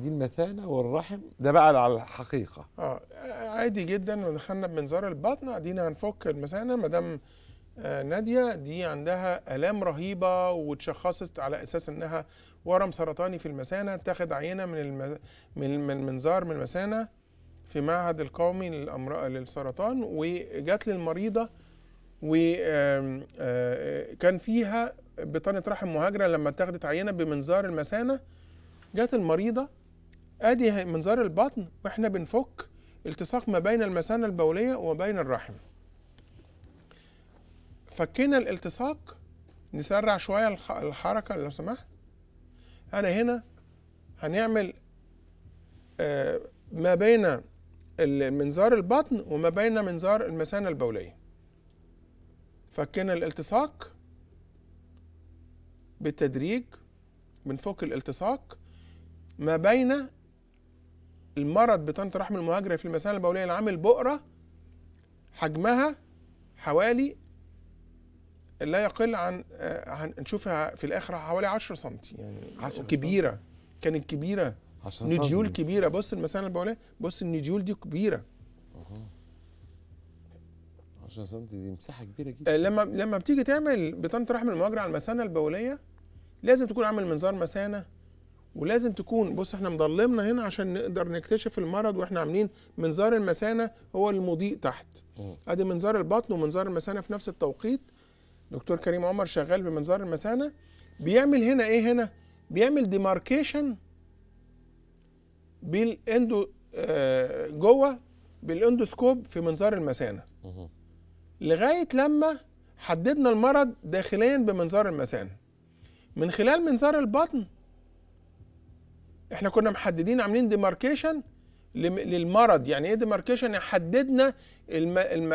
دي المثانه والرحم ده بقى على الحقيقه اه عادي جدا ودخلنا بمنظار البطن قاعدين هنفك المثانه ما دام آه ناديه دي عندها الام رهيبه وتشخصت على اساس انها ورم سرطاني في المثانه تاخد عينه من الم... من منظار من المثانه في معهد القومي للامراض للسرطان وجات للمريضه وكان آه، فيها بطانه رحم مهاجره لما اتاخدت عينه بمنظار المثانه جات المريضه ادي منظار البطن واحنا بنفك التصاق ما بين المثانه البوليه وبين الرحم فكينا الالتصاق نسرع شويه الحركه لو سمحت انا هنا هنعمل آه، ما بين منظار البطن وما بين منظار المثانه البوليه فكينا الالتصاق بالتدريج بنفك الالتصاق ما بين المرض بطنط رحم المهاجرة في المثانة البولية العام بؤرة حجمها حوالي لا يقل عن هنشوفها آه، في الاخر حوالي 10 سم يعني 10 كبيره كانت كبيره نديول كبيره بص المثانه البوليه بص النديول دي كبيره اها 10 سم دي مساحه كبيره جدا آه، لما لما بتيجي تعمل بطانه رحم المهاجرة على المثانه البوليه لازم تكون عامل منظار مثانه ولازم تكون بص احنا مضلمنا هنا عشان نقدر نكتشف المرض واحنا عاملين منظار المثانه هو المضيء تحت ادي منظار البطن ومنظار المثانه في نفس التوقيت دكتور كريم عمر شغال بمنظار المثانه بيعمل هنا ايه هنا بيعمل ديماركيشن بالاندو آه جوه بالاندوسكوب في منظار المثانه لغايه لما حددنا المرض داخليا بمنظار المثانه من خلال منظار البطن احنا كنا محددين عاملين ديماركيشن للمرض يعني ايه ديماركيشن يعني حددنا الم... الم...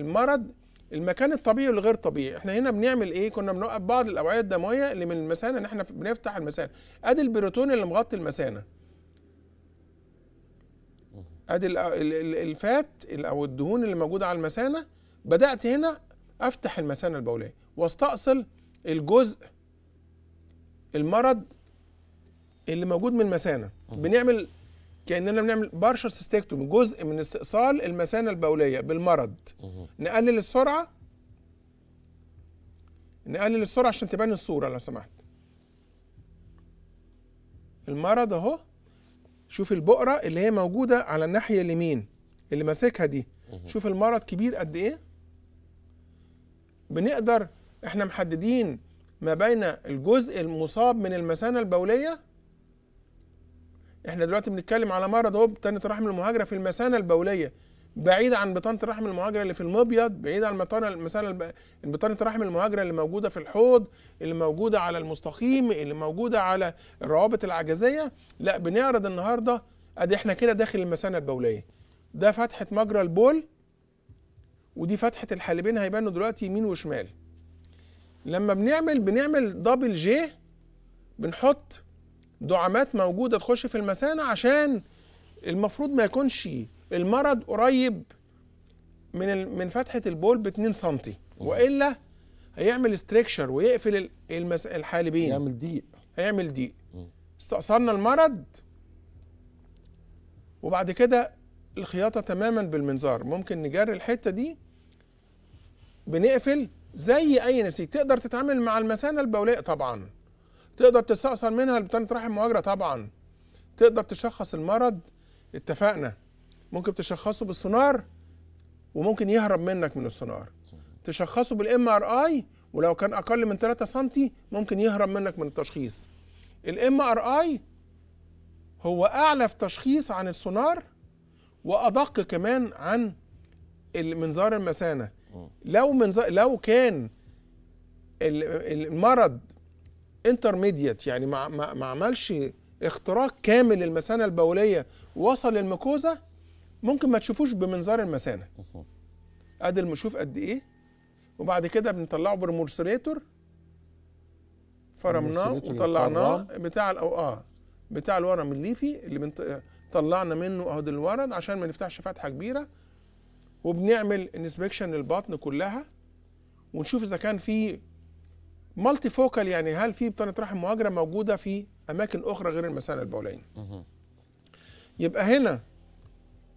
المرض المكان الطبيعي والغير طبيعي احنا هنا بنعمل ايه كنا بنوقف بعض الاوعيه الدمويه اللي من المثانه ان احنا بنفتح المثانه ادي البروتون اللي مغطي المثانه ادي الفات او الدهون اللي موجوده على المثانه بدات هنا افتح المثانه البوليه واستأصل الجزء المرض اللي موجود من المثانه بنعمل كاننا بنعمل بارشر سيستكتوم جزء من استئصال المثانه البوليه بالمرض نقلل السرعه نقلل السرعه عشان تبان الصوره لو سمحت المرض اهو شوف البقره اللي هي موجوده على الناحيه اليمين اللي ماسكها دي شوف المرض كبير قد ايه بنقدر احنا محددين ما بين الجزء المصاب من المثانه البوليه احنا دلوقتي بنتكلم على مرض اهو بطانه الرحم المهاجره في المثانه البوليه بعيد عن بطانه الرحم المهاجره اللي في المبيض بعيد عن بطانه المثانه بطانه الرحم المهاجره اللي موجوده في الحوض اللي موجوده على المستقيم اللي موجوده على الروابط العجزيه لا بنعرض النهارده ادي احنا كده داخل المثانه البوليه ده فتحه مجرى البول ودي فتحه الحالبين هيبانوا دلوقتي يمين وشمال لما بنعمل بنعمل دبل جي بنحط دعامات موجوده تخش في المثانه عشان المفروض ما يكونش المرض قريب من من فتحه البول ب 2 سم والا هيعمل استركشر ويقفل الحالبين يعمل ضيق هيعمل ضيق استأثرنا المرض وبعد كده الخياطه تماما بالمنظار ممكن نجري الحته دي بنقفل زي اي نسيج تقدر تتعامل مع المثانه البوليه طبعا تقدر تستأصل منها لبطانة رحم مؤجرة طبعا تقدر تشخص المرض اتفقنا ممكن تشخصه بالسونار وممكن يهرب منك من السونار تشخصه بالام ار اي ولو كان اقل من 3 سم ممكن يهرب منك من التشخيص الام ار اي هو اعلى في تشخيص عن السونار وادق كمان عن المنظار المثانه لو منظار لو كان المرض انترميديت يعني ما, ما, ما عملش اختراق كامل للمثانه البوليه وصل للميكوزا ممكن ما تشوفوش بمنظار المثانه ادي المشوف قد ايه وبعد كده بنطلعه برمورسريتور فرمناه وطلعناه بتاع الأو اه بتاع الورم الليفي اللي بنت... طلعنا منه اهو الورد عشان ما نفتحش فتحه كبيره وبنعمل انسبكشن للبطن كلها ونشوف اذا كان في مالتي فوكال يعني هل في بطانه رحم مهاجره موجوده في اماكن اخرى غير المثانه البوليه يبقى هنا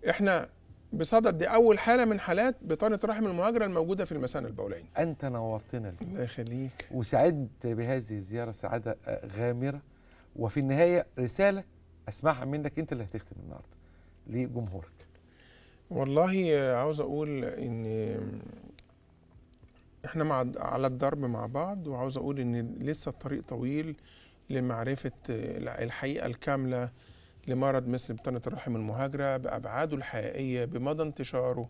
احنا بصدد دي اول حاله من حالات بطانه رحم المهاجره الموجوده في المثانه البوليه انت نورتنا الله يخليك وسعدت بهذه الزياره سعاده آه، غامره وفي النهايه رساله اسمعها منك انت اللي هتختم النهارده لجمهورك والله عاوز اقول ان احنا مع على الضرب مع بعض وعاوز اقول ان لسه الطريق طويل لمعرفه الحقيقه الكامله لمرض مثل بطانه الرحم المهاجره بابعاده الحقيقيه بمدى انتشاره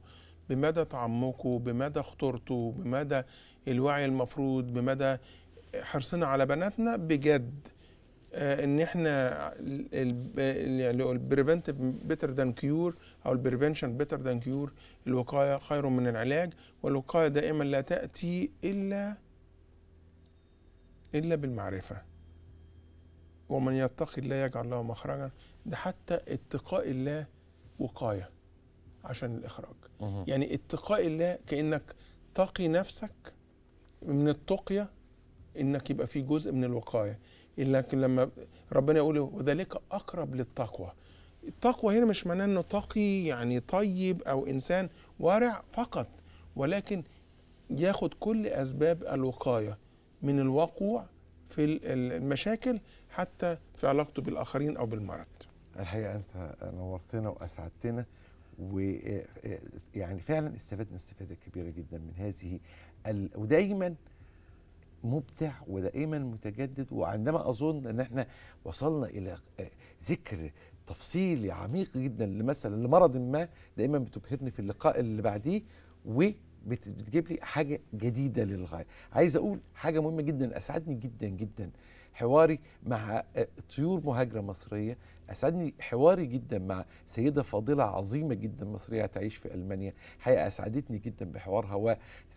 بمدى تعمقه بمدى خطورته بمدى الوعي المفروض بمدى حرصنا على بناتنا بجد آه، ان احنا البريفنتيف بيتر ذان كيور او البريفنشن بيتر ذان كيور الوقايه خير من العلاج والوقايه دائما لا تاتي الا الا بالمعرفه ومن يتقي الله يجعل له مخرجا ده حتى اتقاء الله وقايه عشان الاخراج يعني اتقاء الله كانك تقي نفسك من التقيه انك يبقى في جزء من الوقايه لكن لما ربنا يقول وذلك اقرب للتقوى التقوى هنا مش معناه انه تقي يعني طيب او انسان ورع فقط ولكن ياخد كل اسباب الوقايه من الوقوع في المشاكل حتى في علاقته بالاخرين او بالمرض. الحقيقه انت نورتنا واسعدتنا ويعني إيه، فعلا استفدنا استفاده كبيره جدا من هذه ال... ودايما مبدع ودائما متجدد وعندما اظن ان احنا وصلنا الى ذكر تفصيلي عميق جدا لمثلا لمرض ما دايما بتبهرني في اللقاء اللي بعديه وبتجيب لي حاجه جديده للغايه عايز اقول حاجه مهمه جدا اسعدني جدا جدا حواري مع آه، طيور مهاجره مصريه اسعدني حواري جدا مع سيده فاضله عظيمه جدا مصريه تعيش في المانيا حقيقه اسعدتني جدا بحوارها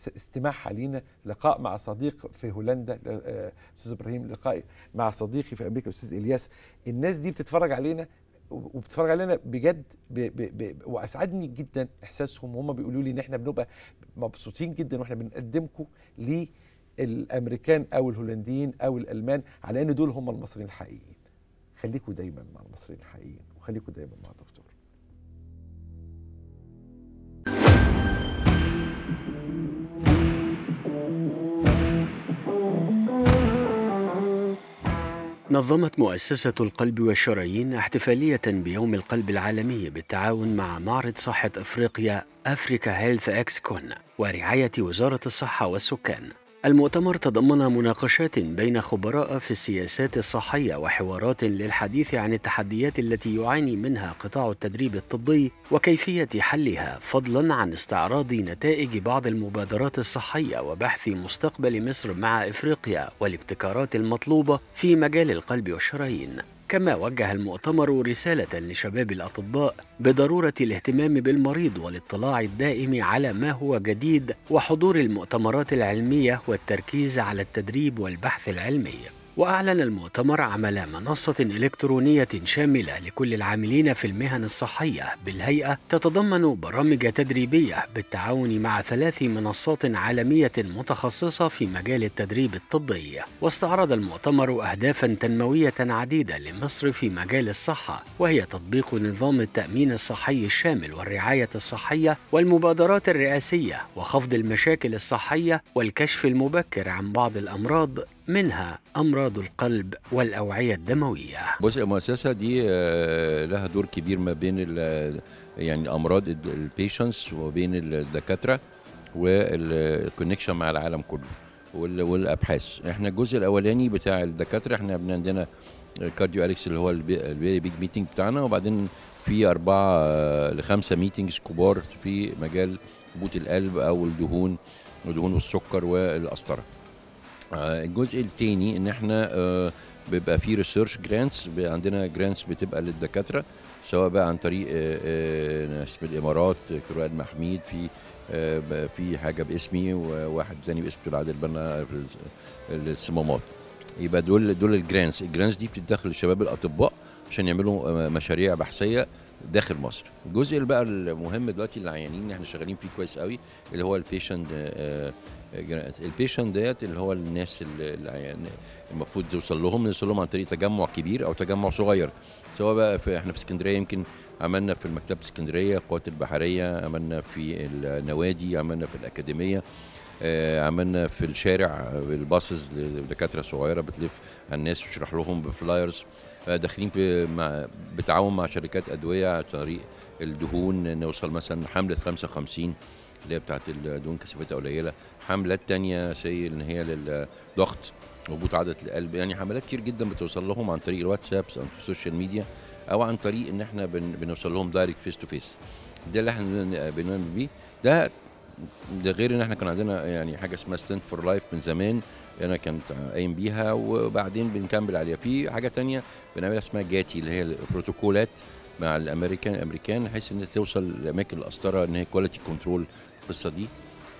واستماعها لينا لقاء مع صديق في هولندا آه، استاذ ابراهيم لقاء مع صديقي في امريكا الاستاذ الياس الناس دي بتتفرج علينا وبتتفرج علينا بجد ب ب ب واسعدني جدا احساسهم وهم بيقولوا لي ان احنا بنبقى مبسوطين جدا واحنا بنقدمكم للامريكان او الهولنديين او الالمان على ان دول هم المصريين الحقيقيين خليكم دايما مع المصريين الحقيقيين وخليكم دايما مع دكتور نظمت مؤسسة القلب والشرايين احتفالية بيوم القلب العالمي بالتعاون مع معرض صحة أفريقيا أفريكا هيلث أكس كون ورعاية وزارة الصحة والسكان المؤتمر تضمن مناقشات بين خبراء في السياسات الصحية وحوارات للحديث عن التحديات التي يعاني منها قطاع التدريب الطبي وكيفية حلها فضلا عن استعراض نتائج بعض المبادرات الصحية وبحث مستقبل مصر مع إفريقيا والابتكارات المطلوبة في مجال القلب والشرايين كما وجه المؤتمر رسالة لشباب الأطباء بضرورة الاهتمام بالمريض والاطلاع الدائم على ما هو جديد وحضور المؤتمرات العلمية والتركيز على التدريب والبحث العلمي وأعلن المؤتمر عمل منصة إلكترونية شاملة لكل العاملين في المهن الصحية بالهيئة تتضمن برامج تدريبية بالتعاون مع ثلاث منصات عالمية متخصصة في مجال التدريب الطبي واستعرض المؤتمر أهدافا تنموية عديدة لمصر في مجال الصحة وهي تطبيق نظام التأمين الصحي الشامل والرعاية الصحية والمبادرات الرئاسية وخفض المشاكل الصحية والكشف المبكر عن بعض الأمراض منها أمراض القلب والأوعية الدموية بص المؤسسة دي آه، لها دور كبير ما بين يعني أمراض البيشنس وبين الدكاترة والكونكشن مع العالم كله والابحاث احنا الجزء الاولاني بتاع الدكاتره احنا عندنا كارديو اليكس اللي هو الفيري بيج ميتنج بتاعنا وبعدين في اربعه آه، لخمسه ميتنجز كبار في مجال هبوط القلب او الدهون ودهون السكر والقسطره آه، الجزء الثاني ان احنا آه، بيبقى في ريسيرش جرانتس عندنا جرانتس بتبقى للدكاتره سواء بقى عن طريق ناس آه، من الامارات دكتور وائل محميد في في حاجه باسمي وواحد تاني باسم دكتور عادل بنا للصمامات يبقى دول دول الجرانتس الجرانتس دي بتدخل للشباب الاطباء عشان يعملوا مشاريع بحثيه داخل مصر الجزء اللي بقى المهم دلوقتي اللي العيانين احنا شغالين فيه كويس قوي اللي هو البيشنت آه، آه، البيشنت ديت اللي هو الناس اللي المفروض توصل لهم نوصل لهم عن طريق تجمع كبير او تجمع صغير سواء بقى في احنا في اسكندريه يمكن عملنا في المكتبه الاسكندريه القوات البحريه عملنا في النوادي عملنا في الاكاديميه آه، عملنا في الشارع بالباصز لدكاتره صغيره بتلف على الناس وتشرح لهم بفلايرز داخلين في مع بتعاون مع شركات ادويه عن طريق الدهون نوصل مثلا حمله 55 اللي هي بتاعت الدهون كثافتها قليله حملات تانية زي ان هي للضغط هبوط عدد القلب يعني حملات كتير جدا بتوصل لهم عن طريق الواتساب او السوشيال ميديا او عن طريق ان احنا بن بنوصل لهم دايركت فيس تو فيس ده اللي احنا بنعمل بيه ده ده غير ان احنا كان عندنا يعني حاجه اسمها ستاند فور لايف من زمان انا كنت قايم بيها وبعدين بنكمل عليها في حاجه تانية بنعملها اسمها جاتي اللي هي البروتوكولات مع الامريكان الامريكان بحيث ان توصل لاماكن القسطره ان هي كواليتي كنترول القصه دي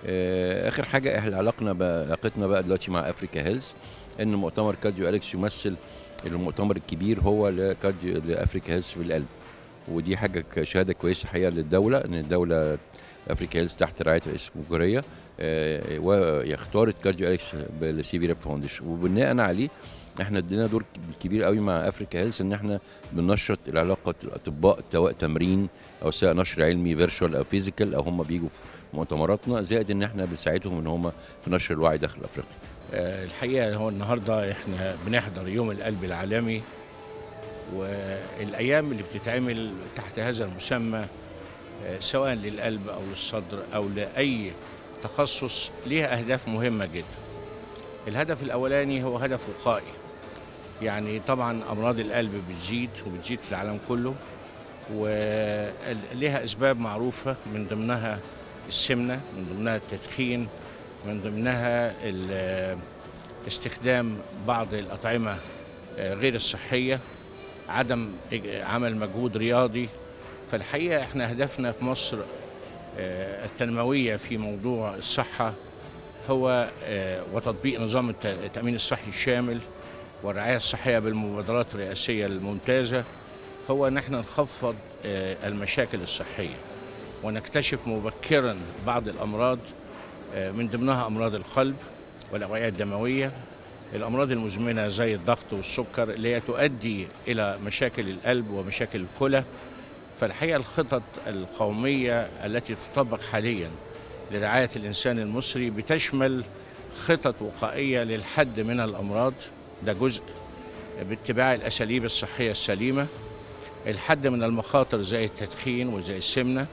آه، اخر حاجه احنا علاقنا علاقتنا بقى دلوقتي مع افريكا هيلز ان مؤتمر كارديو اليكس يمثل المؤتمر الكبير هو لكارديو لافريكا هيلز في القلب ودي حاجه شهاده كويسه حقيقه للدوله ان الدوله افريكا هيلز تحت رعايه رئيس الجمهوريه آه، ويختار كارديو اليكس بالسي في ريب فاونديشن وبناء عليه احنا ادينا دور كبير قوي مع افريكا هيلث ان احنا بننشط العلاقه الاطباء سواء تمرين او سواء نشر علمي فيرشوال او فيزيكال او هم بيجوا في مؤتمراتنا زائد ان احنا بنساعدهم ان هم في نشر الوعي داخل افريقيا. آه، الحقيقه هو النهارده احنا بنحضر يوم القلب العالمي والايام اللي بتتعمل تحت هذا المسمى آه، سواء للقلب او للصدر او لاي تخصص ليها أهداف مهمة جدا الهدف الأولاني هو هدف وقائي يعني طبعا أمراض القلب بتزيد وبتزيد في العالم كله وليها أسباب معروفة من ضمنها السمنة من ضمنها التدخين من ضمنها استخدام بعض الأطعمة غير الصحية عدم عمل مجهود رياضي فالحقيقة احنا هدفنا في مصر آه، التنموية في موضوع الصحة هو آه، وتطبيق نظام التأمين الصحي الشامل والرعاية الصحية بالمبادرات الرئاسية الممتازة هو ان احنا نخفض آه، المشاكل الصحية ونكتشف مبكرا بعض الأمراض من ضمنها أمراض القلب والأوعية الدموية الأمراض المزمنة زي الضغط والسكر اللي هي تؤدي إلى مشاكل القلب ومشاكل الكلى فالحقيقة الخطط القومية التي تطبق حاليا لرعاية الإنسان المصري بتشمل خطط وقائية للحد من الأمراض ده جزء باتباع الأساليب الصحية السليمة الحد من المخاطر زي التدخين وزي السمنة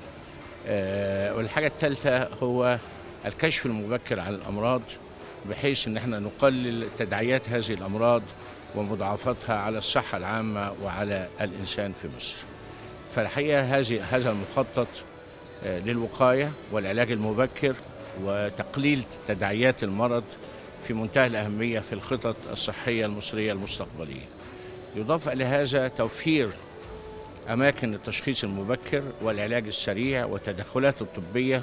آه، والحاجة الثالثة هو الكشف المبكر عن الأمراض بحيث ان احنا نقلل تداعيات هذه الامراض ومضاعفاتها على الصحه العامه وعلى الانسان في مصر فالحقيقه هذه هذا المخطط آه، للوقايه والعلاج المبكر وتقليل تداعيات المرض في منتهى الاهميه في الخطط الصحيه المصريه المستقبليه. يضاف الى هذا توفير اماكن التشخيص المبكر والعلاج السريع والتدخلات الطبيه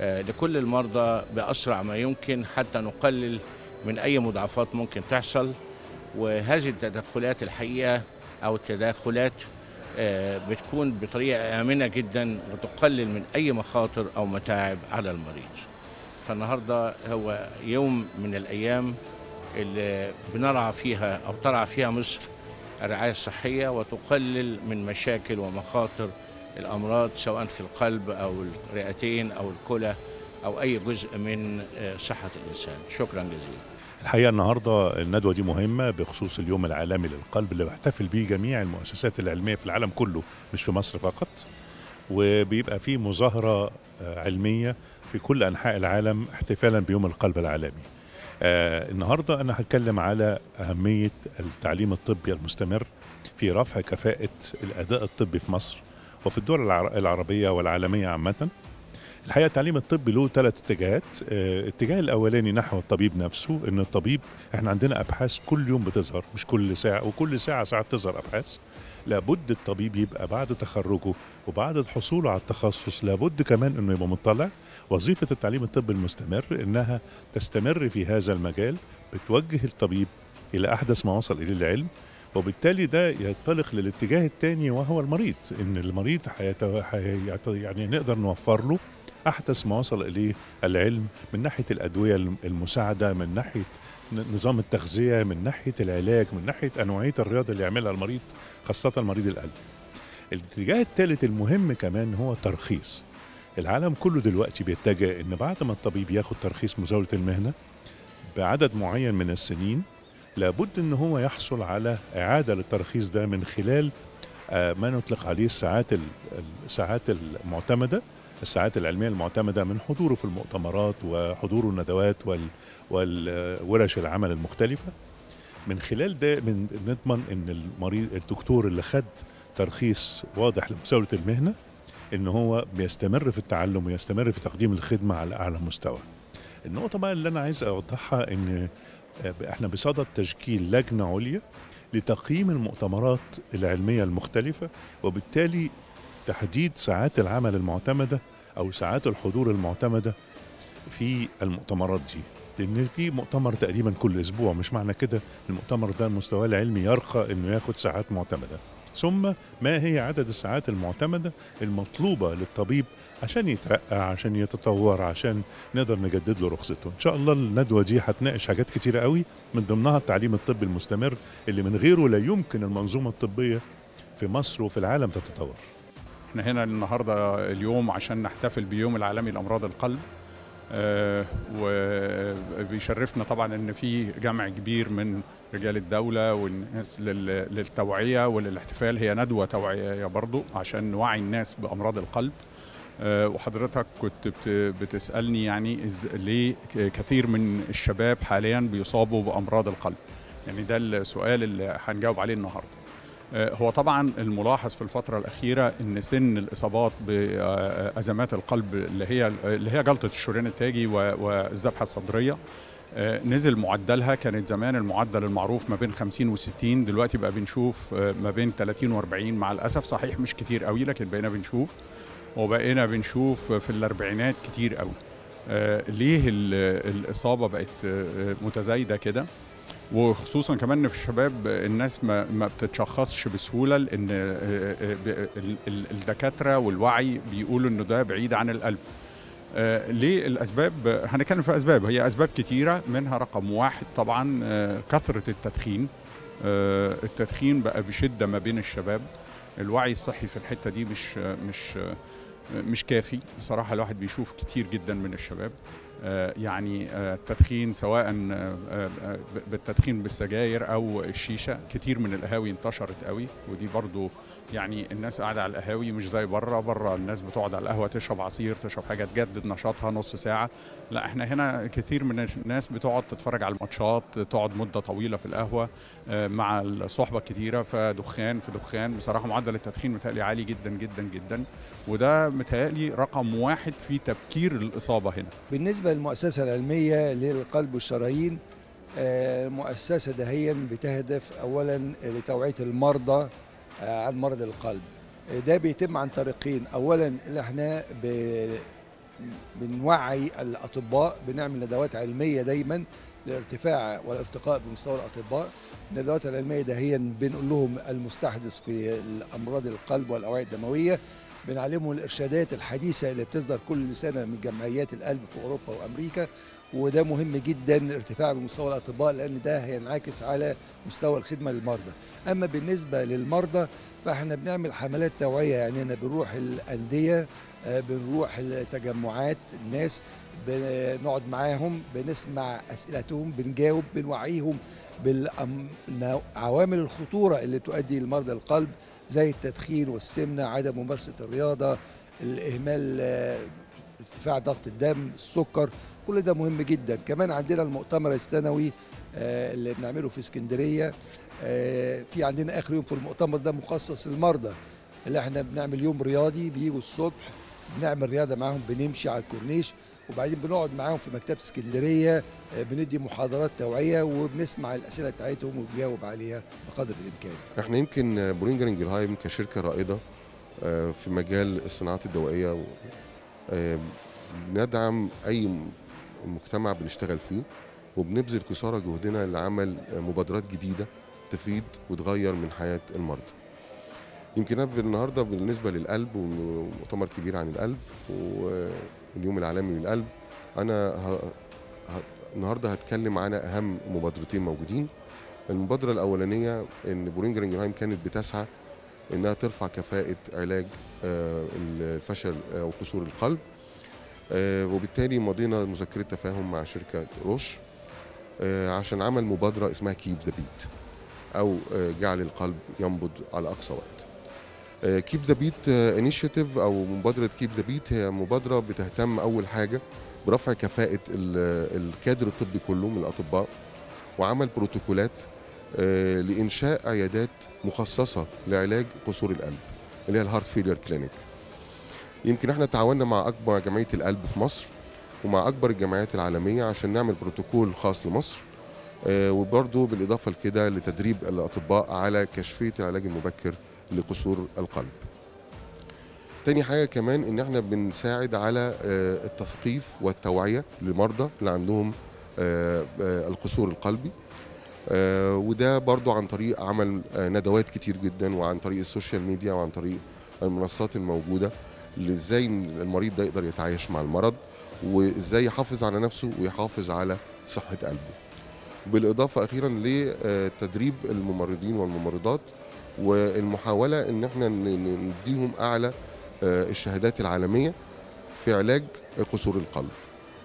آه، لكل المرضى باسرع ما يمكن حتى نقلل من اي مضاعفات ممكن تحصل وهذه التدخلات الحقيقه او التدخلات آه، بتكون بطريقه امنه جدا وتقلل من اي مخاطر او متاعب على المريض. فالنهارده هو يوم من الايام اللي بنرعى فيها او ترعى فيها مصر الرعايه الصحيه وتقلل من مشاكل ومخاطر الامراض سواء في القلب او الرئتين او الكلى او اي جزء من آه، صحه الانسان. شكرا جزيلا. الحقيقه النهارده الندوه دي مهمه بخصوص اليوم العالمي للقلب اللي بيحتفل بيه جميع المؤسسات العلميه في العالم كله مش في مصر فقط وبيبقى فيه مظاهره آه، علميه في كل انحاء العالم احتفالا بيوم القلب العالمي. آه النهارده انا هتكلم على اهميه التعليم الطبي المستمر في رفع كفاءه الاداء الطبي في مصر وفي الدول العربيه والعالميه عامه الحقيقه التعليم الطبي له ثلاث اتجاهات آه، الاتجاه الاولاني نحو الطبيب نفسه ان الطبيب احنا عندنا ابحاث كل يوم بتظهر مش كل ساعه وكل ساعه ساعات تظهر ابحاث لابد الطبيب يبقى بعد تخرجه وبعد حصوله على التخصص لابد كمان انه يبقى مطلع وظيفه التعليم الطبي المستمر انها تستمر في هذا المجال بتوجه الطبيب الى احدث ما وصل اليه العلم وبالتالي ده ينطلق للاتجاه الثاني وهو المريض ان المريض حياته يعني نقدر نوفر له أحدث ما وصل إليه العلم من ناحية الأدوية المساعدة من ناحية نظام التغذية من ناحية العلاج من ناحية أنوعية الرياضة اللي يعملها المريض خاصة مريض القلب الاتجاه الثالث المهم كمان هو ترخيص العالم كله دلوقتي بيتجه ان بعد ما الطبيب ياخد ترخيص مزاوله المهنه بعدد معين من السنين لابد ان هو يحصل على اعاده للترخيص ده من خلال آه، ما نطلق عليه الساعات الساعات المعتمده الساعات العلمية المعتمدة من حضوره في المؤتمرات وحضوره الندوات والورش العمل المختلفة من خلال ده من نضمن ان المريض الدكتور اللي خد ترخيص واضح لمساولة المهنه ان هو بيستمر في التعلم ويستمر في تقديم الخدمه على اعلى مستوى. النقطه بقى اللي انا عايز اوضحها ان آه، احنا بصدد تشكيل لجنه عليا لتقييم المؤتمرات العلميه المختلفه وبالتالي تحديد ساعات العمل المعتمده او ساعات الحضور المعتمده في المؤتمرات دي لان في مؤتمر تقريبا كل اسبوع مش معنى كده المؤتمر ده المستوى العلمي يرقى انه ياخد ساعات معتمده ثم ما هي عدد الساعات المعتمده المطلوبه للطبيب عشان يترقى عشان يتطور عشان نقدر نجدد له رخصته ان شاء الله الندوه دي هتناقش حاجات كتيره قوي من ضمنها التعليم الطبي المستمر اللي من غيره لا يمكن المنظومه الطبيه في مصر وفي العالم تتطور احنا هنا النهارده اليوم عشان نحتفل بيوم العالمي لامراض القلب آه وبيشرفنا طبعا ان في جمع كبير من رجال الدوله والناس للتوعيه وللاحتفال هي ندوه توعيه برضو عشان نوعي الناس بامراض القلب آه وحضرتك كنت بتسالني يعني إز ليه كثير من الشباب حاليا بيصابوا بامراض القلب يعني ده السؤال اللي هنجاوب عليه النهارده آه، هو طبعا الملاحظ في الفترة الأخيرة أن سن الإصابات بأزمات القلب اللي هي اللي هي جلطة الشريان التاجي والذبحة الصدرية آه، نزل معدلها كانت زمان المعدل المعروف ما بين 50 و 60 دلوقتي بقى بنشوف آه، ما بين 30 و 40 مع الأسف صحيح مش كتير قوي لكن بقينا بنشوف وبقينا بنشوف في الأربعينات كتير قوي ليه الإصابة بقت متزايدة كده؟ وخصوصا كمان في الشباب الناس ما, ما بتتشخصش بسهوله لان آه، آه، الدكاتره والوعي بيقولوا انه ده بعيد عن القلب آه، ليه الاسباب هنتكلم في اسباب هي اسباب كتيره منها رقم واحد طبعا كثره التدخين التدخين بقى بشده ما بين الشباب الوعي الصحي في الحته دي مش مش مش كافي بصراحه الواحد بيشوف كتير جدا من الشباب آه، يعني آه، التدخين سواء آه، بالتدخين بالسجاير او الشيشه كتير من القهاوي انتشرت قوي ودي برضو يعني الناس قاعده على القهاوي مش زي بره بره الناس بتقعد على القهوه تشرب عصير تشرب حاجه تجدد نشاطها نص ساعه لا احنا هنا كثير من الناس بتقعد تتفرج على الماتشات تقعد مده طويله في القهوه آه، مع الصحبه كثيره فدخان في دخان بصراحه معدل التدخين متهيألي عالي جدا جدا جدا وده متهيألي رقم واحد في تبكير الاصابه هنا بالنسبه للمؤسسه العلميه للقلب والشرايين آه، مؤسسة دهيا بتهدف أولا لتوعية المرضى آه، عن مرض القلب آه، ده بيتم عن طريقين اولا اللي احنا بنوعي الاطباء بنعمل ندوات علميه دايما لارتفاع والارتقاء بمستوى الاطباء الندوات العلميه ده هي بنقول لهم المستحدث في امراض القلب والاوعيه الدمويه بنعلمهم الارشادات الحديثه اللي بتصدر كل سنه من جمعيات القلب في اوروبا وامريكا وده مهم جدا ارتفاع بمستوى الاطباء لان ده هينعكس على مستوى الخدمه للمرضى اما بالنسبه للمرضى فاحنا بنعمل حملات توعيه يعني انا بنروح الانديه آه، بنروح التجمعات الناس بنقعد معاهم بنسمع اسئلتهم بنجاوب بنوعيهم بالعوامل الخطوره اللي تؤدي لمرضى القلب زي التدخين والسمنه عدم ممارسه الرياضه الاهمال آه، ارتفاع ضغط الدم السكر كل ده مهم جدا كمان عندنا المؤتمر السنوي آه، اللي بنعمله في اسكندريه آه، في عندنا اخر يوم في المؤتمر ده مخصص للمرضى اللي احنا بنعمل يوم رياضي بيجوا الصبح بنعمل رياضه معاهم بنمشي على الكورنيش وبعدين بنقعد معاهم في مكتبه اسكندريه آه، بندي محاضرات توعيه وبنسمع الاسئله بتاعتهم وبنجاوب عليها بقدر الامكان. احنا يمكن برونجر انجلهايم كشركه رائده في مجال الصناعات الدوائيه ندعم اي المجتمع بنشتغل فيه وبنبذل قصارى جهدنا لعمل مبادرات جديده تفيد وتغير من حياه المرضى. يمكن النهارده بالنسبه للقلب ومؤتمر كبير عن القلب واليوم العالمي للقلب انا ه... ه... النهارده هتكلم عن اهم مبادرتين موجودين. المبادره الاولانيه ان بورينجر انجلهايم كانت بتسعى انها ترفع كفاءه علاج آه، الفشل او آه، قصور القلب آه، وبالتالي مضينا مذكره تفاهم مع شركه روش آه، عشان عمل مبادره اسمها كيب ذا بيت او آه، جعل القلب ينبض على اقصى وقت كيب ذا بيت انيشيتيف او مبادره كيب ذا بيت هي مبادره بتهتم اول حاجه برفع كفاءه الكادر الطبي كله من الاطباء وعمل بروتوكولات لانشاء عيادات مخصصه لعلاج قصور القلب اللي هي الهارت فيلير كلينيك يمكن احنا تعاوننا مع اكبر جمعيه القلب في مصر ومع اكبر الجمعيات العالميه عشان نعمل بروتوكول خاص لمصر آه، وبرضه بالاضافه لكده لتدريب الاطباء على كشفيه العلاج المبكر لقصور القلب. تاني حاجه كمان ان احنا بنساعد على آه، التثقيف والتوعيه للمرضى اللي عندهم آه، القصور القلبي وده برضه عن طريق عمل ندوات كتير جدا وعن طريق السوشيال ميديا وعن طريق المنصات الموجوده لازاي المريض ده يقدر يتعايش مع المرض وازاي يحافظ على نفسه ويحافظ على صحه قلبه بالاضافه اخيرا لتدريب الممرضين والممرضات والمحاوله ان احنا نديهم اعلى آه، الشهادات العالميه في علاج قصور القلب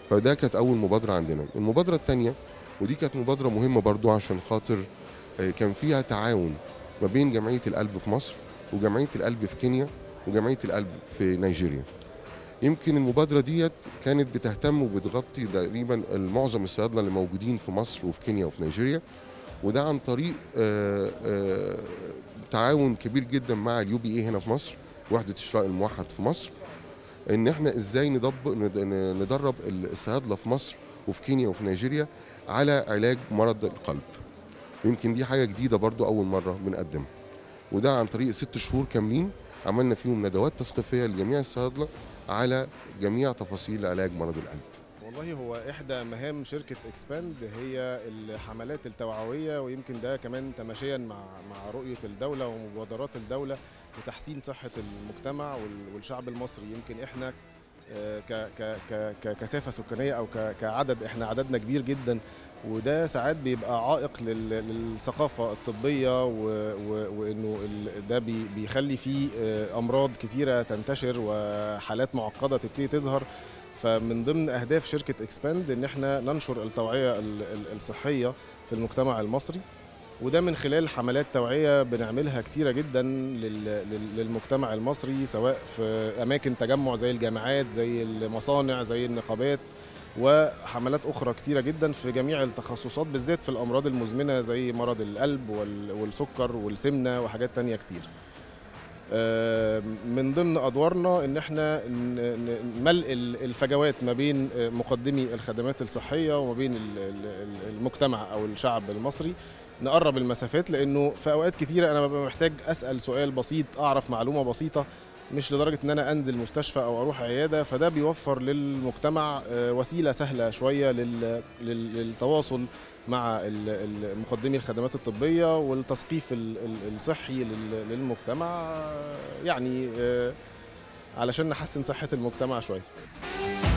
فده كانت اول مبادره عندنا المبادره الثانيه ودي كانت مبادره مهمه برضو عشان خاطر آه، كان فيها تعاون ما بين جمعيه القلب في مصر وجمعيه القلب في كينيا وجمعيه القلب في نيجيريا يمكن المبادره ديت كانت بتهتم وبتغطي تقريبا معظم الصيادله اللي موجودين في مصر وفي كينيا وفي نيجيريا وده عن طريق آه، آه، تعاون كبير جدا مع اليو بي اي هنا في مصر وحده الشراء الموحد في مصر ان احنا ازاي ندرب الصيادله في مصر وفي كينيا وفي نيجيريا على علاج مرض القلب يمكن دي حاجه جديده برضو اول مره بنقدمها وده عن طريق ست شهور كاملين عملنا فيهم ندوات تثقيفيه لجميع الصيادله على جميع تفاصيل علاج مرض القلب والله هو احدى مهام شركه اكسباند هي الحملات التوعويه ويمكن ده كمان تماشيا مع مع رؤيه الدوله ومبادرات الدوله لتحسين صحه المجتمع والشعب المصري يمكن احنا آه، ككثافه سكانيه او كعدد احنا عددنا كبير جدا وده ساعات بيبقى عائق للثقافه الطبيه وانه ده بيخلي فيه آه، امراض كثيره تنتشر وحالات معقده تبتدي تظهر فمن ضمن اهداف شركه اكسباند ان احنا ننشر التوعيه الصحيه في المجتمع المصري وده من خلال حملات توعيه بنعملها كتيره جدا للمجتمع المصري سواء في اماكن تجمع زي الجامعات زي المصانع زي النقابات وحملات اخرى كتيره جدا في جميع التخصصات بالذات في الامراض المزمنه زي مرض القلب والسكر والسمنه وحاجات تانية كتير من ضمن ادوارنا ان احنا ملء الفجوات ما بين آه، مقدمي الخدمات الصحيه وما بين المجتمع او الشعب المصري نقرب المسافات لانه في اوقات كتيره انا ببقى محتاج اسال سؤال بسيط اعرف معلومه بسيطه مش لدرجه ان انا انزل مستشفى او اروح عياده فده بيوفر للمجتمع آه، وسيله سهله شويه للتواصل مع مقدمي الخدمات الطبيه والتثقيف الصحي للمجتمع آه، يعني آه، علشان نحسن صحه المجتمع شويه